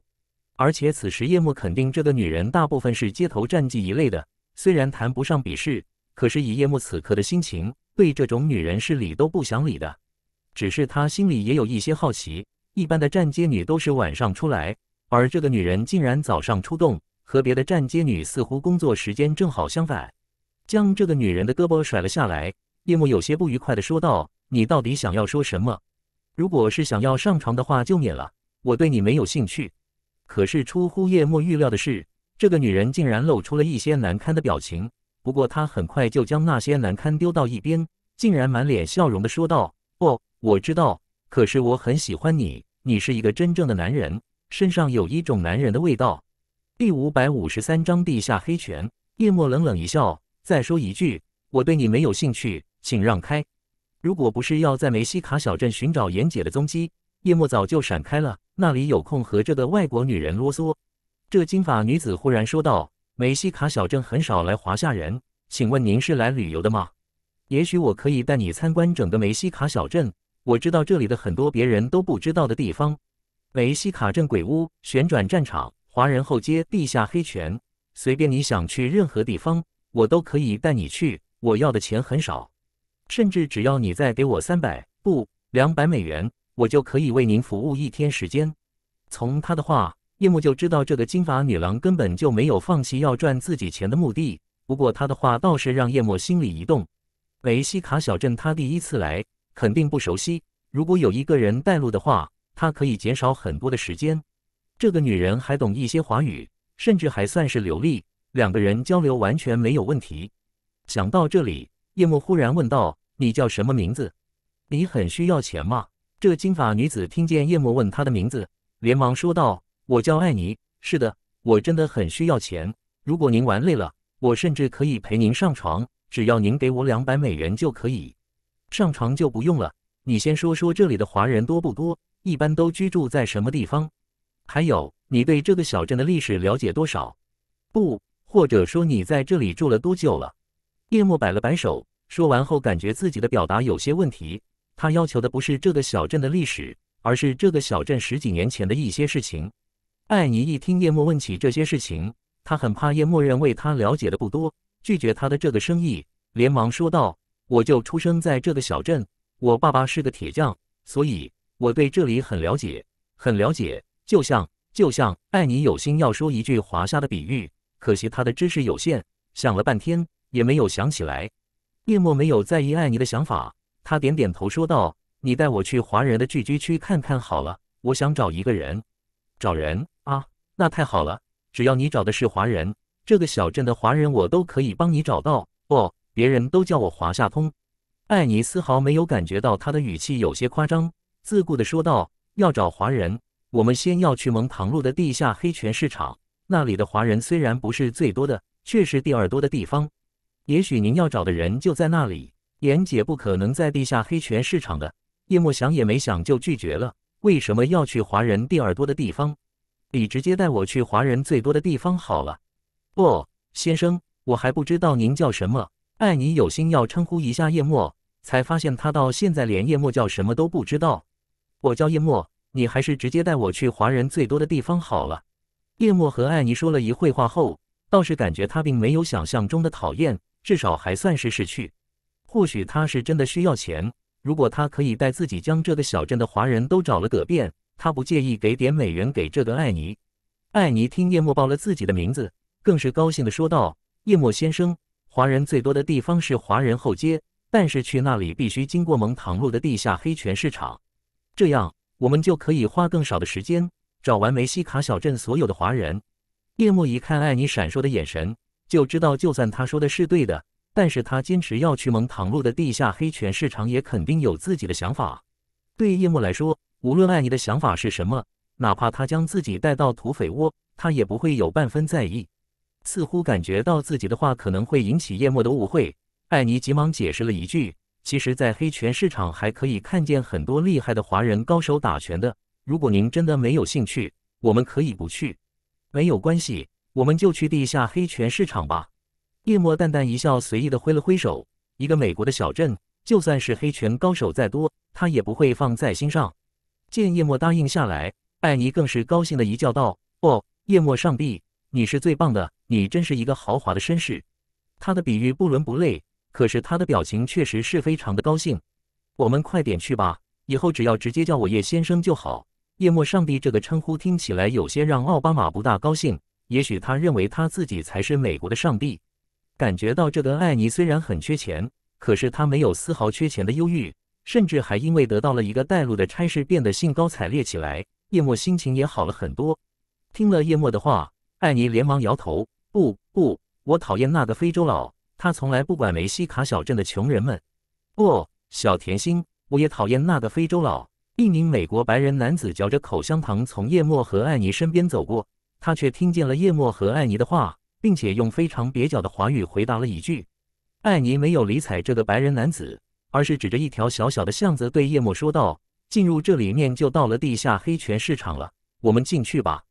而且此时叶墨肯定这个女人大部分是街头战绩一类的，虽然谈不上鄙视，可是以叶墨此刻的心情。对这种女人是理都不想理的，只是他心里也有一些好奇。一般的站街女都是晚上出来，而这个女人竟然早上出动，和别的站街女似乎工作时间正好相反。将这个女人的胳膊甩了下来，叶幕有些不愉快的说道：“你到底想要说什么？如果是想要上床的话，就免了，我对你没有兴趣。”可是出乎叶幕预料的是，这个女人竟然露出了一些难堪的表情。不过他很快就将那些难堪丢到一边，竟然满脸笑容的说道：“哦，我知道，可是我很喜欢你，你是一个真正的男人，身上有一种男人的味道。”第五百五十三章地下黑拳。叶莫冷冷一笑，再说一句：“我对你没有兴趣，请让开。”如果不是要在梅西卡小镇寻找严姐的踪迹，叶莫早就闪开了。那里有空和这个外国女人啰嗦。这金发女子忽然说道。梅西卡小镇很少来华夏人，请问您是来旅游的吗？也许我可以带你参观整个梅西卡小镇，我知道这里的很多别人都不知道的地方：梅西卡镇鬼屋、旋转战场、华人后街、地下黑拳。随便你想去任何地方，我都可以带你去。我要的钱很少，甚至只要你再给我三百不两百美元，我就可以为您服务一天时间。从他的话。叶幕就知道这个金发女郎根本就没有放弃要赚自己钱的目的。不过她的话倒是让叶幕心里一动。梅西卡小镇，他第一次来，肯定不熟悉。如果有一个人带路的话，他可以减少很多的时间。这个女人还懂一些华语，甚至还算是流利，两个人交流完全没有问题。想到这里，叶幕忽然问道：“你叫什么名字？你很需要钱吗？”这金发女子听见叶幕问她的名字，连忙说道。我叫艾尼。是的，我真的很需要钱。如果您玩累了，我甚至可以陪您上床，只要您给我两百美元就可以。上床就不用了。你先说说这里的华人多不多？一般都居住在什么地方？还有，你对这个小镇的历史了解多少？不，或者说你在这里住了多久了？叶默摆了摆手，说完后感觉自己的表达有些问题。他要求的不是这个小镇的历史，而是这个小镇十几年前的一些事情。艾尼一听叶默问起这些事情，他很怕叶默认为他了解的不多，拒绝他的这个生意，连忙说道：“我就出生在这个小镇，我爸爸是个铁匠，所以我对这里很了解，很了解。就像就像艾尼有心要说一句华夏的比喻，可惜他的知识有限，想了半天也没有想起来。叶默没有在意艾尼的想法，他点点头说道：“你带我去华人的聚居区看看好了，我想找一个人，找人。”啊，那太好了！只要你找的是华人，这个小镇的华人我都可以帮你找到。哦，别人都叫我华夏通。艾尼丝毫没有感觉到他的语气有些夸张，自顾的说道：“要找华人，我们先要去蒙唐路的地下黑泉市场，那里的华人虽然不是最多的，却是第二多的地方。也许您要找的人就在那里。严姐不可能在地下黑泉市场的。”叶沫想也没想就拒绝了：“为什么要去华人第二多的地方？”你直接带我去华人最多的地方好了。不，先生，我还不知道您叫什么。艾尼有心要称呼一下叶墨，才发现他到现在连叶墨叫什么都不知道。我叫叶墨，你还是直接带我去华人最多的地方好了。叶墨和艾尼说了一会话后，倒是感觉他并没有想象中的讨厌，至少还算是识趣。或许他是真的需要钱，如果他可以带自己将这个小镇的华人都找了个遍。他不介意给点美元给这个艾尼。艾尼听叶默报了自己的名字，更是高兴的说道：“叶默先生，华人最多的地方是华人后街，但是去那里必须经过蒙唐路的地下黑权市场，这样我们就可以花更少的时间找完梅西卡小镇所有的华人。”叶默一看艾尼闪烁的眼神，就知道就算他说的是对的，但是他坚持要去蒙唐路的地下黑权市场，也肯定有自己的想法。对叶默来说。无论艾尼的想法是什么，哪怕他将自己带到土匪窝，他也不会有半分在意。似乎感觉到自己的话可能会引起叶默的误会，艾尼急忙解释了一句：“其实，在黑拳市场还可以看见很多厉害的华人高手打拳的。如果您真的没有兴趣，我们可以不去。没有关系，我们就去地下黑拳市场吧。”叶默淡淡一笑，随意的挥了挥手。一个美国的小镇，就算是黑拳高手再多，他也不会放在心上。见叶默答应下来，艾尼更是高兴的一叫道：“哦，叶默上帝，你是最棒的，你真是一个豪华的绅士。”他的比喻不伦不类，可是他的表情确实是非常的高兴。我们快点去吧，以后只要直接叫我叶先生就好。叶默上帝这个称呼听起来有些让奥巴马不大高兴，也许他认为他自己才是美国的上帝。感觉到这个艾尼虽然很缺钱，可是他没有丝毫缺钱的忧郁。甚至还因为得到了一个带路的差事变得兴高采烈起来，叶墨心情也好了很多。听了叶墨的话，艾尼连忙摇头：“不，不，我讨厌那个非洲佬，他从来不管梅西卡小镇的穷人们。”“不，小甜心，我也讨厌那个非洲佬。”一名美国白人男子嚼着口香糖从叶墨和艾尼身边走过，他却听见了叶墨和艾尼的话，并且用非常蹩脚的华语回答了一句。艾尼没有理睬这个白人男子。而是指着一条小小的巷子，对叶墨说道：“进入这里面就到了地下黑泉市场了，我们进去吧。”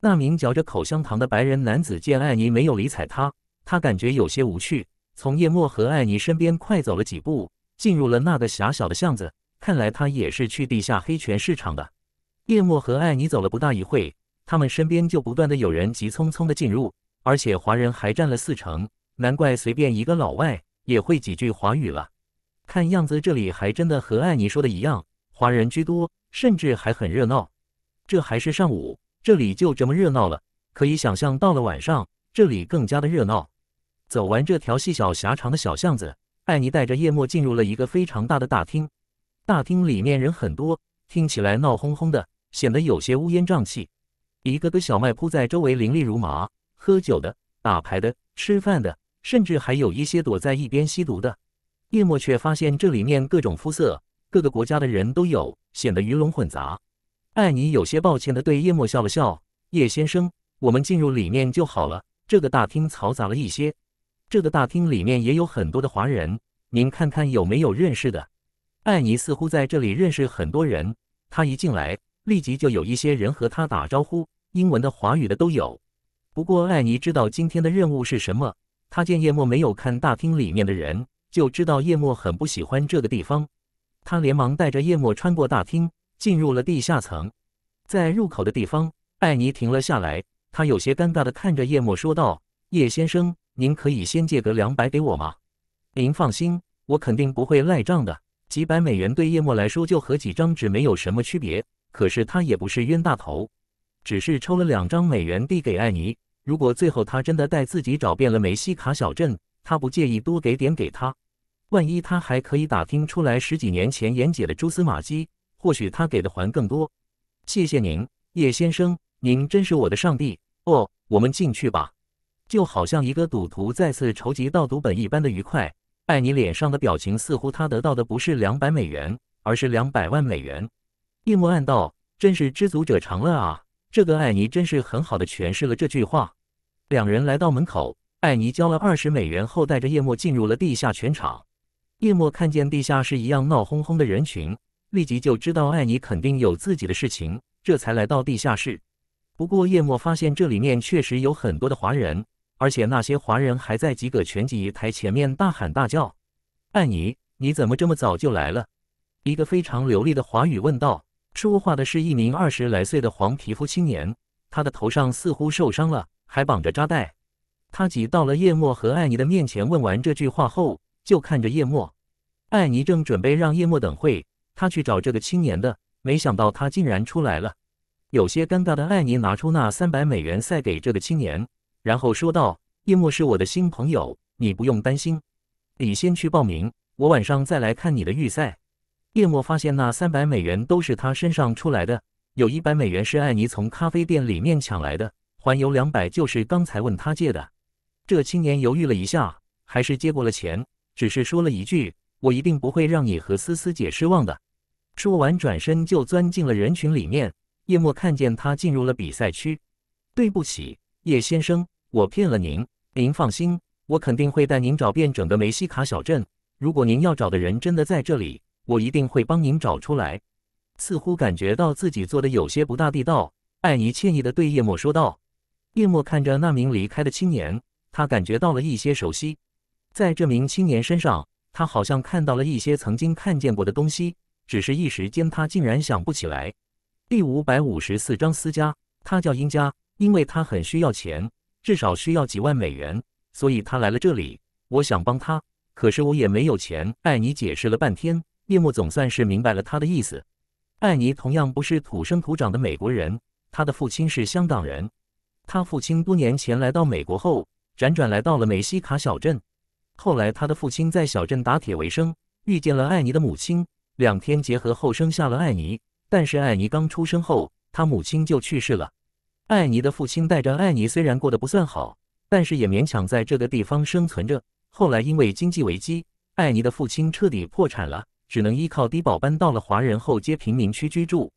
那名嚼着口香糖的白人男子见艾尼没有理睬他，他感觉有些无趣，从叶墨和艾尼身边快走了几步，进入了那个狭小的巷子。看来他也是去地下黑泉市场的。叶墨和艾尼走了不大一会，他们身边就不断的有人急匆匆的进入，而且华人还占了四成，难怪随便一个老外也会几句华语了。看样子，这里还真的和艾妮说的一样，华人居多，甚至还很热闹。这还是上午，这里就这么热闹了。可以想象，到了晚上，这里更加的热闹。走完这条细小狭长的小巷子，艾妮带着叶墨进入了一个非常大的大厅。大厅里面人很多，听起来闹哄哄的，显得有些乌烟瘴气。一个个小卖铺在周围林立如麻，喝酒的、打牌的、吃饭的，甚至还有一些躲在一边吸毒的。叶墨却发现这里面各种肤色、各个国家的人都有，显得鱼龙混杂。艾尼有些抱歉地对叶墨笑了笑：“叶先生，我们进入里面就好了。这个大厅嘈杂了一些，这个大厅里面也有很多的华人，您看看有没有认识的。”艾尼似乎在这里认识很多人，他一进来，立即就有一些人和他打招呼，英文的、华语的都有。不过艾尼知道今天的任务是什么，他见叶墨没有看大厅里面的人。就知道叶墨很不喜欢这个地方，他连忙带着叶墨穿过大厅，进入了地下层。在入口的地方，艾尼停了下来，他有些尴尬的看着叶墨说道：“叶先生，您可以先借个两百给我吗？您放心，我肯定不会赖账的。几百美元对叶墨来说就和几张纸没有什么区别，可是他也不是冤大头，只是抽了两张美元递给艾尼。如果最后他真的带自己找遍了梅西卡小镇。”他不介意多给点给他，万一他还可以打听出来十几年前严姐的蛛丝马迹，或许他给的还更多。谢谢您，叶先生，您真是我的上帝哦！我们进去吧，就好像一个赌徒再次筹集到赌本一般的愉快。艾尼脸上的表情似乎他得到的不是两百美元，而是两百万美元。叶幕暗道：“真是知足者常乐啊！”这个艾尼真是很好的诠释了这句话。两人来到门口。艾尼交了二十美元后，带着叶墨进入了地下拳场。叶墨看见地下室一样闹哄哄的人群，立即就知道艾尼肯定有自己的事情，这才来到地下室。不过，叶墨发现这里面确实有很多的华人，而且那些华人还在几个拳击台前面大喊大叫。“艾尼，你怎么这么早就来了？”一个非常流利的华语问道。说话的是一名二十来岁的黄皮肤青年，他的头上似乎受伤了，还绑着扎带。他挤到了叶沫和艾尼的面前，问完这句话后，就看着叶沫。艾尼正准备让叶沫等会，他去找这个青年的，没想到他竟然出来了。有些尴尬的艾尼拿出那三百美元塞给这个青年，然后说道：“叶沫是我的新朋友，你不用担心，你先去报名，我晚上再来看你的预赛。”叶沫发现那三百美元都是他身上出来的，有一百美元是艾尼从咖啡店里面抢来的，还有两百就是刚才问他借的。这青年犹豫了一下，还是接过了钱，只是说了一句：“我一定不会让你和思思姐失望的。”说完，转身就钻进了人群里面。叶莫看见他进入了比赛区，对不起，叶先生，我骗了您。您放心，我肯定会带您找遍整个梅西卡小镇。如果您要找的人真的在这里，我一定会帮您找出来。似乎感觉到自己做的有些不大地道，艾尼歉意地对叶墨说道。叶墨看着那名离开的青年。他感觉到了一些熟悉，在这名青年身上，他好像看到了一些曾经看见过的东西，只是一时间他竟然想不起来。第五百五十四章私家，他叫英家，因为他很需要钱，至少需要几万美元，所以他来了这里。我想帮他，可是我也没有钱。艾尼解释了半天，叶幕总算是明白了他的意思。艾尼同样不是土生土长的美国人，他的父亲是香港人，他父亲多年前来到美国后。辗转来到了梅西卡小镇。后来，他的父亲在小镇打铁为生，遇见了艾尼的母亲，两天结合后生下了艾尼。但是，艾尼刚出生后，他母亲就去世了。艾尼的父亲带着艾尼，虽然过得不算好，但是也勉强在这个地方生存着。后来，因为经济危机，艾尼的父亲彻底破产了，只能依靠低保搬到了华人后街贫民区居住。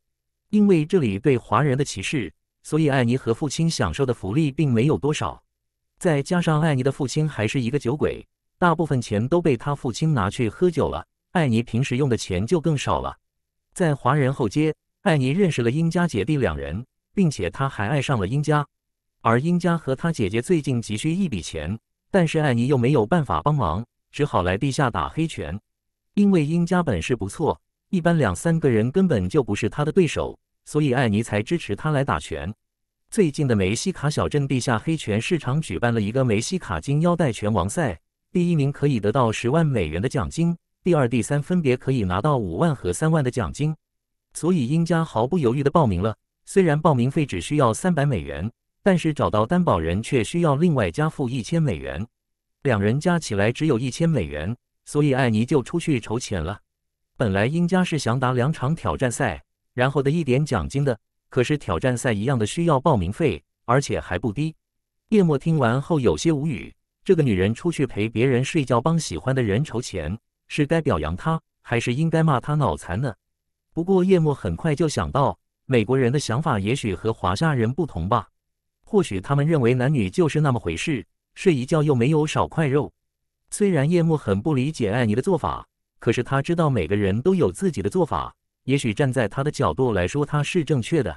因为这里对华人的歧视，所以艾尼和父亲享受的福利并没有多少。再加上艾尼的父亲还是一个酒鬼，大部分钱都被他父亲拿去喝酒了。艾尼平时用的钱就更少了。在华人后街，艾尼认识了英家姐弟两人，并且他还爱上了英家。而英家和他姐姐最近急需一笔钱，但是艾尼又没有办法帮忙，只好来地下打黑拳。因为英家本事不错，一般两三个人根本就不是他的对手，所以艾尼才支持他来打拳。最近的梅西卡小镇地下黑拳市场举办了一个梅西卡金腰带拳王赛，第一名可以得到十万美元的奖金，第二、第三分别可以拿到五万和三万的奖金。所以英家毫不犹豫地报名了。虽然报名费只需要三百美元，但是找到担保人却需要另外加付一千美元，两人加起来只有一千美元，所以艾尼就出去筹钱了。本来英家是想打两场挑战赛，然后的一点奖金的。可是挑战赛一样的需要报名费，而且还不低。叶默听完后有些无语：这个女人出去陪别人睡觉，帮喜欢的人筹钱，是该表扬她，还是应该骂她脑残呢？不过叶默很快就想到，美国人的想法也许和华夏人不同吧。或许他们认为男女就是那么回事，睡一觉又没有少块肉。虽然叶默很不理解艾妮的做法，可是他知道每个人都有自己的做法。也许站在他的角度来说，他是正确的。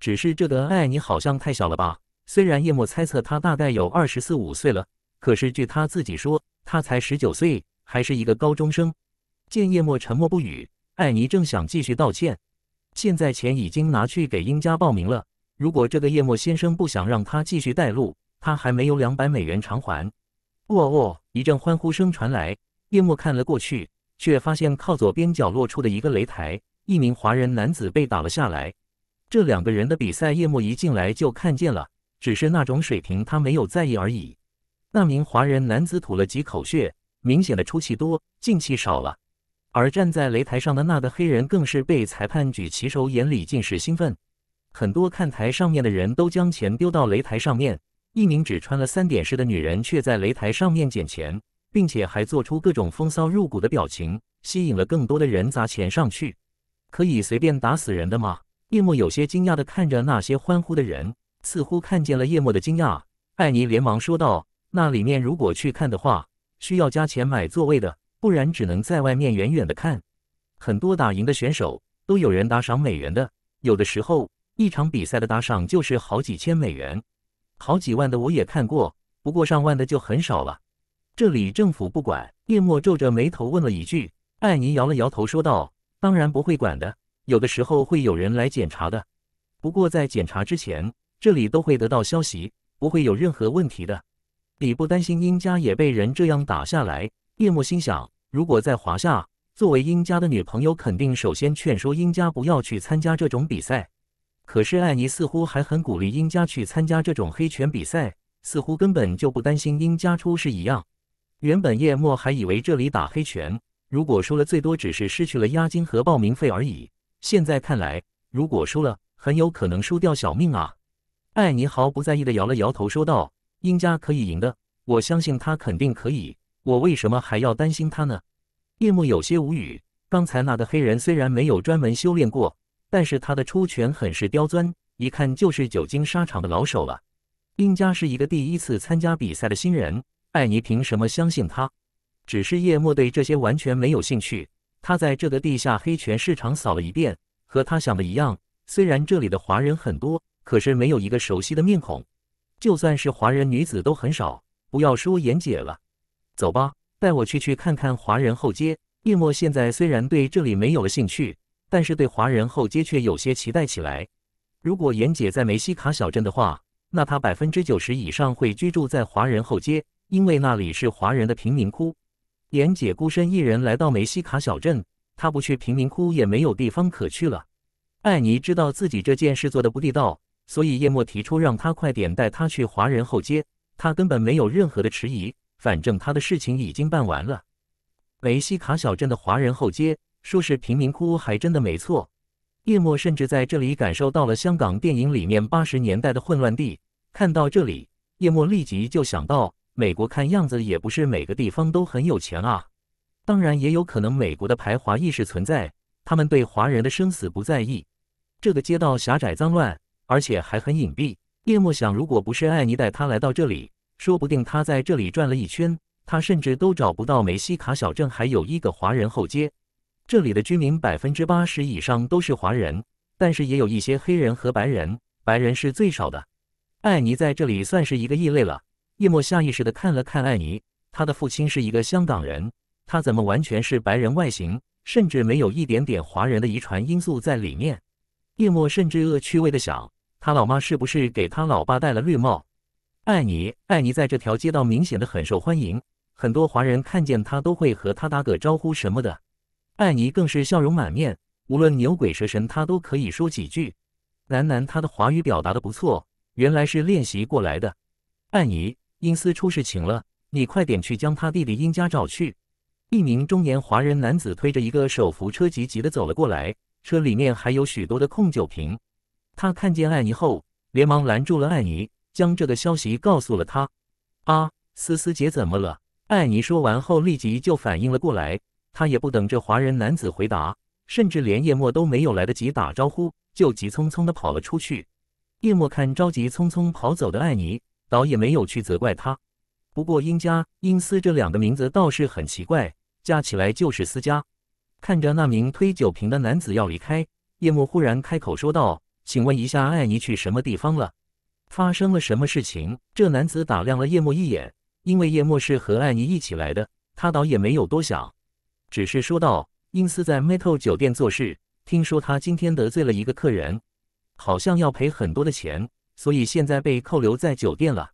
只是这个艾尼好像太小了吧。虽然叶莫猜测他大概有二十四五岁了，可是据他自己说，他才十九岁，还是一个高中生。见叶莫沉默不语，艾尼正想继续道歉。现在钱已经拿去给英家报名了。如果这个叶莫先生不想让他继续带路，他还没有两百美元偿还。哦哦！一阵欢呼声传来，叶莫看了过去，却发现靠左边角落处的一个擂台。一名华人男子被打了下来，这两个人的比赛，叶幕一进来就看见了，只是那种水平，他没有在意而已。那名华人男子吐了几口血，明显的出气多，进气少了。而站在擂台上的那个黑人更是被裁判举起手，眼里尽是兴奋。很多看台上面的人都将钱丢到擂台上面，一名只穿了三点式的女人却在擂台上面捡钱，并且还做出各种风骚入骨的表情，吸引了更多的人砸钱上去。可以随便打死人的吗？叶墨有些惊讶的看着那些欢呼的人，似乎看见了叶墨的惊讶，艾尼连忙说道：“那里面如果去看的话，需要加钱买座位的，不然只能在外面远远的看。很多打赢的选手都有人打赏美元的，有的时候一场比赛的打赏就是好几千美元，好几万的我也看过，不过上万的就很少了。这里政府不管。”叶墨皱着眉头问了一句，艾尼摇了摇头说道。当然不会管的，有的时候会有人来检查的。不过在检查之前，这里都会得到消息，不会有任何问题的。你不担心英家也被人这样打下来？叶墨心想，如果在华夏，作为英家的女朋友，肯定首先劝说英家不要去参加这种比赛。可是艾尼似乎还很鼓励英家去参加这种黑拳比赛，似乎根本就不担心英家出事一样。原本叶墨还以为这里打黑拳。如果输了，最多只是失去了押金和报名费而已。现在看来，如果输了，很有可能输掉小命啊！艾尼毫不在意的摇了摇头，说道：“英家可以赢的，我相信他肯定可以。我为什么还要担心他呢？”叶幕有些无语。刚才那个黑人虽然没有专门修炼过，但是他的出拳很是刁钻，一看就是久经沙场的老手了。英家是一个第一次参加比赛的新人，艾尼凭什么相信他？只是叶莫对这些完全没有兴趣。他在这个地下黑拳市场扫了一遍，和他想的一样。虽然这里的华人很多，可是没有一个熟悉的面孔。就算是华人女子都很少，不要说严姐了。走吧，带我去去看看华人后街。叶莫现在虽然对这里没有了兴趣，但是对华人后街却有些期待起来。如果严姐在梅西卡小镇的话，那她百分之九十以上会居住在华人后街，因为那里是华人的贫民窟。严姐孤身一人来到梅西卡小镇，她不去贫民窟也没有地方可去了。艾尼知道自己这件事做的不地道，所以叶默提出让她快点带她去华人后街。她根本没有任何的迟疑，反正她的事情已经办完了。梅西卡小镇的华人后街，说是贫民窟还真的没错。叶默甚至在这里感受到了香港电影里面八十年代的混乱地。看到这里，叶默立即就想到。美国看样子也不是每个地方都很有钱啊，当然也有可能美国的排华意识存在，他们对华人的生死不在意。这个街道狭窄脏乱，而且还很隐蔽。叶默想，如果不是艾尼带他来到这里，说不定他在这里转了一圈，他甚至都找不到梅西卡小镇还有一个华人后街。这里的居民百分之八十以上都是华人，但是也有一些黑人和白人，白人是最少的。艾尼在这里算是一个异类了。叶默下意识地看了看艾尼，他的父亲是一个香港人，他怎么完全是白人外形，甚至没有一点点华人的遗传因素在里面？叶默甚至恶趣味地想，他老妈是不是给他老爸戴了绿帽？艾尼，艾尼在这条街道明显的很受欢迎，很多华人看见他都会和他打个招呼什么的。艾尼更是笑容满面，无论牛鬼蛇神他都可以说几句。楠楠，他的华语表达的不错，原来是练习过来的。艾尼。因斯出事情了，你快点去将他弟弟英家找去。一名中年华人男子推着一个手扶车急急的走了过来，车里面还有许多的空酒瓶。他看见艾尼后，连忙拦住了艾尼，将这个消息告诉了他。啊，思思姐怎么了？艾尼说完后，立即就反应了过来。他也不等这华人男子回答，甚至连叶默都没有来得及打招呼，就急匆匆的跑了出去。叶墨看着急匆匆跑走的艾尼，倒也没有去责怪他，不过英家、英斯这两个名字倒是很奇怪，加起来就是思家。看着那名推酒瓶的男子要离开，叶幕忽然开口说道：“请问一下，艾尼去什么地方了？发生了什么事情？”这男子打量了叶幕一眼，因为叶幕是和艾尼一起来的，他倒也没有多想，只是说道：“英斯在 Metal 酒店做事，听说他今天得罪了一个客人，好像要赔很多的钱。”所以现在被扣留在酒店了。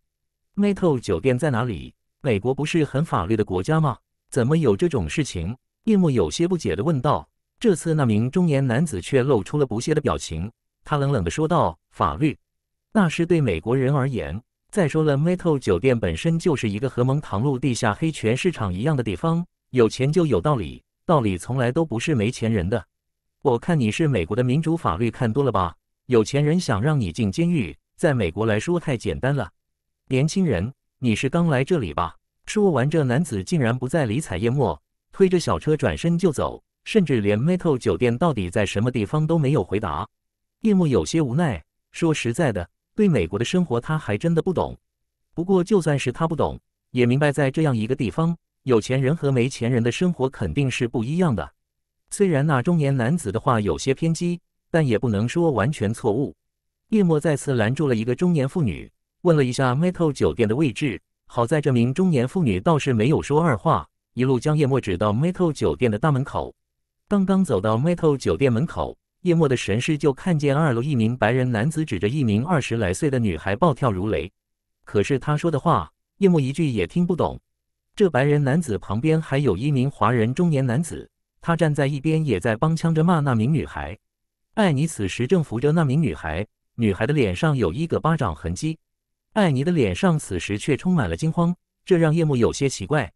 Metal 酒店在哪里？美国不是很法律的国家吗？怎么有这种事情？叶幕有些不解的问道。这次那名中年男子却露出了不屑的表情，他冷冷的说道：“法律，那是对美国人而言。再说了，Metal 酒店本身就是一个和蒙唐路地下黑拳市场一样的地方。有钱就有道理，道理从来都不是没钱人的。我看你是美国的民主法律看多了吧？有钱人想让你进监狱。”在美国来说太简单了，年轻人，你是刚来这里吧？说完，这男子竟然不再理睬叶墨，推着小车转身就走，甚至连 Metal 酒店到底在什么地方都没有回答。叶墨有些无奈，说实在的，对美国的生活他还真的不懂。不过就算是他不懂，也明白在这样一个地方，有钱人和没钱人的生活肯定是不一样的。虽然那中年男子的话有些偏激，但也不能说完全错误。叶莫再次拦住了一个中年妇女，问了一下 Metal 酒店的位置。好在这名中年妇女倒是没有说二话，一路将叶莫指到 Metal 酒店的大门口。刚刚走到 Metal 酒店门口，叶莫的神识就看见二楼一名白人男子指着一名二十来岁的女孩暴跳如雷。可是他说的话，叶莫一句也听不懂。这白人男子旁边还有一名华人中年男子，他站在一边也在帮腔着骂那名女孩。艾尼此时正扶着那名女孩。女孩的脸上有一个巴掌痕迹，艾尼的脸上此时却充满了惊慌，这让叶幕有些奇怪。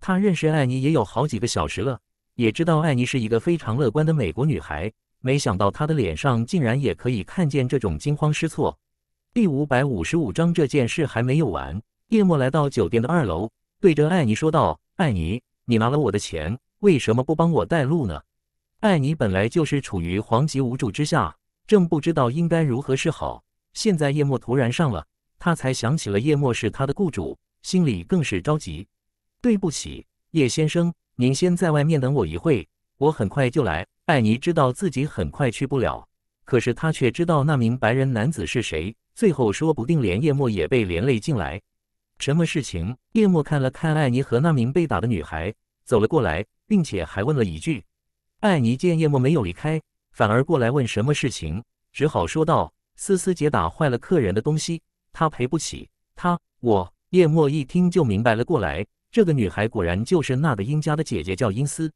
他认识艾尼也有好几个小时了，也知道艾尼是一个非常乐观的美国女孩，没想到她的脸上竟然也可以看见这种惊慌失措。第五百五十五章这件事还没有完，叶幕来到酒店的二楼，对着艾尼说道：“艾尼，你拿了我的钱，为什么不帮我带路呢？”艾尼本来就是处于惶急无助之下。正不知道应该如何是好，现在叶墨突然上了，他才想起了叶墨是他的雇主，心里更是着急。对不起，叶先生，您先在外面等我一会，我很快就来。艾尼知道自己很快去不了，可是他却知道那名白人男子是谁，最后说不定连叶墨也被连累进来。什么事情？叶墨看了看艾尼和那名被打的女孩，走了过来，并且还问了一句。艾尼见叶墨没有离开。反而过来问什么事情，只好说道：“思思姐打坏了客人的东西，她赔不起。”她我叶墨一听就明白了过来，这个女孩果然就是那个英家的姐姐，叫英思。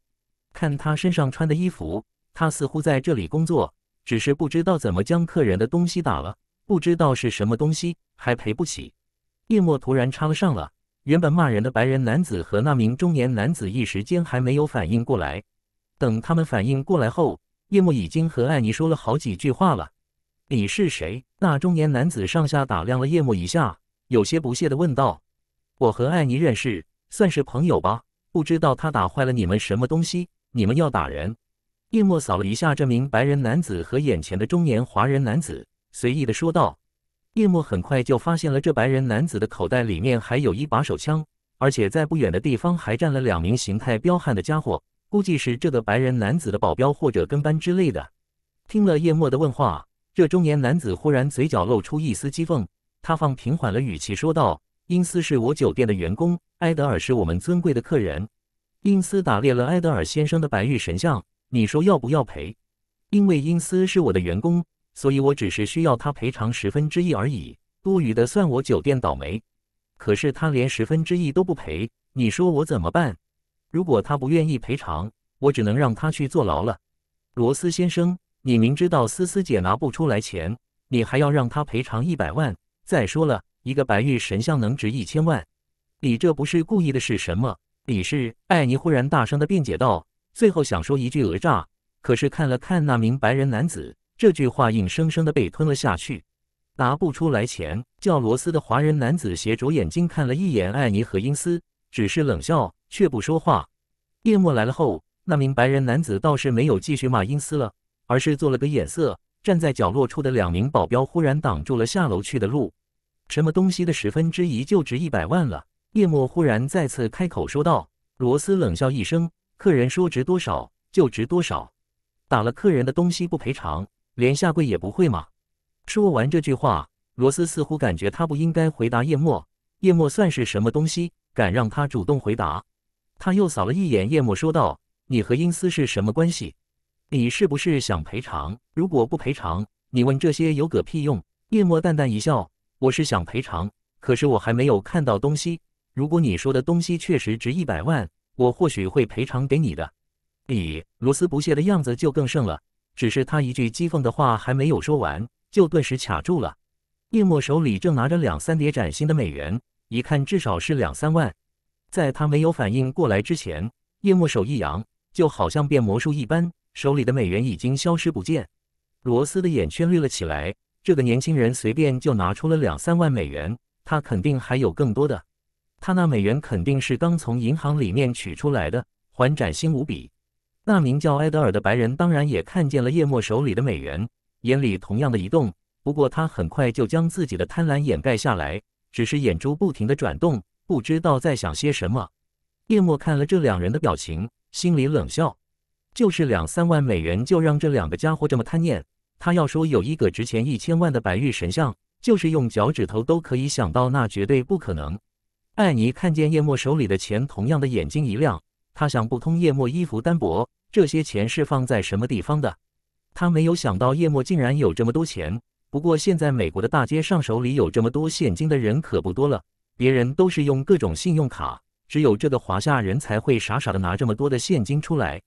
看她身上穿的衣服，她似乎在这里工作，只是不知道怎么将客人的东西打了，不知道是什么东西，还赔不起。叶墨突然插了上，了原本骂人的白人男子和那名中年男子一时间还没有反应过来，等他们反应过来后。叶幕已经和艾妮说了好几句话了。你是谁？那中年男子上下打量了叶幕一下，有些不屑的问道：“我和艾妮认识，算是朋友吧？不知道他打坏了你们什么东西，你们要打人？”叶幕扫了一下这名白人男子和眼前的中年华人男子，随意的说道。叶幕很快就发现了这白人男子的口袋里面还有一把手枪，而且在不远的地方还站了两名形态彪悍的家伙。估计是这个白人男子的保镖或者跟班之类的。听了叶墨的问话，这中年男子忽然嘴角露出一丝讥讽，他放平缓了语气说道：“英斯是我酒店的员工，埃德尔是我们尊贵的客人。英斯打猎了埃德尔先生的白玉神像，你说要不要赔？因为英斯是我的员工，所以我只是需要他赔偿十分之一而已，多余的算我酒店倒霉。可是他连十分之一都不赔，你说我怎么办？”如果他不愿意赔偿，我只能让他去坐牢了，罗斯先生，你明知道思思姐拿不出来钱，你还要让她赔偿一百万。再说了，一个白玉神像能值一千万，你这不是故意的，是什么？你是艾尼忽然大声的辩解道，最后想说一句讹诈，可是看了看那名白人男子，这句话硬生生的被吞了下去。拿不出来钱，叫罗斯的华人男子斜着眼睛看了一眼艾尼和英斯，只是冷笑。却不说话。叶默来了后，那名白人男子倒是没有继续骂英斯了，而是做了个眼色。站在角落处的两名保镖忽然挡住了下楼去的路。什么东西的十分之一就值一百万了？叶墨忽然再次开口说道。罗斯冷笑一声：“客人说值多少就值多少，打了客人的东西不赔偿，连下跪也不会吗？”说完这句话，罗斯似乎感觉他不应该回答叶墨。叶墨算是什么东西，敢让他主动回答？他又扫了一眼叶默，说道：“你和英斯是什么关系？你是不是想赔偿？如果不赔偿，你问这些有个屁用？”叶默淡淡一笑：“我是想赔偿，可是我还没有看到东西。如果你说的东西确实值一百万，我或许会赔偿给你的。”李罗斯不屑的样子就更盛了。只是他一句讥讽的话还没有说完，就顿时卡住了。叶默手里正拿着两三叠崭新的美元，一看至少是两三万。在他没有反应过来之前，叶墨手一扬，就好像变魔术一般，手里的美元已经消失不见。罗斯的眼圈绿了起来。这个年轻人随便就拿出了两三万美元，他肯定还有更多的。他那美元肯定是刚从银行里面取出来的，还崭新无比。那名叫埃德尔的白人当然也看见了叶墨手里的美元，眼里同样的一动。不过他很快就将自己的贪婪掩盖下来，只是眼珠不停地转动。不知道在想些什么。叶莫看了这两人的表情，心里冷笑：就是两三万美元，就让这两个家伙这么贪念。他要说有一个值钱一千万的白玉神像，就是用脚趾头都可以想到，那绝对不可能。艾尼看见叶莫手里的钱，同样的眼睛一亮。他想不通叶莫衣服单薄，这些钱是放在什么地方的。他没有想到叶莫竟然有这么多钱。不过现在美国的大街上手里有这么多现金的人可不多了。别人都是用各种信用卡，只有这个华夏人才会傻傻的拿这么多的现金出来。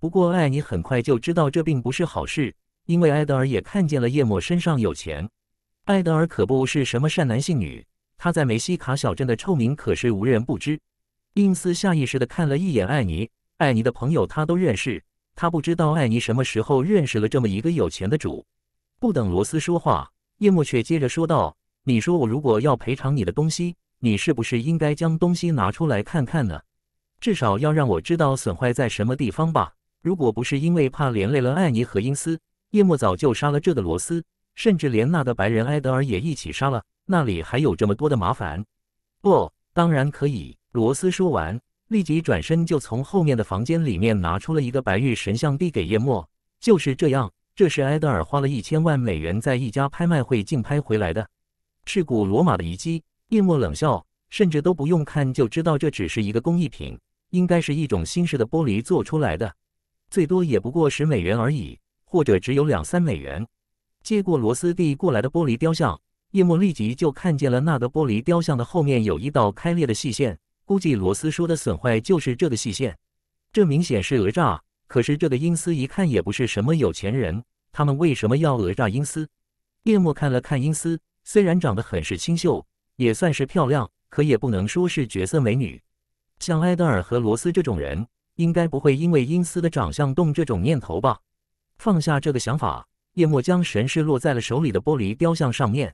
不过，艾尼很快就知道这并不是好事，因为埃德尔也看见了叶默身上有钱。埃德尔可不是什么善男信女，他在梅西卡小镇的臭名可是无人不知。因斯下意识的看了一眼艾尼，艾尼的朋友他都认识，他不知道艾尼什么时候认识了这么一个有钱的主。不等罗斯说话，叶默却接着说道：“你说我如果要赔偿你的东西？”你是不是应该将东西拿出来看看呢？至少要让我知道损坏在什么地方吧。如果不是因为怕连累了艾尼和因斯，叶莫早就杀了这个罗斯，甚至连那个白人埃德尔也一起杀了。那里还有这么多的麻烦。不，当然可以。罗斯说完，立即转身就从后面的房间里面拿出了一个白玉神像，递给叶莫。就是这样，这是埃德尔花了一千万美元在一家拍卖会竞拍回来的，是古罗马的遗迹。叶莫冷笑，甚至都不用看就知道这只是一个工艺品，应该是一种新式的玻璃做出来的，最多也不过十美元而已，或者只有两三美元。接过罗斯递过来的玻璃雕像，叶莫立即就看见了那个玻璃雕像的后面有一道开裂的细线，估计罗斯说的损坏就是这个细线。这明显是讹诈，可是这个英斯一看也不是什么有钱人，他们为什么要讹诈英斯？叶莫看了看英斯，虽然长得很是清秀。也算是漂亮，可也不能说是绝色美女。像埃德尔和罗斯这种人，应该不会因为阴斯的长相动这种念头吧？放下这个想法，叶墨将神识落在了手里的玻璃雕像上面。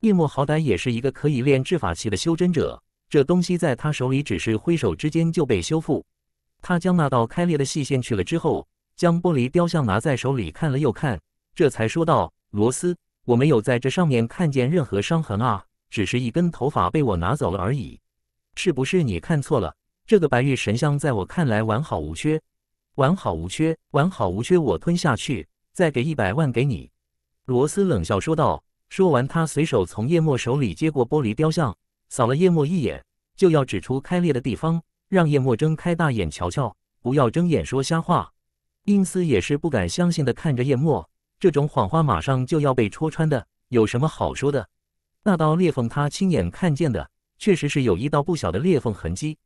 叶墨好歹也是一个可以炼制法器的修真者，这东西在他手里只是挥手之间就被修复。他将那道开裂的细线去了之后，将玻璃雕像拿在手里看了又看，这才说道：“罗斯，我没有在这上面看见任何伤痕啊。”只是一根头发被我拿走了而已，是不是你看错了？这个白玉神像在我看来完好无缺，完好无缺，完好无缺。我吞下去，再给一百万给你。”罗斯冷笑说道。说完，他随手从叶莫手里接过玻璃雕像，扫了叶莫一眼，就要指出开裂的地方，让叶莫睁开大眼瞧瞧，不要睁眼说瞎话。印斯也是不敢相信的看着叶莫，这种谎话马上就要被戳穿的，有什么好说的？那道裂缝，他亲眼看见的，确实是有一道不小的裂缝痕迹。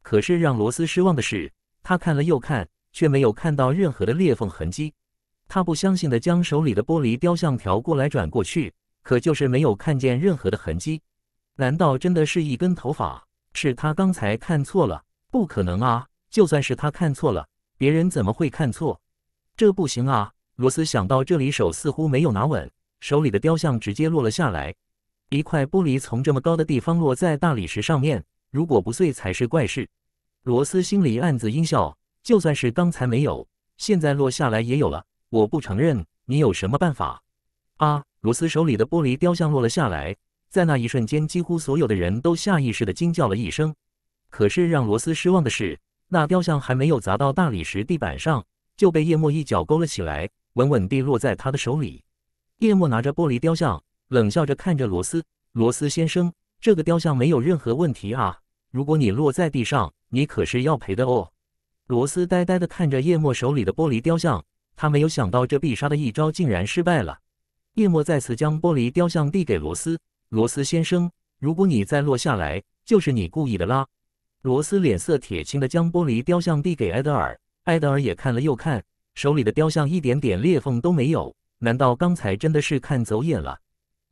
可是让罗斯失望的是，他看了又看，却没有看到任何的裂缝痕迹。他不相信的将手里的玻璃雕像调过来转过去，可就是没有看见任何的痕迹。难道真的是一根头发？是他刚才看错了？不可能啊！就算是他看错了，别人怎么会看错？这不行啊！罗斯想到这里，手似乎没有拿稳，手里的雕像直接落了下来。一块玻璃从这么高的地方落在大理石上面，如果不碎才是怪事。罗斯心里暗自阴笑，就算是刚才没有，现在落下来也有了。我不承认，你有什么办法？啊！罗斯手里的玻璃雕像落了下来，在那一瞬间，几乎所有的人都下意识地惊叫了一声。可是让罗斯失望的是，那雕像还没有砸到大理石地板上，就被叶墨一脚勾了起来，稳稳地落在他的手里。叶墨拿着玻璃雕像。冷笑着看着罗斯，罗斯先生，这个雕像没有任何问题啊！如果你落在地上，你可是要赔的哦。罗斯呆呆地看着叶墨手里的玻璃雕像，他没有想到这必杀的一招竟然失败了。叶墨再次将玻璃雕像递给罗斯，罗斯先生，如果你再落下来，就是你故意的啦。罗斯脸色铁青的将玻璃雕像递给埃德尔，埃德尔也看了又看，手里的雕像一点点裂缝都没有，难道刚才真的是看走眼了？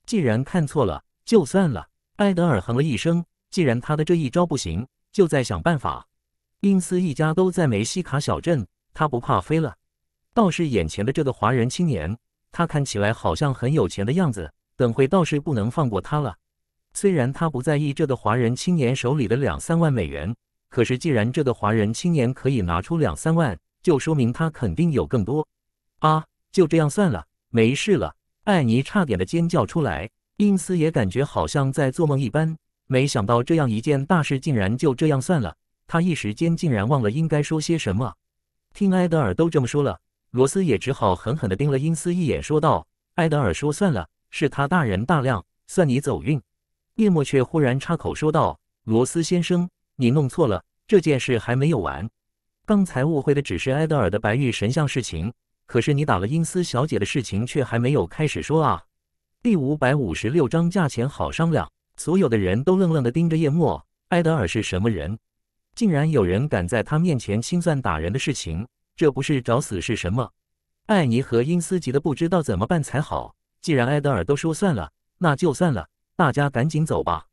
既然看错了，就算了。艾德尔哼了一声。既然他的这一招不行，就再想办法。因斯一家都在梅西卡小镇，他不怕飞了。倒是眼前的这个华人青年，他看起来好像很有钱的样子。等会倒是不能放过他了。虽然他不在意这个华人青年手里的两三万美元，可是既然这个华人青年可以拿出两三万，就说明他肯定有更多。啊，就这样算了，没事了。艾尼差点的尖叫出来，因斯也感觉好像在做梦一般。没想到这样一件大事竟然就这样算了，他一时间竟然忘了应该说些什么。听埃德尔都这么说了，罗斯也只好狠狠地盯了因斯一眼，说道：“埃德尔说算了，是他大人大量，算你走运。”叶默却忽然插口说道：“罗斯先生，你弄错了，这件事还没有完。刚才误会的只是埃德尔的白玉神像事情。”可是你打了英斯小姐的事情却还没有开始说啊！第五百五十六章，价钱好商量。所有的人都愣愣的盯着叶墨，埃德尔是什么人？竟然有人敢在他面前清算打人的事情？这不是找死是什么？艾尼和英斯急得不知道怎么办才好。既然埃德尔都说算了，那就算了，大家赶紧走吧。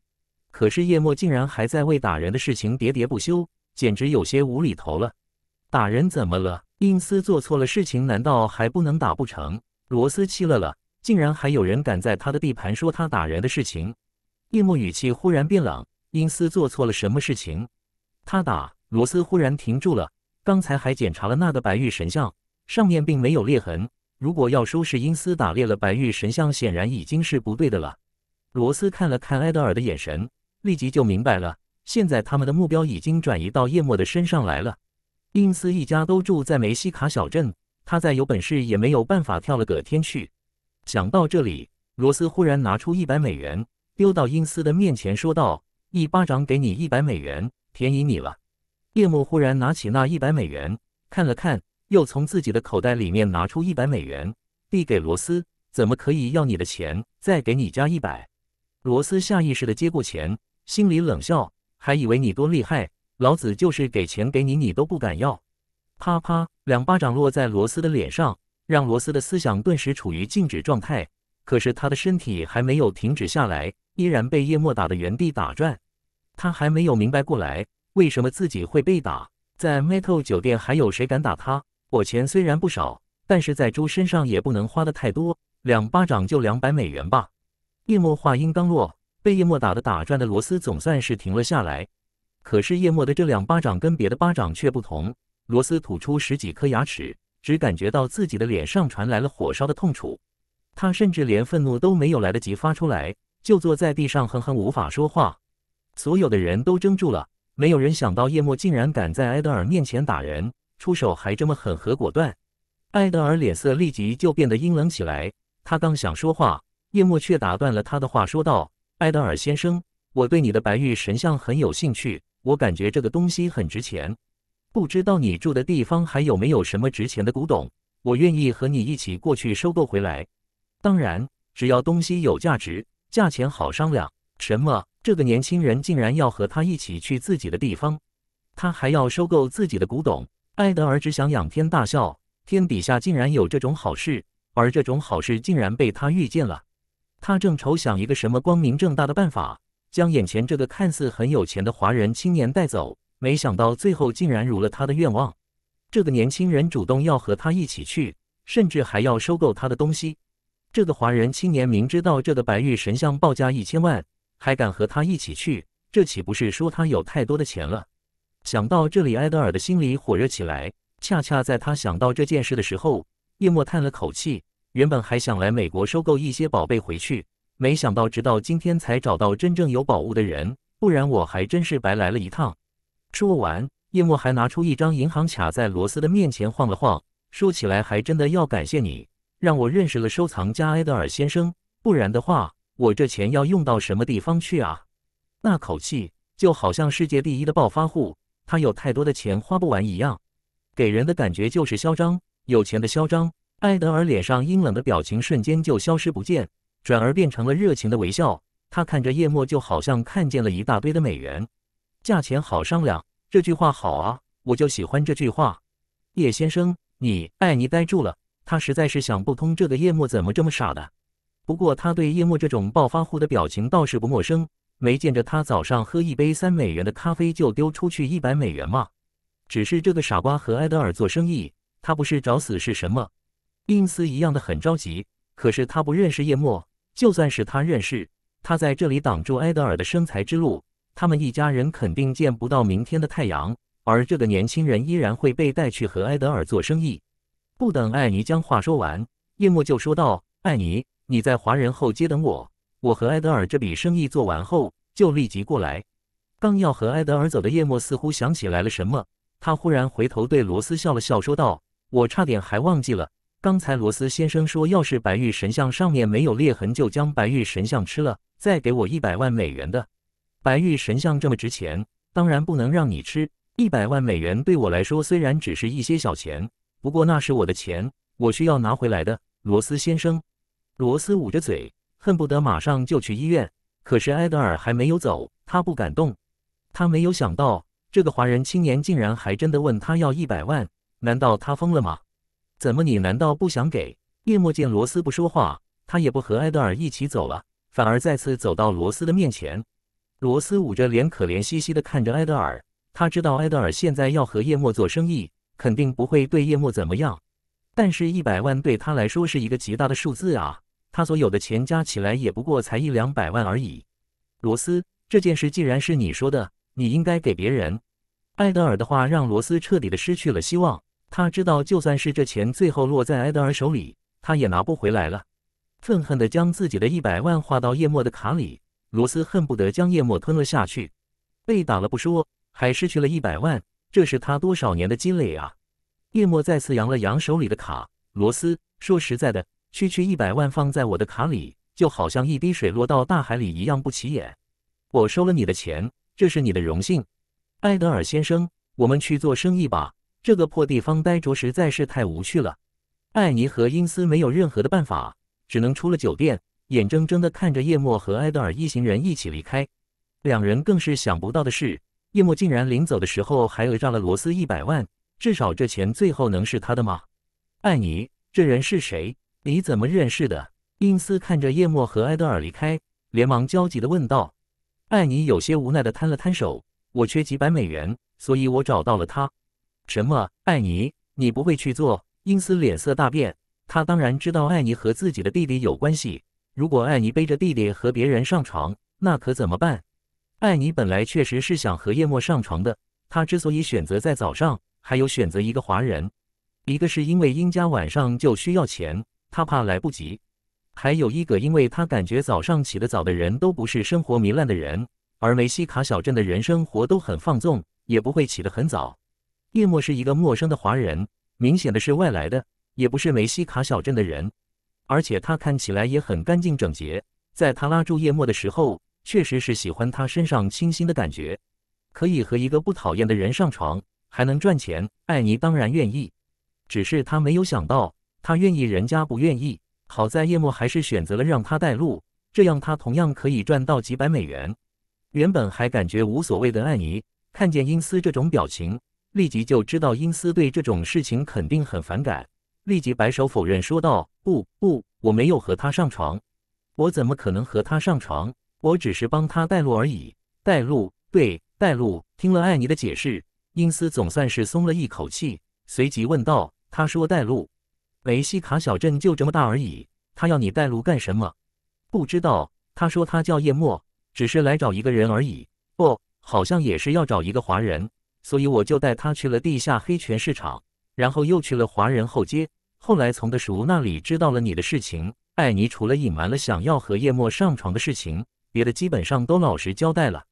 可是叶墨竟然还在为打人的事情喋喋不休，简直有些无厘头了。打人怎么了？因斯做错了事情，难道还不能打不成？罗斯气乐了，竟然还有人敢在他的地盘说他打人的事情。叶幕语气忽然变冷：“因斯做错了什么事情？”他打罗斯忽然停住了。刚才还检查了那个白玉神像，上面并没有裂痕。如果要说是英斯打裂了白玉神像，显然已经是不对的了。罗斯看了看埃德尔的眼神，立即就明白了，现在他们的目标已经转移到叶墨的身上来了。因斯一家都住在梅西卡小镇，他再有本事也没有办法跳了个天去。想到这里，罗斯忽然拿出一百美元丢到因斯的面前，说道：“一巴掌给你一百美元，便宜你了。”叶幕忽然拿起那一百美元看了看，又从自己的口袋里面拿出一百美元递给罗斯：“怎么可以要你的钱？再给你加一百。”罗斯下意识的接过钱，心里冷笑，还以为你多厉害。老子就是给钱给你，你都不敢要！啪啪，两巴掌落在罗斯的脸上，让罗斯的思想顿时处于静止状态。可是他的身体还没有停止下来，依然被叶墨打得原地打转。他还没有明白过来，为什么自己会被打？在 Metal 酒店，还有谁敢打他？我钱虽然不少，但是在猪身上也不能花的太多。两巴掌就两百美元吧。叶墨话音刚落，被叶墨打的打转的罗斯总算是停了下来。可是叶默的这两巴掌跟别的巴掌却不同，罗斯吐出十几颗牙齿，只感觉到自己的脸上传来了火烧的痛楚，他甚至连愤怒都没有来得及发出来，就坐在地上哼哼，无法说话。所有的人都怔住了，没有人想到叶默竟然敢在埃德尔面前打人，出手还这么狠和果断。埃德尔脸色立即就变得阴冷起来，他刚想说话，叶默却打断了他的话，说道：“埃德尔先生，我对你的白玉神像很有兴趣。”我感觉这个东西很值钱，不知道你住的地方还有没有什么值钱的古董？我愿意和你一起过去收购回来。当然，只要东西有价值，价钱好商量。什么？这个年轻人竟然要和他一起去自己的地方，他还要收购自己的古董？艾德尔只想仰天大笑，天底下竟然有这种好事，而这种好事竟然被他遇见了。他正愁想一个什么光明正大的办法。将眼前这个看似很有钱的华人青年带走，没想到最后竟然如了他的愿望。这个年轻人主动要和他一起去，甚至还要收购他的东西。这个华人青年明知道这个白玉神像报价一千万，还敢和他一起去，这岂不是说他有太多的钱了？想到这里，埃德尔的心里火热起来。恰恰在他想到这件事的时候，叶莫叹了口气，原本还想来美国收购一些宝贝回去。没想到，直到今天才找到真正有宝物的人，不然我还真是白来了一趟。说完，叶默还拿出一张银行卡，在罗斯的面前晃了晃。说起来，还真的要感谢你，让我认识了收藏家埃德尔先生，不然的话，我这钱要用到什么地方去啊？那口气，就好像世界第一的暴发户，他有太多的钱花不完一样，给人的感觉就是嚣张，有钱的嚣张。埃德尔脸上阴冷的表情瞬间就消失不见。转而变成了热情的微笑，他看着叶沫，就好像看见了一大堆的美元。价钱好商量，这句话好啊，我就喜欢这句话。叶先生，你艾尼呆住了，他实在是想不通这个叶沫怎么这么傻的。不过他对叶沫这种暴发户的表情倒是不陌生，没见着他早上喝一杯三美元的咖啡就丢出去一百美元吗？只是这个傻瓜和埃德尔做生意，他不是找死是什么？因此一样的很着急，可是他不认识叶沫。就算是他认识他在这里挡住埃德尔的生财之路，他们一家人肯定见不到明天的太阳。而这个年轻人依然会被带去和埃德尔做生意。不等艾尼将话说完，叶沫就说道：“艾尼，你在华人后街等我，我和埃德尔这笔生意做完后就立即过来。”刚要和埃德尔走的叶沫似乎想起来了什么，他忽然回头对罗斯笑了笑，说道：“我差点还忘记了。”刚才罗斯先生说，要是白玉神像上面没有裂痕，就将白玉神像吃了，再给我一百万美元的。白玉神像这么值钱，当然不能让你吃。一百万美元对我来说虽然只是一些小钱，不过那是我的钱，我需要拿回来的。罗斯先生，罗斯捂着嘴，恨不得马上就去医院。可是埃德尔还没有走，他不敢动。他没有想到，这个华人青年竟然还真的问他要一百万？难道他疯了吗？怎么？你难道不想给叶墨见罗斯不说话，他也不和埃德尔一起走了，反而再次走到罗斯的面前。罗斯捂着脸，可怜兮兮的看着埃德尔。他知道埃德尔现在要和叶墨做生意，肯定不会对叶墨怎么样。但是，一百万对他来说是一个极大的数字啊！他所有的钱加起来也不过才一两百万而已。罗斯，这件事既然是你说的，你应该给别人。埃德尔的话让罗斯彻底的失去了希望。他知道，就算是这钱最后落在埃德尔手里，他也拿不回来了。愤恨地将自己的一百万划到叶默的卡里，罗斯恨不得将叶默吞了下去。被打了不说，还失去了一百万，这是他多少年的积累啊！叶默再次扬了扬手里的卡，罗斯说：“实在的，区区一百万放在我的卡里，就好像一滴水落到大海里一样不起眼。我收了你的钱，这是你的荣幸，埃德尔先生，我们去做生意吧。”这个破地方呆着实在是太无趣了。艾尼和英斯没有任何的办法，只能出了酒店，眼睁睁的看着叶默和埃德尔一行人一起离开。两人更是想不到的是，叶默竟然临走的时候还讹诈了罗斯一百万。至少这钱最后能是他的吗？艾尼，这人是谁？你怎么认识的？英斯看着叶默和埃德尔离开，连忙焦急的问道。艾尼有些无奈的摊了摊手：“我缺几百美元，所以我找到了他。”什么？艾尼，你不会去做？英斯脸色大变。他当然知道艾尼和自己的弟弟有关系。如果艾尼背着弟弟和别人上床，那可怎么办？艾尼本来确实是想和叶莫上床的。他之所以选择在早上，还有选择一个华人，一个是因为英家晚上就需要钱，他怕来不及；还有一个，因为他感觉早上起得早的人都不是生活糜烂的人，而梅西卡小镇的人生活都很放纵，也不会起得很早。叶默是一个陌生的华人，明显的是外来的，也不是梅西卡小镇的人，而且他看起来也很干净整洁。在他拉住叶默的时候，确实是喜欢他身上清新的感觉，可以和一个不讨厌的人上床，还能赚钱。艾尼当然愿意，只是他没有想到，他愿意人家不愿意。好在叶默还是选择了让他带路，这样他同样可以赚到几百美元。原本还感觉无所谓的艾尼，看见英斯这种表情。立即就知道英斯对这种事情肯定很反感，立即摆手否认说道：“不不，我没有和他上床，我怎么可能和他上床？我只是帮他带路而已。带路，对，带路。”听了艾尼的解释，英斯总算是松了一口气，随即问道：“他说带路？梅西卡小镇就这么大而已，他要你带路干什么？”“不知道。”他说：“他叫叶默，只是来找一个人而已。不，好像也是要找一个华人。”所以我就带他去了地下黑泉市场，然后又去了华人后街。后来从的叔那里知道了你的事情，艾尼除了隐瞒了想要和叶墨上床的事情，别的基本上都老实交代了。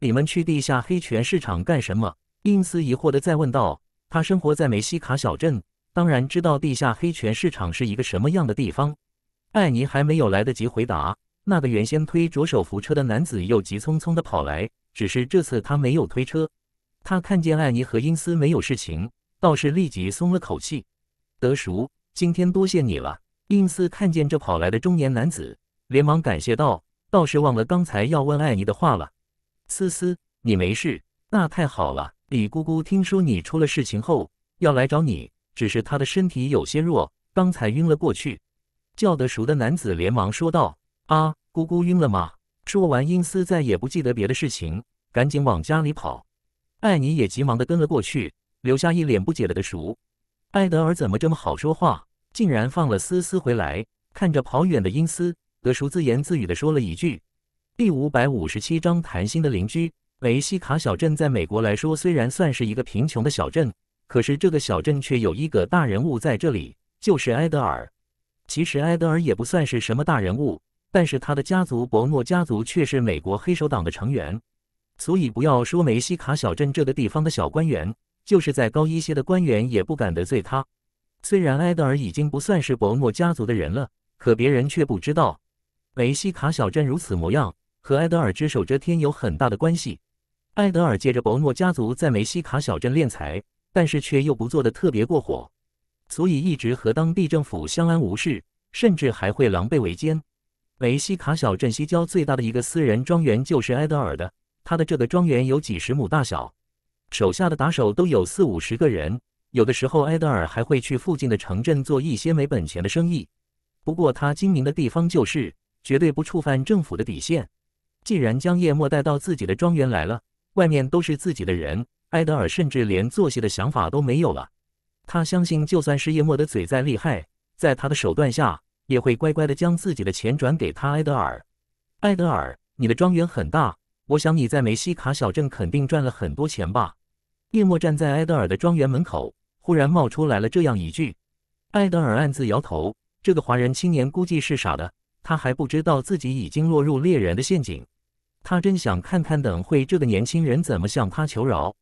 你们去地下黑泉市场干什么？因斯疑惑地再问道。他生活在梅西卡小镇，当然知道地下黑泉市场是一个什么样的地方。艾尼还没有来得及回答，那个原先推着手扶车的男子又急匆匆地跑来，只是这次他没有推车。他看见艾尼和英斯没有事情，倒是立即松了口气。德叔，今天多谢你了。英斯看见这跑来的中年男子，连忙感谢道：“倒是忘了刚才要问艾尼的话了。”思思，你没事？那太好了。李姑姑听说你出了事情后要来找你，只是她的身体有些弱，刚才晕了过去。叫得熟的男子连忙说道：“啊，姑姑晕了吗？”说完，英斯再也不记得别的事情，赶紧往家里跑。艾尼也急忙地跟了过去，留下一脸不解了的叔。艾德尔怎么这么好说话，竟然放了思思回来？看着跑远的英斯，德叔自言自语地说了一句：“第五百五十七章谈心的邻居。”梅西卡小镇在美国来说虽然算是一个贫穷的小镇，可是这个小镇却有一个大人物在这里，就是埃德尔。其实埃德尔也不算是什么大人物，但是他的家族伯诺家族却是美国黑手党的成员。所以，不要说梅西卡小镇这个地方的小官员，就是在高一些的官员也不敢得罪他。虽然埃德尔已经不算是伯诺家族的人了，可别人却不知道，梅西卡小镇如此模样和埃德尔之手遮天有很大的关系。埃德尔借着伯诺家族在梅西卡小镇敛财，但是却又不做得特别过火，所以一直和当地政府相安无事，甚至还会狼狈为奸。梅西卡小镇西郊最大的一个私人庄园就是埃德尔的。他的这个庄园有几十亩大小，手下的打手都有四五十个人。有的时候，埃德尔还会去附近的城镇做一些没本钱的生意。不过，他精明的地方就是绝对不触犯政府的底线。既然将叶沫带到自己的庄园来了，外面都是自己的人，埃德尔甚至连作戏的想法都没有了。他相信，就算是叶沫的嘴再厉害，在他的手段下，也会乖乖的将自己的钱转给他。埃德尔，埃德尔，你的庄园很大。我想你在梅西卡小镇肯定赚了很多钱吧？叶默站在埃德尔的庄园门口，忽然冒出来了这样一句。埃德尔暗自摇头，这个华人青年估计是傻的，他还不知道自己已经落入猎人的陷阱。他真想看看等会这个年轻人怎么向他求饶。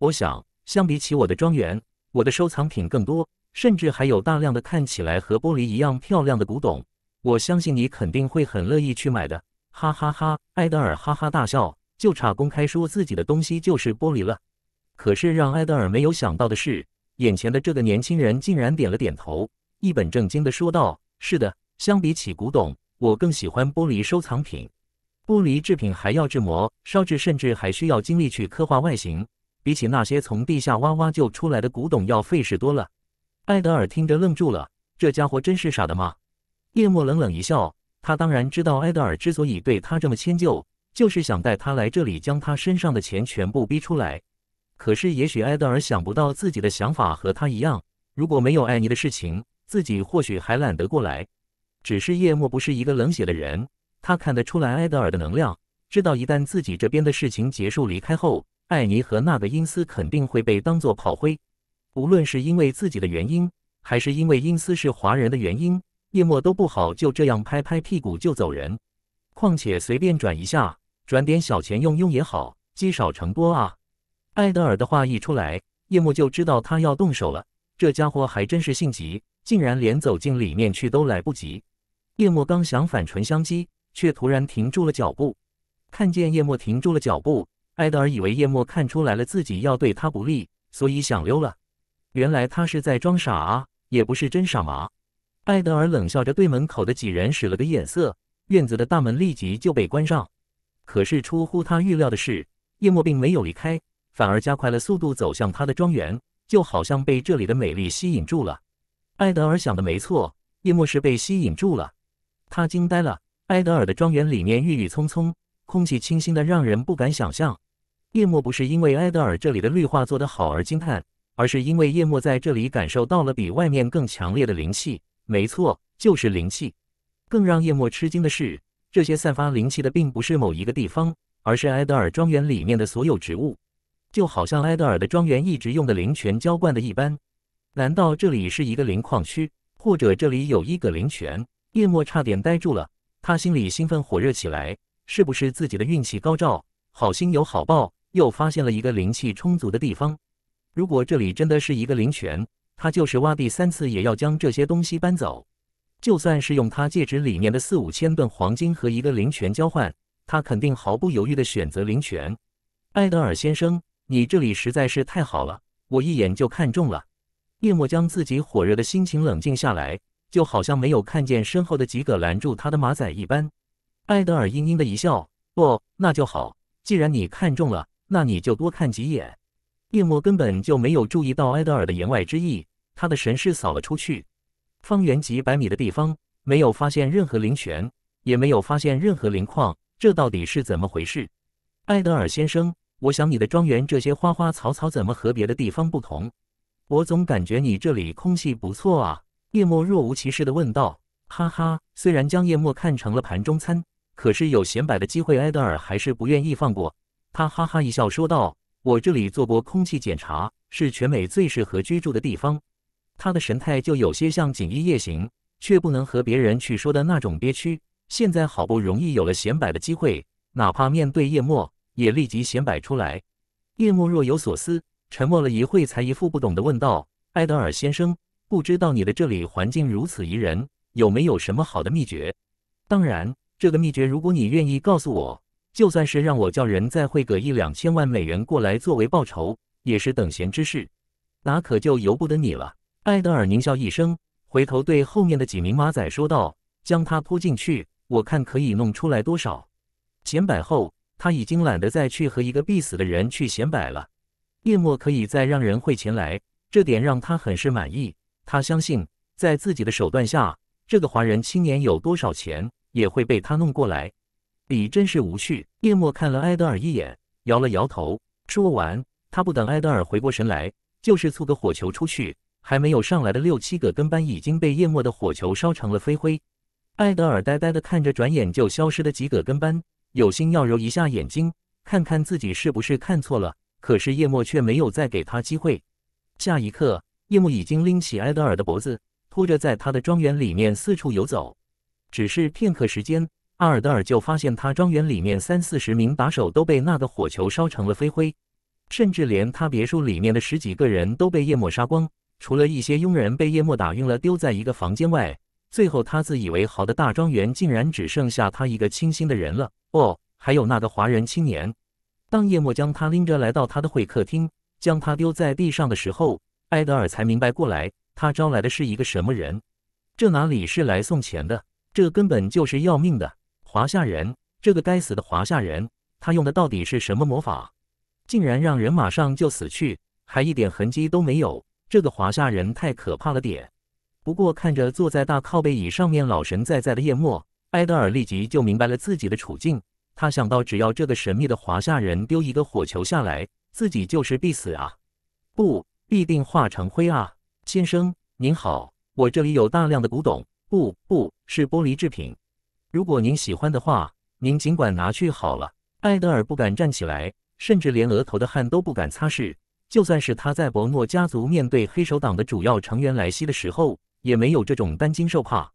我想，相比起我的庄园，我的收藏品更多，甚至还有大量的看起来和玻璃一样漂亮的古董。我相信你肯定会很乐意去买的。哈哈哈！埃德尔哈哈大笑，就差公开说自己的东西就是玻璃了。可是让埃德尔没有想到的是，眼前的这个年轻人竟然点了点头，一本正经地说道：“是的，相比起古董，我更喜欢玻璃收藏品。玻璃制品还要制模、烧制，甚至还需要精力去刻画外形，比起那些从地下挖挖就出来的古董要费事多了。”埃德尔听着愣住了，这家伙真是傻的吗？叶沫冷冷一笑。他当然知道，埃德尔之所以对他这么迁就，就是想带他来这里，将他身上的钱全部逼出来。可是，也许埃德尔想不到自己的想法和他一样。如果没有艾尼的事情，自己或许还懒得过来。只是叶莫不是一个冷血的人，他看得出来埃德尔的能量，知道一旦自己这边的事情结束离开后，艾尼和那个因斯肯定会被当做炮灰。无论是因为自己的原因，还是因为因斯是华人的原因。叶墨都不好，就这样拍拍屁股就走人。况且随便转一下，转点小钱用用也好，积少成多啊。艾德尔的话一出来，叶墨就知道他要动手了。这家伙还真是性急，竟然连走进里面去都来不及。叶墨刚想反唇相讥，却突然停住了脚步。看见叶墨停住了脚步，艾德尔以为叶墨看出来了自己要对他不利，所以想溜了。原来他是在装傻啊，也不是真傻嘛。艾德尔冷笑着对门口的几人使了个眼色，院子的大门立即就被关上。可是出乎他预料的是，叶墨并没有离开，反而加快了速度走向他的庄园，就好像被这里的美丽吸引住了。艾德尔想的没错，叶墨是被吸引住了。他惊呆了，艾德尔的庄园里面郁郁葱葱，空气清新的让人不敢想象。叶墨不是因为艾德尔这里的绿化做得好而惊叹，而是因为叶墨在这里感受到了比外面更强烈的灵气。没错，就是灵气。更让叶墨吃惊的是，这些散发灵气的并不是某一个地方，而是埃德尔庄园里面的所有植物，就好像埃德尔的庄园一直用的灵泉浇灌的一般。难道这里是一个灵矿区，或者这里有一个灵泉？叶墨差点呆住了，他心里兴奋火热起来。是不是自己的运气高照，好心有好报，又发现了一个灵气充足的地方？如果这里真的是一个灵泉？他就是挖第三次，也要将这些东西搬走。就算是用他戒指里面的四五千吨黄金和一个灵泉交换，他肯定毫不犹豫地选择灵泉。艾德尔先生，你这里实在是太好了，我一眼就看中了。叶墨将自己火热的心情冷静下来，就好像没有看见身后的几个拦住他的马仔一般。艾德尔阴阴的一笑：“哦，那就好。既然你看中了，那你就多看几眼。”叶墨根本就没有注意到艾德尔的言外之意。他的神识扫了出去，方圆几百米的地方没有发现任何灵泉，也没有发现任何灵矿，这到底是怎么回事？艾德尔先生，我想你的庄园这些花花草草怎么和别的地方不同？我总感觉你这里空气不错啊。叶墨若无其事的问道。哈哈，虽然将叶墨看成了盘中餐，可是有显摆的机会，埃德尔还是不愿意放过。他哈哈一笑说道：“我这里做过空气检查，是全美最适合居住的地方。”他的神态就有些像锦衣夜行，却不能和别人去说的那种憋屈。现在好不容易有了显摆的机会，哪怕面对叶墨，也立即显摆出来。叶墨若有所思，沉默了一会，才一副不懂的问道：“艾德尔先生，不知道你的这里环境如此宜人，有没有什么好的秘诀？当然，这个秘诀，如果你愿意告诉我，就算是让我叫人再汇个一两千万美元过来作为报酬，也是等闲之事。那可就由不得你了。”艾德尔狞笑一声，回头对后面的几名马仔说道：“将他拖进去，我看可以弄出来多少。”显摆后，他已经懒得再去和一个必死的人去显摆了。叶墨可以再让人汇钱来，这点让他很是满意。他相信，在自己的手段下，这个华人青年有多少钱也会被他弄过来。李真是无趣。叶墨看了艾德尔一眼，摇了摇头。说完，他不等艾德尔回过神来，就是凑个火球出去。还没有上来的六七个跟班已经被叶幕的火球烧成了飞灰。艾德尔呆呆地看着，转眼就消失的几个跟班，有心要揉一下眼睛，看看自己是不是看错了。可是叶幕却没有再给他机会。下一刻，叶幕已经拎起艾德尔的脖子，拖着在他的庄园里面四处游走。只是片刻时间，阿尔德尔就发现他庄园里面三四十名打手都被那个火球烧成了飞灰，甚至连他别墅里面的十几个人都被叶幕杀光。除了一些佣人被叶沫打晕了丢在一个房间外，最后他自以为好的大庄园竟然只剩下他一个清醒的人了。哦，还有那个华人青年。当叶幕将他拎着来到他的会客厅，将他丢在地上的时候，埃德尔才明白过来，他招来的是一个什么人？这哪里是来送钱的？这根本就是要命的华夏人！这个该死的华夏人，他用的到底是什么魔法？竟然让人马上就死去，还一点痕迹都没有！这个华夏人太可怕了点，不过看着坐在大靠背椅上面老神在在的叶墨，埃德尔立即就明白了自己的处境。他想到，只要这个神秘的华夏人丢一个火球下来，自己就是必死啊，不，必定化成灰啊！先生您好，我这里有大量的古董，不，不是玻璃制品。如果您喜欢的话，您尽管拿去好了。埃德尔不敢站起来，甚至连额头的汗都不敢擦拭。就算是他在伯诺家族面对黑手党的主要成员莱西的时候，也没有这种担惊受怕。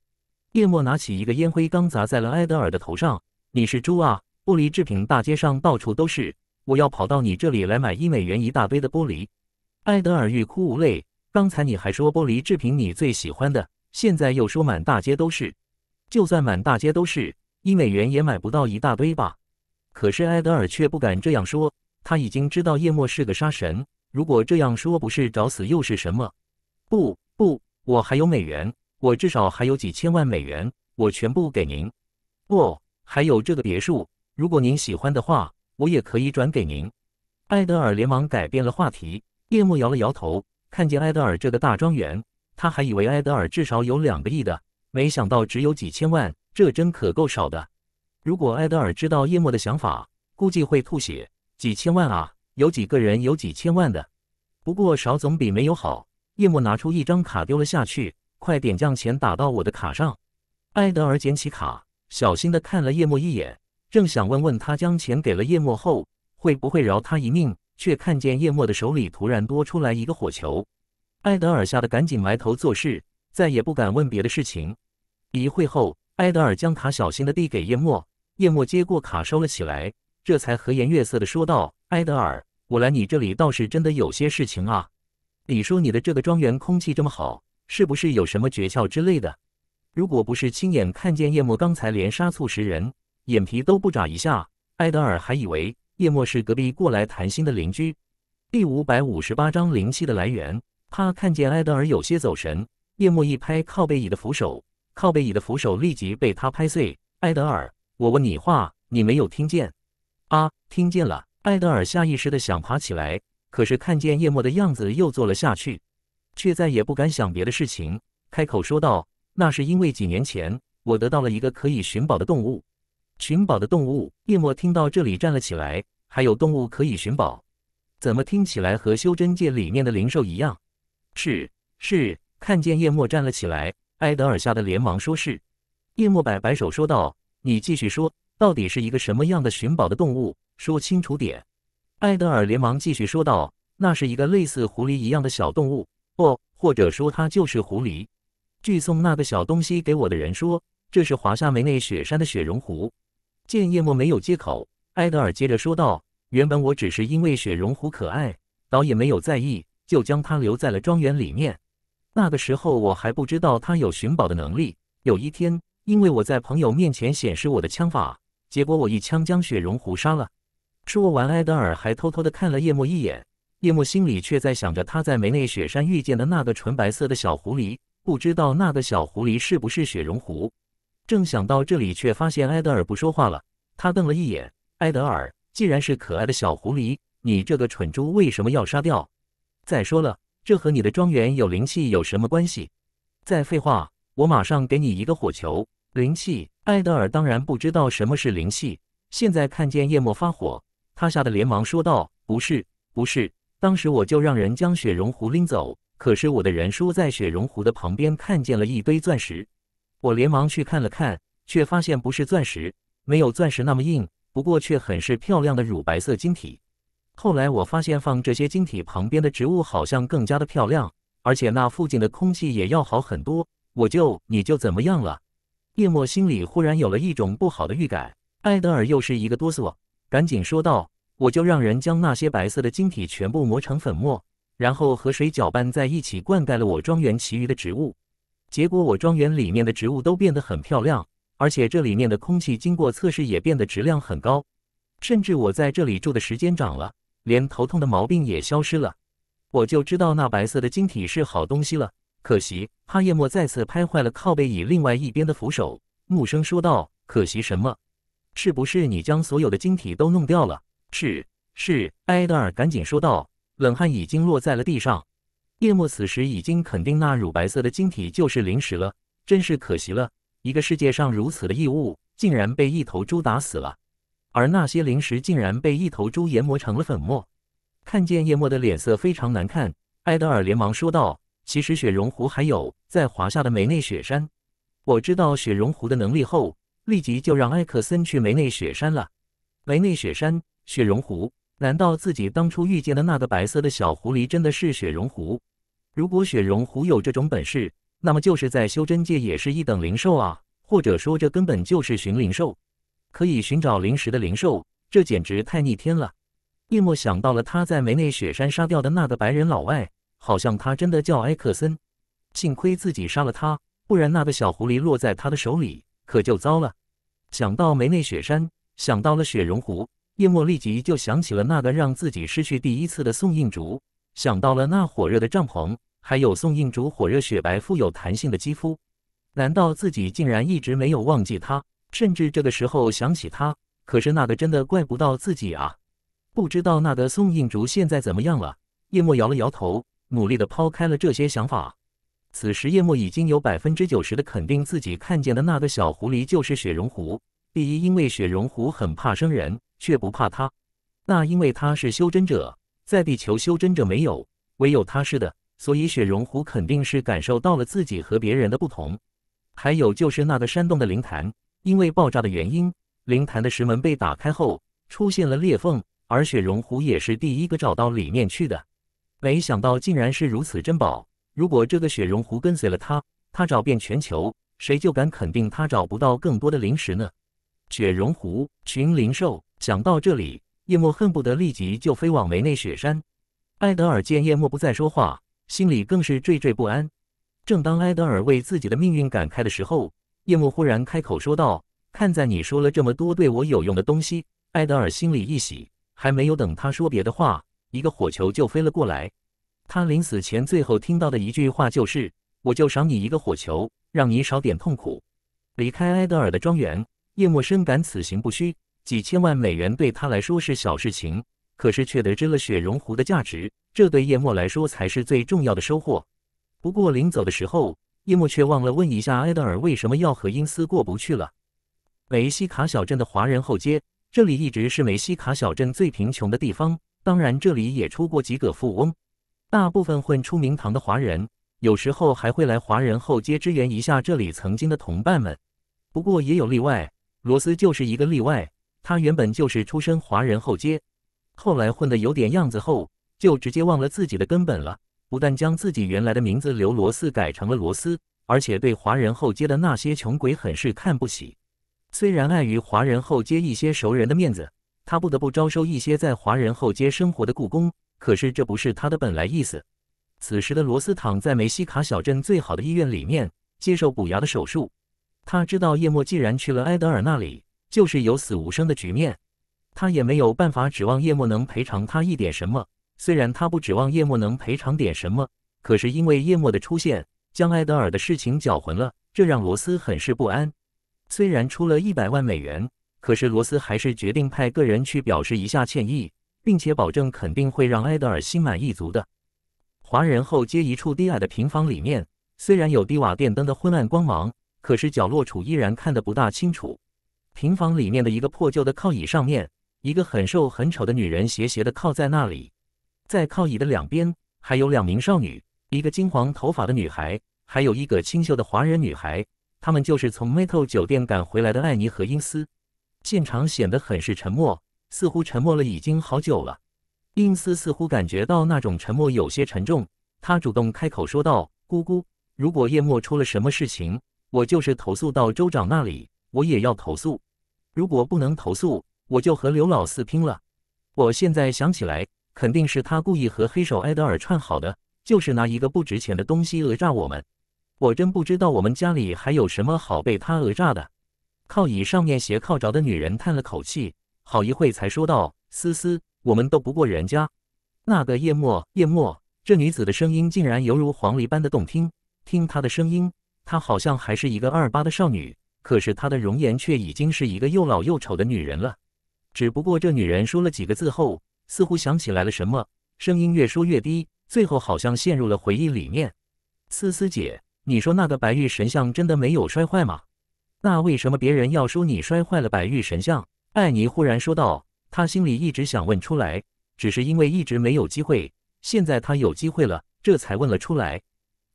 叶默拿起一个烟灰缸砸在了埃德尔的头上：“你是猪啊！玻璃制品大街上到处都是，我要跑到你这里来买一美元一大杯的玻璃。”埃德尔欲哭无泪：“刚才你还说玻璃制品你最喜欢的，现在又说满大街都是。就算满大街都是，一美元也买不到一大堆吧？”可是埃德尔却不敢这样说，他已经知道叶默是个杀神。如果这样说不是找死又是什么？不不，我还有美元，我至少还有几千万美元，我全部给您。哦，还有这个别墅，如果您喜欢的话，我也可以转给您。艾德尔连忙改变了话题。叶幕摇了摇头，看见艾德尔这个大庄园，他还以为艾德尔至少有两个亿的，没想到只有几千万，这真可够少的。如果艾德尔知道叶幕的想法，估计会吐血。几千万啊！有几个人有几千万的，不过少总比没有好。叶莫拿出一张卡丢了下去，快点将钱打到我的卡上。埃德尔捡起卡，小心的看了叶莫一眼，正想问问他将钱给了叶莫后会不会饶他一命，却看见叶莫的手里突然多出来一个火球。埃德尔吓得赶紧埋头做事，再也不敢问别的事情。一会后，埃德尔将卡小心的递给叶莫，叶莫接过卡收了起来。这才和颜悦色的说道：“埃德尔，我来你这里倒是真的有些事情啊。你说你的这个庄园空气这么好，是不是有什么诀窍之类的？如果不是亲眼看见叶墨刚才连杀数十人，眼皮都不眨一下，埃德尔还以为叶墨是隔壁过来谈心的邻居。”第五百五十八章灵气的来源。他看见埃德尔有些走神，叶墨一拍靠背椅的扶手，靠背椅的扶手立即被他拍碎。埃德尔，我问你话，你没有听见？啊，听见了，艾德尔下意识的想爬起来，可是看见叶莫的样子，又坐了下去，却再也不敢想别的事情，开口说道：“那是因为几年前我得到了一个可以寻宝的动物，寻宝的动物。”叶莫听到这里站了起来，还有动物可以寻宝，怎么听起来和修真界里面的灵兽一样？是是，看见叶莫站了起来，埃德尔吓得连忙说是。叶莫摆摆手说道：“你继续说。”到底是一个什么样的寻宝的动物？说清楚点！艾德尔连忙继续说道：“那是一个类似狐狸一样的小动物，哦，或者说它就是狐狸。据送那个小东西给我的人说，这是华夏梅内雪山的雪绒狐。”见叶沫没有接口，艾德尔接着说道：“原本我只是因为雪绒狐可爱，倒也没有在意，就将它留在了庄园里面。那个时候我还不知道它有寻宝的能力。有一天，因为我在朋友面前显示我的枪法。”结果我一枪将雪绒狐杀了。说完，埃德尔还偷偷地看了叶墨一眼。叶墨心里却在想着他在梅内雪山遇见的那个纯白色的小狐狸，不知道那个小狐狸是不是雪绒狐。正想到这里，却发现埃德尔不说话了。他瞪了一眼埃德尔：“既然是可爱的小狐狸，你这个蠢猪为什么要杀掉？再说了，这和你的庄园有灵气有什么关系？再废话，我马上给你一个火球。”灵气，艾德尔当然不知道什么是灵气。现在看见叶莫发火，他吓得连忙说道：“不是，不是，当时我就让人将雪绒湖拎走。可是我的人说在雪绒湖的旁边看见了一堆钻石，我连忙去看了看，却发现不是钻石，没有钻石那么硬，不过却很是漂亮的乳白色晶体。后来我发现放这些晶体旁边的植物好像更加的漂亮，而且那附近的空气也要好很多。我就你就怎么样了？”叶墨心里忽然有了一种不好的预感，艾德尔又是一个哆嗦，赶紧说道：“我就让人将那些白色的晶体全部磨成粉末，然后和水搅拌在一起，灌溉了我庄园其余的植物。结果我庄园里面的植物都变得很漂亮，而且这里面的空气经过测试也变得质量很高。甚至我在这里住的时间长了，连头痛的毛病也消失了。我就知道那白色的晶体是好东西了。”可惜，哈叶莫再次拍坏了靠背椅另外一边的扶手，木生说道：“可惜什么？是不是你将所有的晶体都弄掉了？”“是，是。”埃德尔赶紧说道，冷汗已经落在了地上。叶莫此时已经肯定那乳白色的晶体就是灵石了，真是可惜了！一个世界上如此的异物，竟然被一头猪打死了，而那些灵石竟然被一头猪研磨成了粉末。看见叶莫的脸色非常难看，埃德尔连忙说道。其实雪绒湖还有在华夏的梅内雪山，我知道雪绒湖的能力后，立即就让艾克森去梅内雪山了。梅内雪山雪绒湖，难道自己当初遇见的那个白色的小狐狸真的是雪绒湖？如果雪绒湖有这种本事，那么就是在修真界也是一等灵兽啊！或者说这根本就是寻灵兽，可以寻找灵石的灵兽，这简直太逆天了！叶莫想到了他在梅内雪山杀掉的那个白人老外。好像他真的叫埃克森，幸亏自己杀了他，不然那个小狐狸落在他的手里可就糟了。想到梅内雪山，想到了雪绒湖，叶莫立即就想起了那个让自己失去第一次的宋映竹，想到了那火热的帐篷，还有宋映竹火热雪白富有弹性的肌肤。难道自己竟然一直没有忘记他，甚至这个时候想起他？可是那个真的怪不到自己啊。不知道那个宋映竹现在怎么样了？叶莫摇了摇头。努力地抛开了这些想法，此时叶墨已经有百分之九十的肯定自己看见的那个小狐狸就是雪绒狐。第一，因为雪绒狐很怕生人，却不怕他，那因为他是修真者，在地球修真者没有，唯有他是的，所以雪绒狐肯定是感受到了自己和别人的不同。还有就是那个山洞的灵坛，因为爆炸的原因，灵坛的石门被打开后出现了裂缝，而雪绒狐也是第一个找到里面去的。没想到竟然是如此珍宝！如果这个雪绒狐跟随了他，他找遍全球，谁就敢肯定他找不到更多的灵石呢？雪绒狐群灵兽，想到这里，叶墨恨不得立即就飞往梅内雪山。埃德尔见叶墨不再说话，心里更是惴惴不安。正当埃德尔为自己的命运感慨的时候，叶墨忽然开口说道：“看在你说了这么多对我有用的东西，埃德尔心里一喜。”还没有等他说别的话。一个火球就飞了过来。他临死前最后听到的一句话就是：“我就赏你一个火球，让你少点痛苦。”离开埃德尔的庄园，叶莫深感此行不虚。几千万美元对他来说是小事情，可是却得知了雪绒湖的价值。这对叶莫来说才是最重要的收获。不过临走的时候，叶莫却忘了问一下埃德尔为什么要和英斯过不去了。梅西卡小镇的华人后街，这里一直是梅西卡小镇最贫穷的地方。当然，这里也出过几个富翁，大部分混出名堂的华人，有时候还会来华人后街支援一下这里曾经的同伴们。不过也有例外，罗斯就是一个例外。他原本就是出身华人后街，后来混得有点样子后，就直接忘了自己的根本了。不但将自己原来的名字刘罗斯改成了罗斯，而且对华人后街的那些穷鬼很是看不起。虽然碍于华人后街一些熟人的面子。他不得不招收一些在华人后街生活的雇工，可是这不是他的本来意思。此时的罗斯躺在梅西卡小镇最好的医院里面接受补牙的手术。他知道叶默既然去了埃德尔那里，就是有死无生的局面。他也没有办法指望叶默能赔偿他一点什么。虽然他不指望叶默能赔偿点什么，可是因为叶默的出现将埃德尔的事情搅浑了，这让罗斯很是不安。虽然出了一百万美元。可是罗斯还是决定派个人去表示一下歉意，并且保证肯定会让埃德尔心满意足的。华人后街一处低矮的平房里面，虽然有低瓦电灯的昏暗光芒，可是角落处依然看得不大清楚。平房里面的一个破旧的靠椅上面，一个很瘦很丑的女人斜斜的靠在那里，在靠椅的两边还有两名少女，一个金黄头发的女孩，还有一个清秀的华人女孩。她们就是从 m e t a l 酒店赶回来的艾尼和英斯。现场显得很是沉默，似乎沉默了已经好久了。应斯似乎感觉到那种沉默有些沉重，他主动开口说道：“姑姑，如果叶墨出了什么事情，我就是投诉到州长那里，我也要投诉。如果不能投诉，我就和刘老四拼了。我现在想起来，肯定是他故意和黑手埃德尔串好的，就是拿一个不值钱的东西讹诈我们。我真不知道我们家里还有什么好被他讹诈的。”靠椅上面斜靠着的女人叹了口气，好一会才说道：“思思，我们斗不过人家。那个叶墨，叶墨，这女子的声音竟然犹如黄鹂般的动听，听她的声音，她好像还是一个二八的少女，可是她的容颜却已经是一个又老又丑的女人了。只不过这女人说了几个字后，似乎想起来了什么，声音越说越低，最后好像陷入了回忆里面。思思姐，你说那个白玉神像真的没有摔坏吗？那为什么别人要说你摔坏了白玉神像？艾尼忽然说道。他心里一直想问出来，只是因为一直没有机会。现在他有机会了，这才问了出来。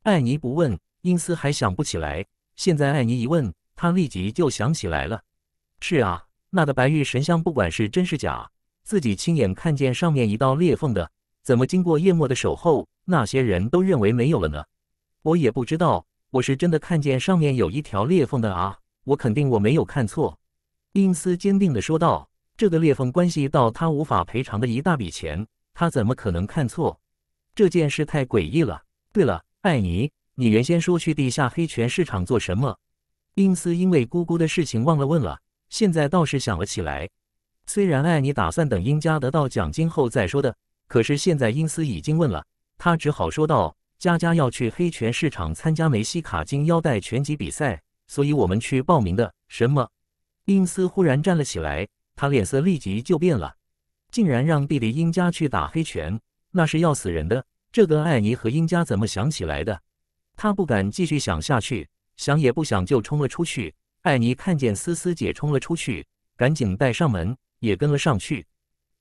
艾尼不问，因斯还想不起来。现在艾尼一问，他立即就想起来了。是啊，那个白玉神像不管是真是假，自己亲眼看见上面一道裂缝的，怎么经过叶默的手后，那些人都认为没有了呢？我也不知道，我是真的看见上面有一条裂缝的啊。我肯定我没有看错，英斯坚定的说道：“这个裂缝关系到他无法赔偿的一大笔钱，他怎么可能看错？这件事太诡异了。”对了，艾尼，你原先说去地下黑拳市场做什么？英斯因为姑姑的事情忘了问了，现在倒是想了起来。虽然艾尼打算等英家得到奖金后再说的，可是现在英斯已经问了，他只好说道：“佳佳要去黑拳市场参加梅西卡金腰带拳击比赛。”所以我们去报名的。什么？英斯忽然站了起来，他脸色立即就变了，竟然让弟弟英家去打黑拳，那是要死人的。这个艾尼和英家怎么想起来的？他不敢继续想下去，想也不想就冲了出去。艾尼看见思思姐冲了出去，赶紧带上门，也跟了上去。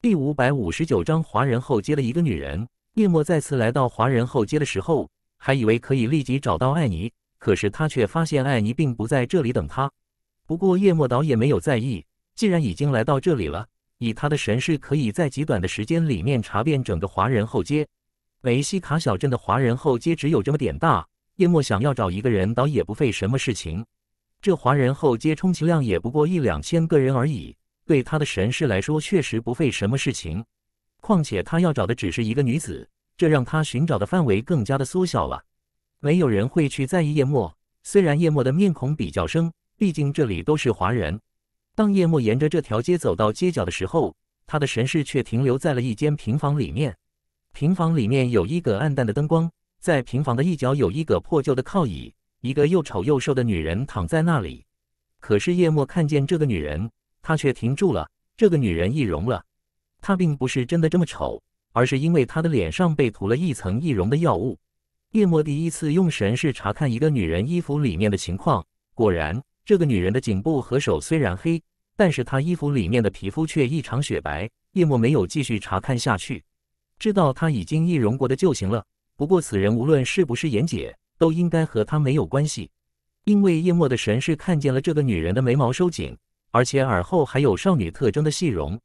第五百五十九章华人后街的一个女人。夜末再次来到华人后街的时候，还以为可以立即找到艾尼。可是他却发现艾尼并不在这里等他。不过叶默倒也没有在意，既然已经来到这里了，以他的神识可以在极短的时间里面查遍整个华人后街。梅西卡小镇的华人后街只有这么点大，叶默想要找一个人倒也不费什么事情。这华人后街充其量也不过一两千个人而已，对他的神识来说确实不费什么事情。况且他要找的只是一个女子，这让他寻找的范围更加的缩小了。没有人会去在意叶沫，虽然叶沫的面孔比较生，毕竟这里都是华人。当叶沫沿着这条街走到街角的时候，他的神识却停留在了一间平房里面。平房里面有一个暗淡的灯光，在平房的一角有一个破旧的靠椅，一个又丑又瘦的女人躺在那里。可是叶沫看见这个女人，他却停住了。这个女人易容了，她并不是真的这么丑，而是因为她的脸上被涂了一层易容的药物。叶莫第一次用神视查看一个女人衣服里面的情况，果然，这个女人的颈部和手虽然黑，但是她衣服里面的皮肤却异常雪白。叶莫没有继续查看下去，知道她已经易容过的就行了。不过此人无论是不是严姐，都应该和她没有关系，因为叶莫的神视看见了这个女人的眉毛收紧，而且耳后还有少女特征的细绒，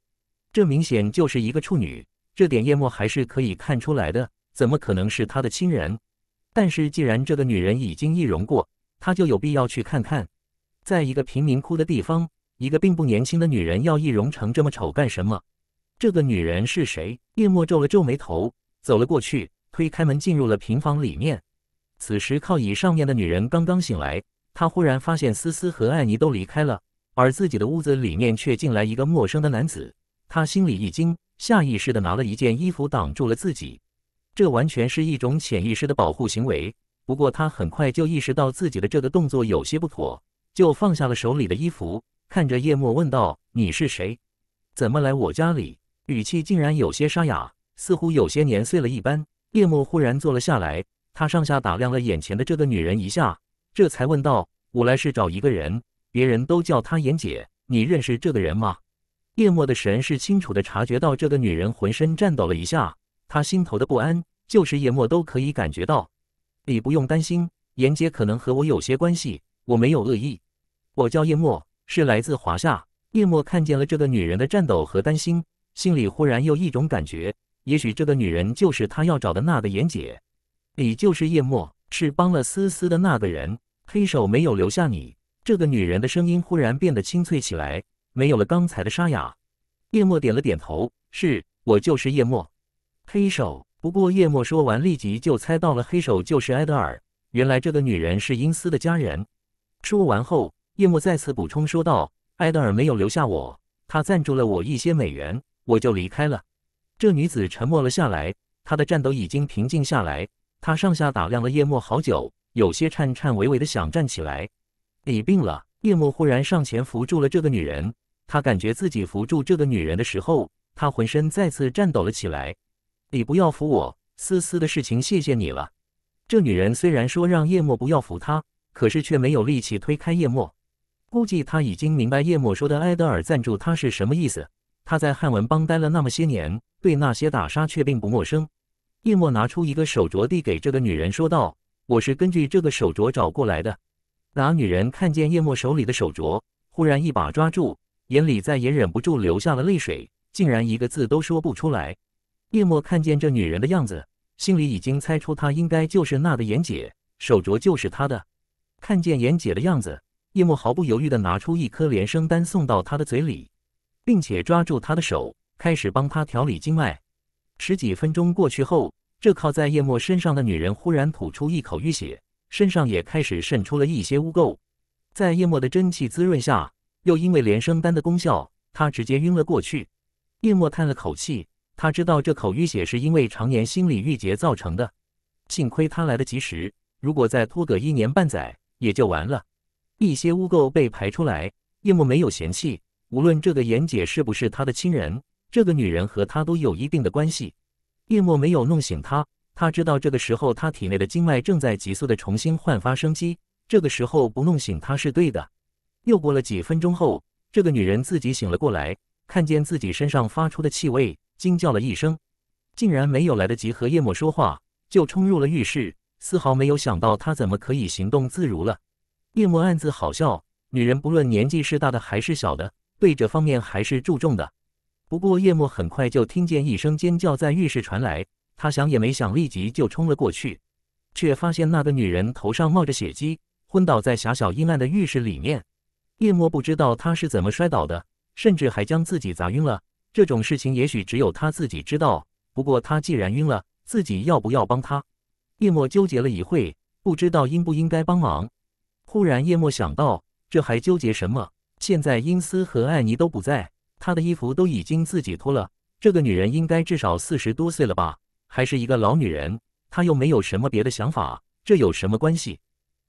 这明显就是一个处女，这点叶莫还是可以看出来的。怎么可能是她的亲人？但是，既然这个女人已经易容过，她就有必要去看看。在一个贫民窟的地方，一个并不年轻的女人要易容成这么丑干什么？这个女人是谁？叶莫皱了皱眉头，走了过去，推开门进入了平房里面。此时，靠椅上面的女人刚刚醒来，她忽然发现思思和艾妮都离开了，而自己的屋子里面却进来一个陌生的男子。她心里一惊，下意识的拿了一件衣服挡住了自己。这完全是一种潜意识的保护行为。不过他很快就意识到自己的这个动作有些不妥，就放下了手里的衣服，看着叶沫问道：“你是谁？怎么来我家里？”语气竟然有些沙哑，似乎有些年岁了一般。叶沫忽然坐了下来，他上下打量了眼前的这个女人一下，这才问道：“我来是找一个人，别人都叫她妍姐，你认识这个人吗？”叶沫的神是清楚的察觉到这个女人浑身颤抖了一下。他心头的不安，就是叶墨都可以感觉到。你不用担心，严姐可能和我有些关系，我没有恶意。我叫叶墨，是来自华夏。叶墨看见了这个女人的颤抖和担心，心里忽然有一种感觉，也许这个女人就是他要找的那个严姐。你就是叶墨，是帮了思思的那个人。黑手没有留下你。这个女人的声音忽然变得清脆起来，没有了刚才的沙哑。叶墨点了点头，是我，就是叶墨。黑手。不过叶莫说完，立即就猜到了黑手就是埃德尔。原来这个女人是英斯的家人。说完后，叶莫再次补充说道：“埃德尔没有留下我，他赞助了我一些美元，我就离开了。”这女子沉默了下来，她的颤抖已经平静下来。她上下打量了叶莫好久，有些颤颤巍巍的想站起来。你病了。叶莫忽然上前扶住了这个女人。他感觉自己扶住这个女人的时候，他浑身再次颤抖了起来。你不要扶我，思思的事情谢谢你了。这女人虽然说让叶墨不要扶她，可是却没有力气推开叶墨。估计她已经明白叶墨说的埃德尔赞助她是什么意思。她在汉文帮待了那么些年，对那些打杀却并不陌生。叶墨拿出一个手镯递给这个女人，说道：“我是根据这个手镯找过来的。”那女人看见叶墨手里的手镯，忽然一把抓住，眼里再也忍不住流下了泪水，竟然一个字都说不出来。叶莫看见这女人的样子，心里已经猜出她应该就是那的严姐，手镯就是她的。看见严姐的样子，叶莫毫不犹豫的拿出一颗连生丹送到她的嘴里，并且抓住她的手，开始帮她调理经脉。十几分钟过去后，这靠在叶莫身上的女人忽然吐出一口淤血，身上也开始渗出了一些污垢。在叶莫的真气滋润下，又因为连生丹的功效，她直接晕了过去。叶莫叹了口气。他知道这口淤血是因为常年心理郁结造成的，幸亏他来得及时，如果再拖个一年半载，也就完了。一些污垢被排出来，叶默没有嫌弃，无论这个妍姐是不是他的亲人，这个女人和他都有一定的关系。叶默没有弄醒她，他知道这个时候他体内的经脉正在急速的重新焕发生机，这个时候不弄醒她是对的。又过了几分钟后，这个女人自己醒了过来，看见自己身上发出的气味。惊叫了一声，竟然没有来得及和叶墨说话，就冲入了浴室，丝毫没有想到他怎么可以行动自如了。叶墨暗自好笑，女人不论年纪是大的还是小的，对这方面还是注重的。不过叶墨很快就听见一声尖叫在浴室传来，他想也没想，立即就冲了过去，却发现那个女人头上冒着血迹，昏倒在狭小阴暗的浴室里面。叶墨不知道她是怎么摔倒的，甚至还将自己砸晕了。这种事情也许只有他自己知道。不过他既然晕了，自己要不要帮他？叶莫纠结了一会，不知道应不应该帮忙。忽然叶莫想到，这还纠结什么？现在英斯和艾妮都不在，他的衣服都已经自己脱了。这个女人应该至少四十多岁了吧，还是一个老女人。她又没有什么别的想法，这有什么关系？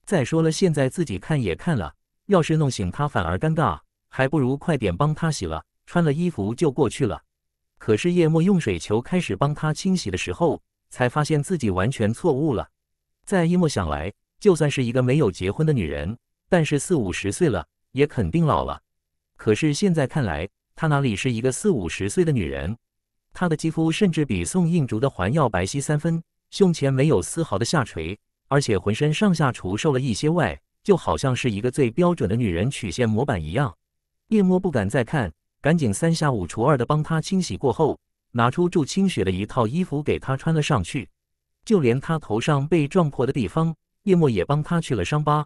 再说了，现在自己看也看了，要是弄醒她反而尴尬，还不如快点帮她洗了。穿了衣服就过去了，可是叶沫用水球开始帮她清洗的时候，才发现自己完全错误了。在叶沫想来，就算是一个没有结婚的女人，但是四五十岁了，也肯定老了。可是现在看来，她哪里是一个四五十岁的女人？她的肌肤甚至比宋应竹的还要白皙三分，胸前没有丝毫的下垂，而且浑身上下除瘦了一些外，就好像是一个最标准的女人曲线模板一样。叶沫不敢再看。赶紧三下五除二的帮她清洗过后，拿出祝清雪的一套衣服给她穿了上去，就连她头上被撞破的地方，叶墨也帮她去了伤疤。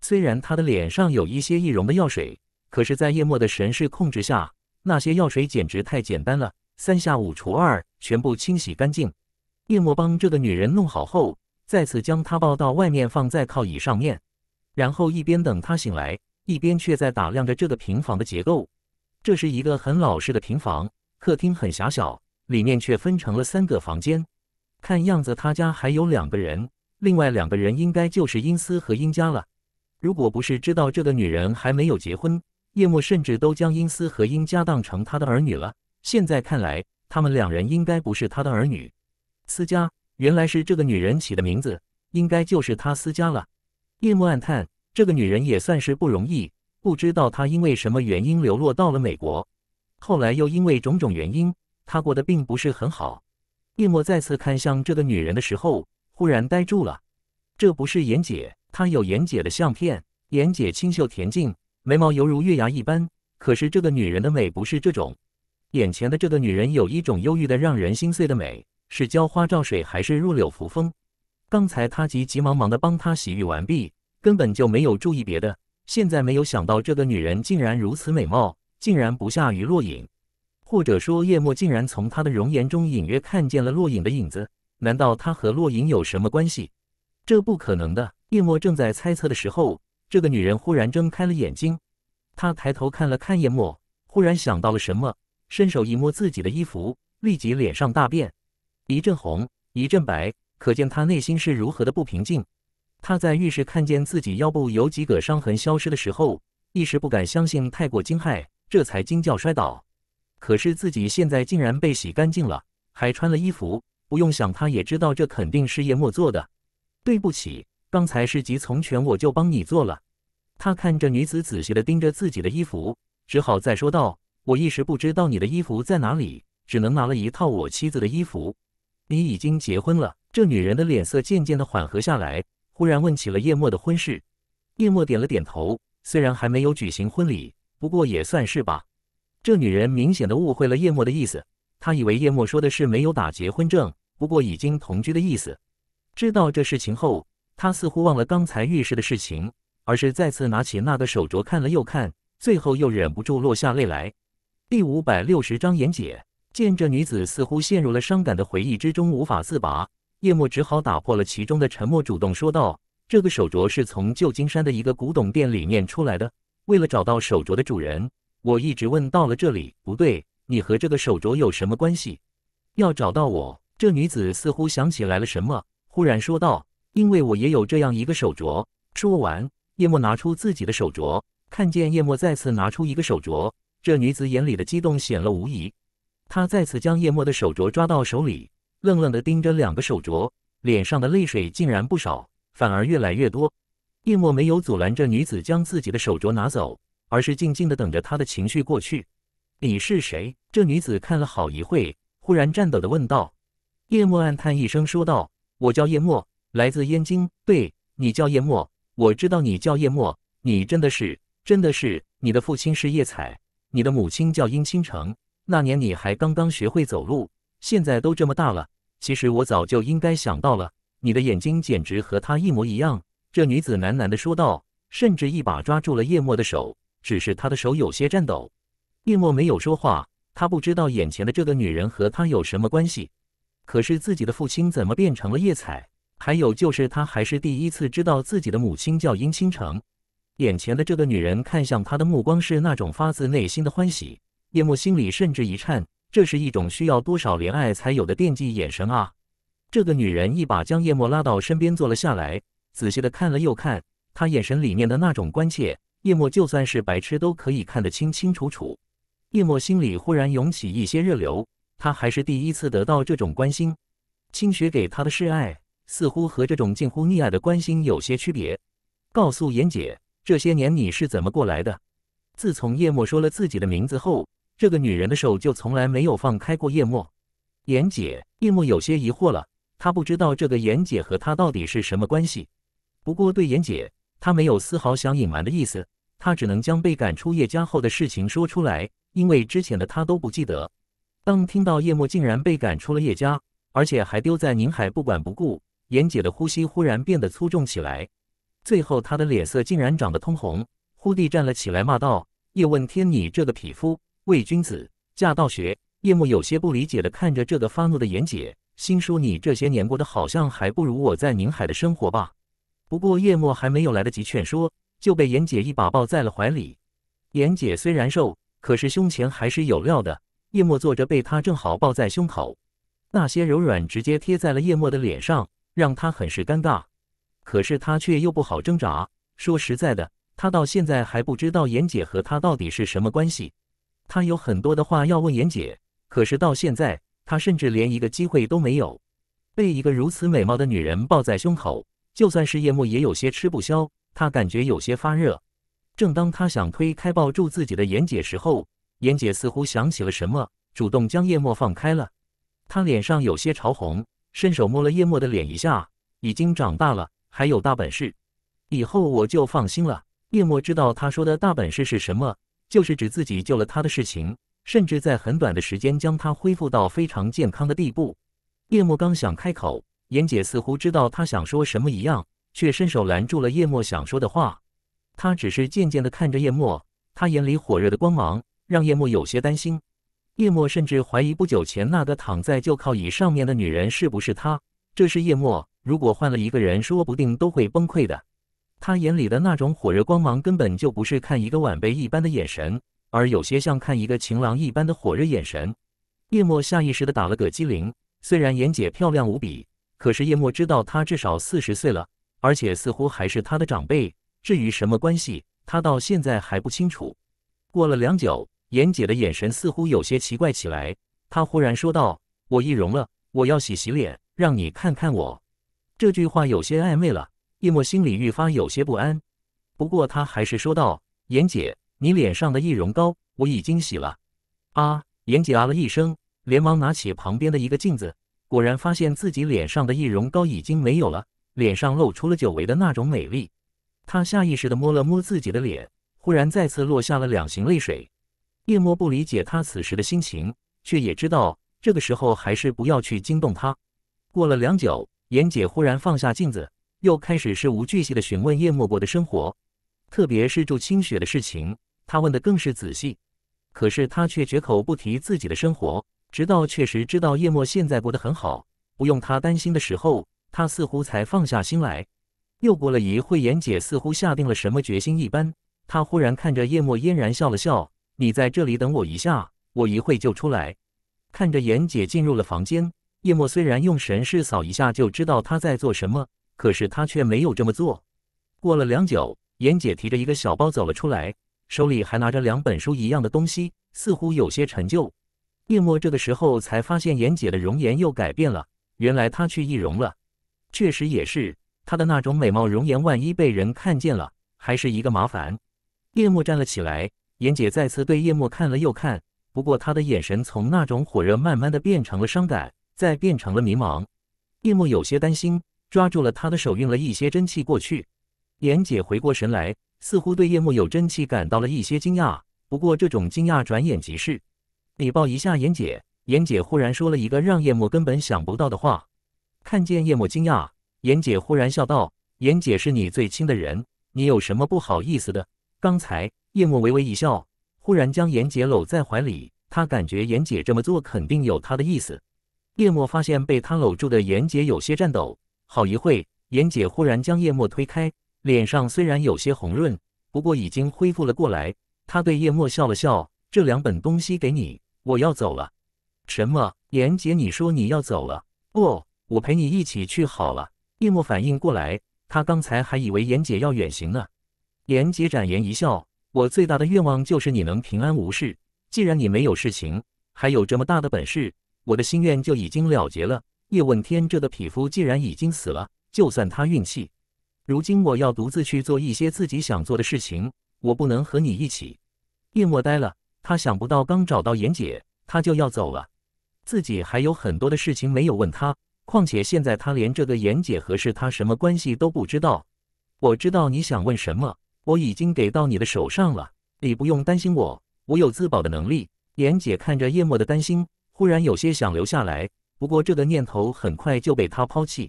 虽然她的脸上有一些易容的药水，可是，在叶墨的神识控制下，那些药水简直太简单了，三下五除二全部清洗干净。叶墨帮这个女人弄好后，再次将她抱到外面放在靠椅上面，然后一边等她醒来，一边却在打量着这个平房的结构。这是一个很老式的平房，客厅很狭小，里面却分成了三个房间。看样子他家还有两个人，另外两个人应该就是殷斯和殷家了。如果不是知道这个女人还没有结婚，叶默甚至都将殷斯和殷家当成他的儿女了。现在看来，他们两人应该不是他的儿女。思家，原来是这个女人起的名字，应该就是他思家了。叶默暗叹，这个女人也算是不容易。不知道他因为什么原因流落到了美国，后来又因为种种原因，他过得并不是很好。叶墨再次看向这个女人的时候，忽然呆住了。这不是严姐，她有严姐的相片。严姐清秀恬静，眉毛犹如月牙一般。可是这个女人的美不是这种，眼前的这个女人有一种忧郁的让人心碎的美，是浇花照水还是入柳扶风？刚才她急急忙忙的帮她洗浴完毕，根本就没有注意别的。现在没有想到，这个女人竟然如此美貌，竟然不下于落影，或者说叶沫竟然从她的容颜中隐约看见了落影的影子。难道她和落影有什么关系？这不可能的。叶沫正在猜测的时候，这个女人忽然睁开了眼睛，她抬头看了看叶沫，忽然想到了什么，伸手一摸自己的衣服，立即脸上大变，一阵红一阵白，可见她内心是如何的不平静。他在浴室看见自己腰部有几个伤痕消失的时候，一时不敢相信，太过惊骇，这才惊叫摔倒。可是自己现在竟然被洗干净了，还穿了衣服。不用想，他也知道这肯定是叶沫做的。对不起，刚才是急从前，我就帮你做了。他看着女子仔细的盯着自己的衣服，只好再说道：“我一时不知道你的衣服在哪里，只能拿了一套我妻子的衣服。你已经结婚了。”这女人的脸色渐渐的缓和下来。忽然问起了叶墨的婚事，叶墨点了点头。虽然还没有举行婚礼，不过也算是吧。这女人明显的误会了叶墨的意思，她以为叶墨说的是没有打结婚证，不过已经同居的意思。知道这事情后，她似乎忘了刚才浴室的事情，而是再次拿起那个手镯看了又看，最后又忍不住落下泪来。第五百六十章：严姐见这女子似乎陷入了伤感的回忆之中，无法自拔。叶墨只好打破了其中的沉默，主动说道：“这个手镯是从旧金山的一个古董店里面出来的。为了找到手镯的主人，我一直问到了这里。不对，你和这个手镯有什么关系？要找到我。”这女子似乎想起来了什么，忽然说道：“因为我也有这样一个手镯。”说完，叶墨拿出自己的手镯。看见叶墨再次拿出一个手镯，这女子眼里的激动显露无疑。她再次将叶墨的手镯抓到手里。愣愣地盯着两个手镯，脸上的泪水竟然不少，反而越来越多。叶墨没有阻拦这女子将自己的手镯拿走，而是静静地等着她的情绪过去。你是谁？这女子看了好一会，忽然颤抖地问道。叶墨暗叹一声，说道：“我叫叶墨，来自燕京。对，你叫叶墨，我知道你叫叶墨。你真的是，真的是，你的父亲是叶彩，你的母亲叫殷倾城。那年你还刚刚学会走路。”现在都这么大了，其实我早就应该想到了。你的眼睛简直和他一模一样。”这女子喃喃的说道，甚至一把抓住了叶墨的手，只是她的手有些颤抖。叶墨没有说话，他不知道眼前的这个女人和他有什么关系。可是自己的父亲怎么变成了叶彩？还有就是他还是第一次知道自己的母亲叫殷倾城。眼前的这个女人看向他的目光是那种发自内心的欢喜，叶墨心里甚至一颤。这是一种需要多少怜爱才有的惦记眼神啊！这个女人一把将叶莫拉到身边坐了下来，仔细的看了又看，她眼神里面的那种关切，叶莫就算是白痴都可以看得清清楚楚。叶莫心里忽然涌起一些热流，他还是第一次得到这种关心。青雪给他的示爱，似乎和这种近乎溺爱的关心有些区别。告诉妍姐，这些年你是怎么过来的？自从叶莫说了自己的名字后。这个女人的手就从来没有放开过叶墨。严姐，叶墨有些疑惑了。他不知道这个严姐和他到底是什么关系。不过对严姐，他没有丝毫想隐瞒的意思。他只能将被赶出叶家后的事情说出来，因为之前的他都不记得。当听到叶墨竟然被赶出了叶家，而且还丢在宁海不管不顾，严姐的呼吸忽然变得粗重起来。最后，她的脸色竟然涨得通红，忽地站了起来，骂道：“叶问天，你这个匹夫！”伪君子，驾到学叶幕有些不理解的看着这个发怒的严姐，心说你这些年过得好像还不如我在宁海的生活吧。不过叶幕还没有来得及劝说，就被严姐一把抱在了怀里。严姐虽然瘦，可是胸前还是有料的。叶幕坐着被她正好抱在胸口，那些柔软直接贴在了叶幕的脸上，让他很是尴尬。可是他却又不好挣扎。说实在的，他到现在还不知道严姐和他到底是什么关系。他有很多的话要问妍姐，可是到现在，他甚至连一个机会都没有，被一个如此美貌的女人抱在胸口，就算是叶沫也有些吃不消。他感觉有些发热，正当他想推开抱住自己的妍姐时候，妍姐似乎想起了什么，主动将叶沫放开了。他脸上有些潮红，伸手摸了叶沫的脸一下，已经长大了，还有大本事，以后我就放心了。叶沫知道他说的大本事是什么。就是指自己救了他的事情，甚至在很短的时间将他恢复到非常健康的地步。叶墨刚想开口，严姐似乎知道他想说什么一样，却伸手拦住了叶墨想说的话。他只是渐渐地看着叶墨，他眼里火热的光芒让叶墨有些担心。叶墨甚至怀疑不久前那个躺在就靠椅上面的女人是不是他。这是叶墨，如果换了一个人，说不定都会崩溃的。他眼里的那种火热光芒，根本就不是看一个晚辈一般的眼神，而有些像看一个情郎一般的火热眼神。叶莫下意识的打了个激灵。虽然严姐漂亮无比，可是叶莫知道她至少四十岁了，而且似乎还是他的长辈。至于什么关系，他到现在还不清楚。过了良久，严姐的眼神似乎有些奇怪起来。她忽然说道：“我易容了，我要洗洗脸，让你看看我。”这句话有些暧昧了。叶墨心里愈发有些不安，不过他还是说道：“严姐，你脸上的易容膏我已经洗了。”啊，严姐啊了一声，连忙拿起旁边的一个镜子，果然发现自己脸上的易容膏已经没有了，脸上露出了久违的那种美丽。她下意识的摸了摸自己的脸，忽然再次落下了两行泪水。叶墨不理解她此时的心情，却也知道这个时候还是不要去惊动她。过了良久，严姐忽然放下镜子。又开始事无巨细的询问叶默过的生活，特别是住清雪的事情，他问的更是仔细。可是他却绝口不提自己的生活，直到确实知道叶默现在过得很好，不用他担心的时候，他似乎才放下心来。又过了一会儿，严姐似乎下定了什么决心一般，她忽然看着叶默嫣然笑了笑：“你在这里等我一下，我一会就出来。”看着严姐进入了房间，叶默虽然用神识扫一下就知道她在做什么。可是他却没有这么做。过了良久，严姐提着一个小包走了出来，手里还拿着两本书一样的东西，似乎有些陈旧。叶墨这个时候才发现，严姐的容颜又改变了。原来她去易容了。确实也是，她的那种美貌容颜，万一被人看见了，还是一个麻烦。叶墨站了起来，严姐再次对叶墨看了又看，不过她的眼神从那种火热，慢慢的变成了伤感，再变成了迷茫。叶墨有些担心。抓住了他的手，运了一些真气过去。严姐回过神来，似乎对叶幕有真气感到了一些惊讶，不过这种惊讶转眼即逝。你抱一下严姐。严姐忽然说了一个让叶墨根本想不到的话。看见叶墨惊讶，严姐忽然笑道：“严姐是你最亲的人，你有什么不好意思的？”刚才叶墨微微一笑，忽然将严姐搂在怀里。他感觉严姐这么做肯定有她的意思。叶墨发现被他搂住的严姐有些颤抖。好一会，严姐忽然将叶沫推开，脸上虽然有些红润，不过已经恢复了过来。她对叶沫笑了笑：“这两本东西给你，我要走了。”“什么？严姐，你说你要走了？”“哦，我陪你一起去好了。”叶沫反应过来，他刚才还以为严姐要远行呢。严姐展颜一笑：“我最大的愿望就是你能平安无事。既然你没有事情，还有这么大的本事，我的心愿就已经了结了。”叶问天，这个匹夫既然已经死了，就算他运气。如今我要独自去做一些自己想做的事情，我不能和你一起。叶莫呆了，他想不到刚找到严姐，他就要走了，自己还有很多的事情没有问他。况且现在他连这个严姐和是他什么关系都不知道。我知道你想问什么，我已经给到你的手上了，你不用担心我，我有自保的能力。严姐看着叶莫的担心，忽然有些想留下来。不过这个念头很快就被他抛弃。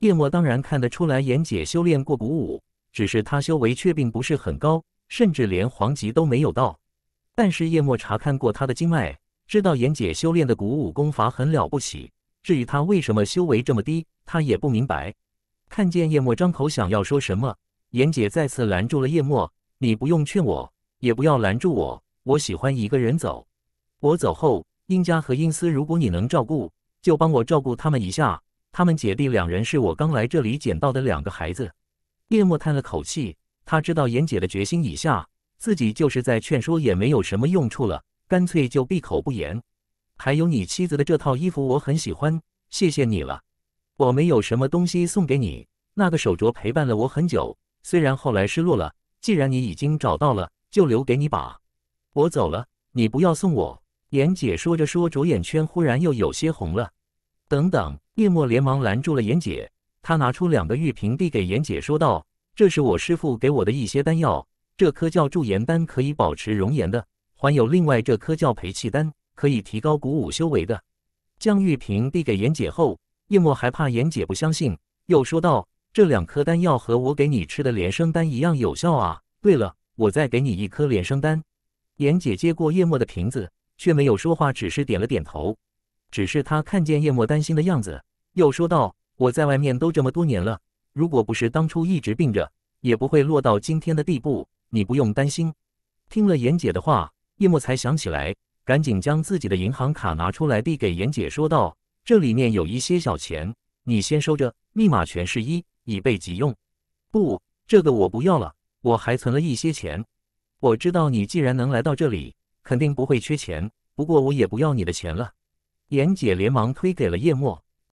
叶莫当然看得出来，严姐修炼过古武，只是她修为却并不是很高，甚至连黄级都没有到。但是叶莫查看过她的经脉，知道严姐修炼的古武功法很了不起。至于她为什么修为这么低，他也不明白。看见叶莫张口想要说什么，严姐再次拦住了叶莫：“你不用劝我，也不要拦住我，我喜欢一个人走。我走后，殷家和殷思，如果你能照顾……”就帮我照顾他们一下。他们姐弟两人是我刚来这里捡到的两个孩子。叶墨叹了口气，他知道严姐的决心已下，自己就是在劝说也没有什么用处了，干脆就闭口不言。还有你妻子的这套衣服我很喜欢，谢谢你了。我没有什么东西送给你，那个手镯陪伴了我很久，虽然后来失落了，既然你已经找到了，就留给你吧。我走了，你不要送我。严姐说着说，着眼圈忽然又有些红了。等等，叶莫连忙拦住了严姐。他拿出两个玉瓶递给严姐，说道：“这是我师傅给我的一些丹药，这颗叫驻颜丹，可以保持容颜的；还有另外这颗叫培气丹，可以提高鼓舞修为的。”将玉瓶递给严姐后，叶莫还怕严姐不相信，又说道：“这两颗丹药和我给你吃的连生丹一样有效啊！对了，我再给你一颗连生丹。”严姐接过叶莫的瓶子，却没有说话，只是点了点头。只是他看见叶莫担心的样子，又说道：“我在外面都这么多年了，如果不是当初一直病着，也不会落到今天的地步。你不用担心。”听了严姐的话，叶莫才想起来，赶紧将自己的银行卡拿出来递给严姐，说道：“这里面有一些小钱，你先收着，密码全是一，以备急用。”“不，这个我不要了，我还存了一些钱。我知道你既然能来到这里，肯定不会缺钱。不过我也不要你的钱了。”严姐连忙推给了叶墨，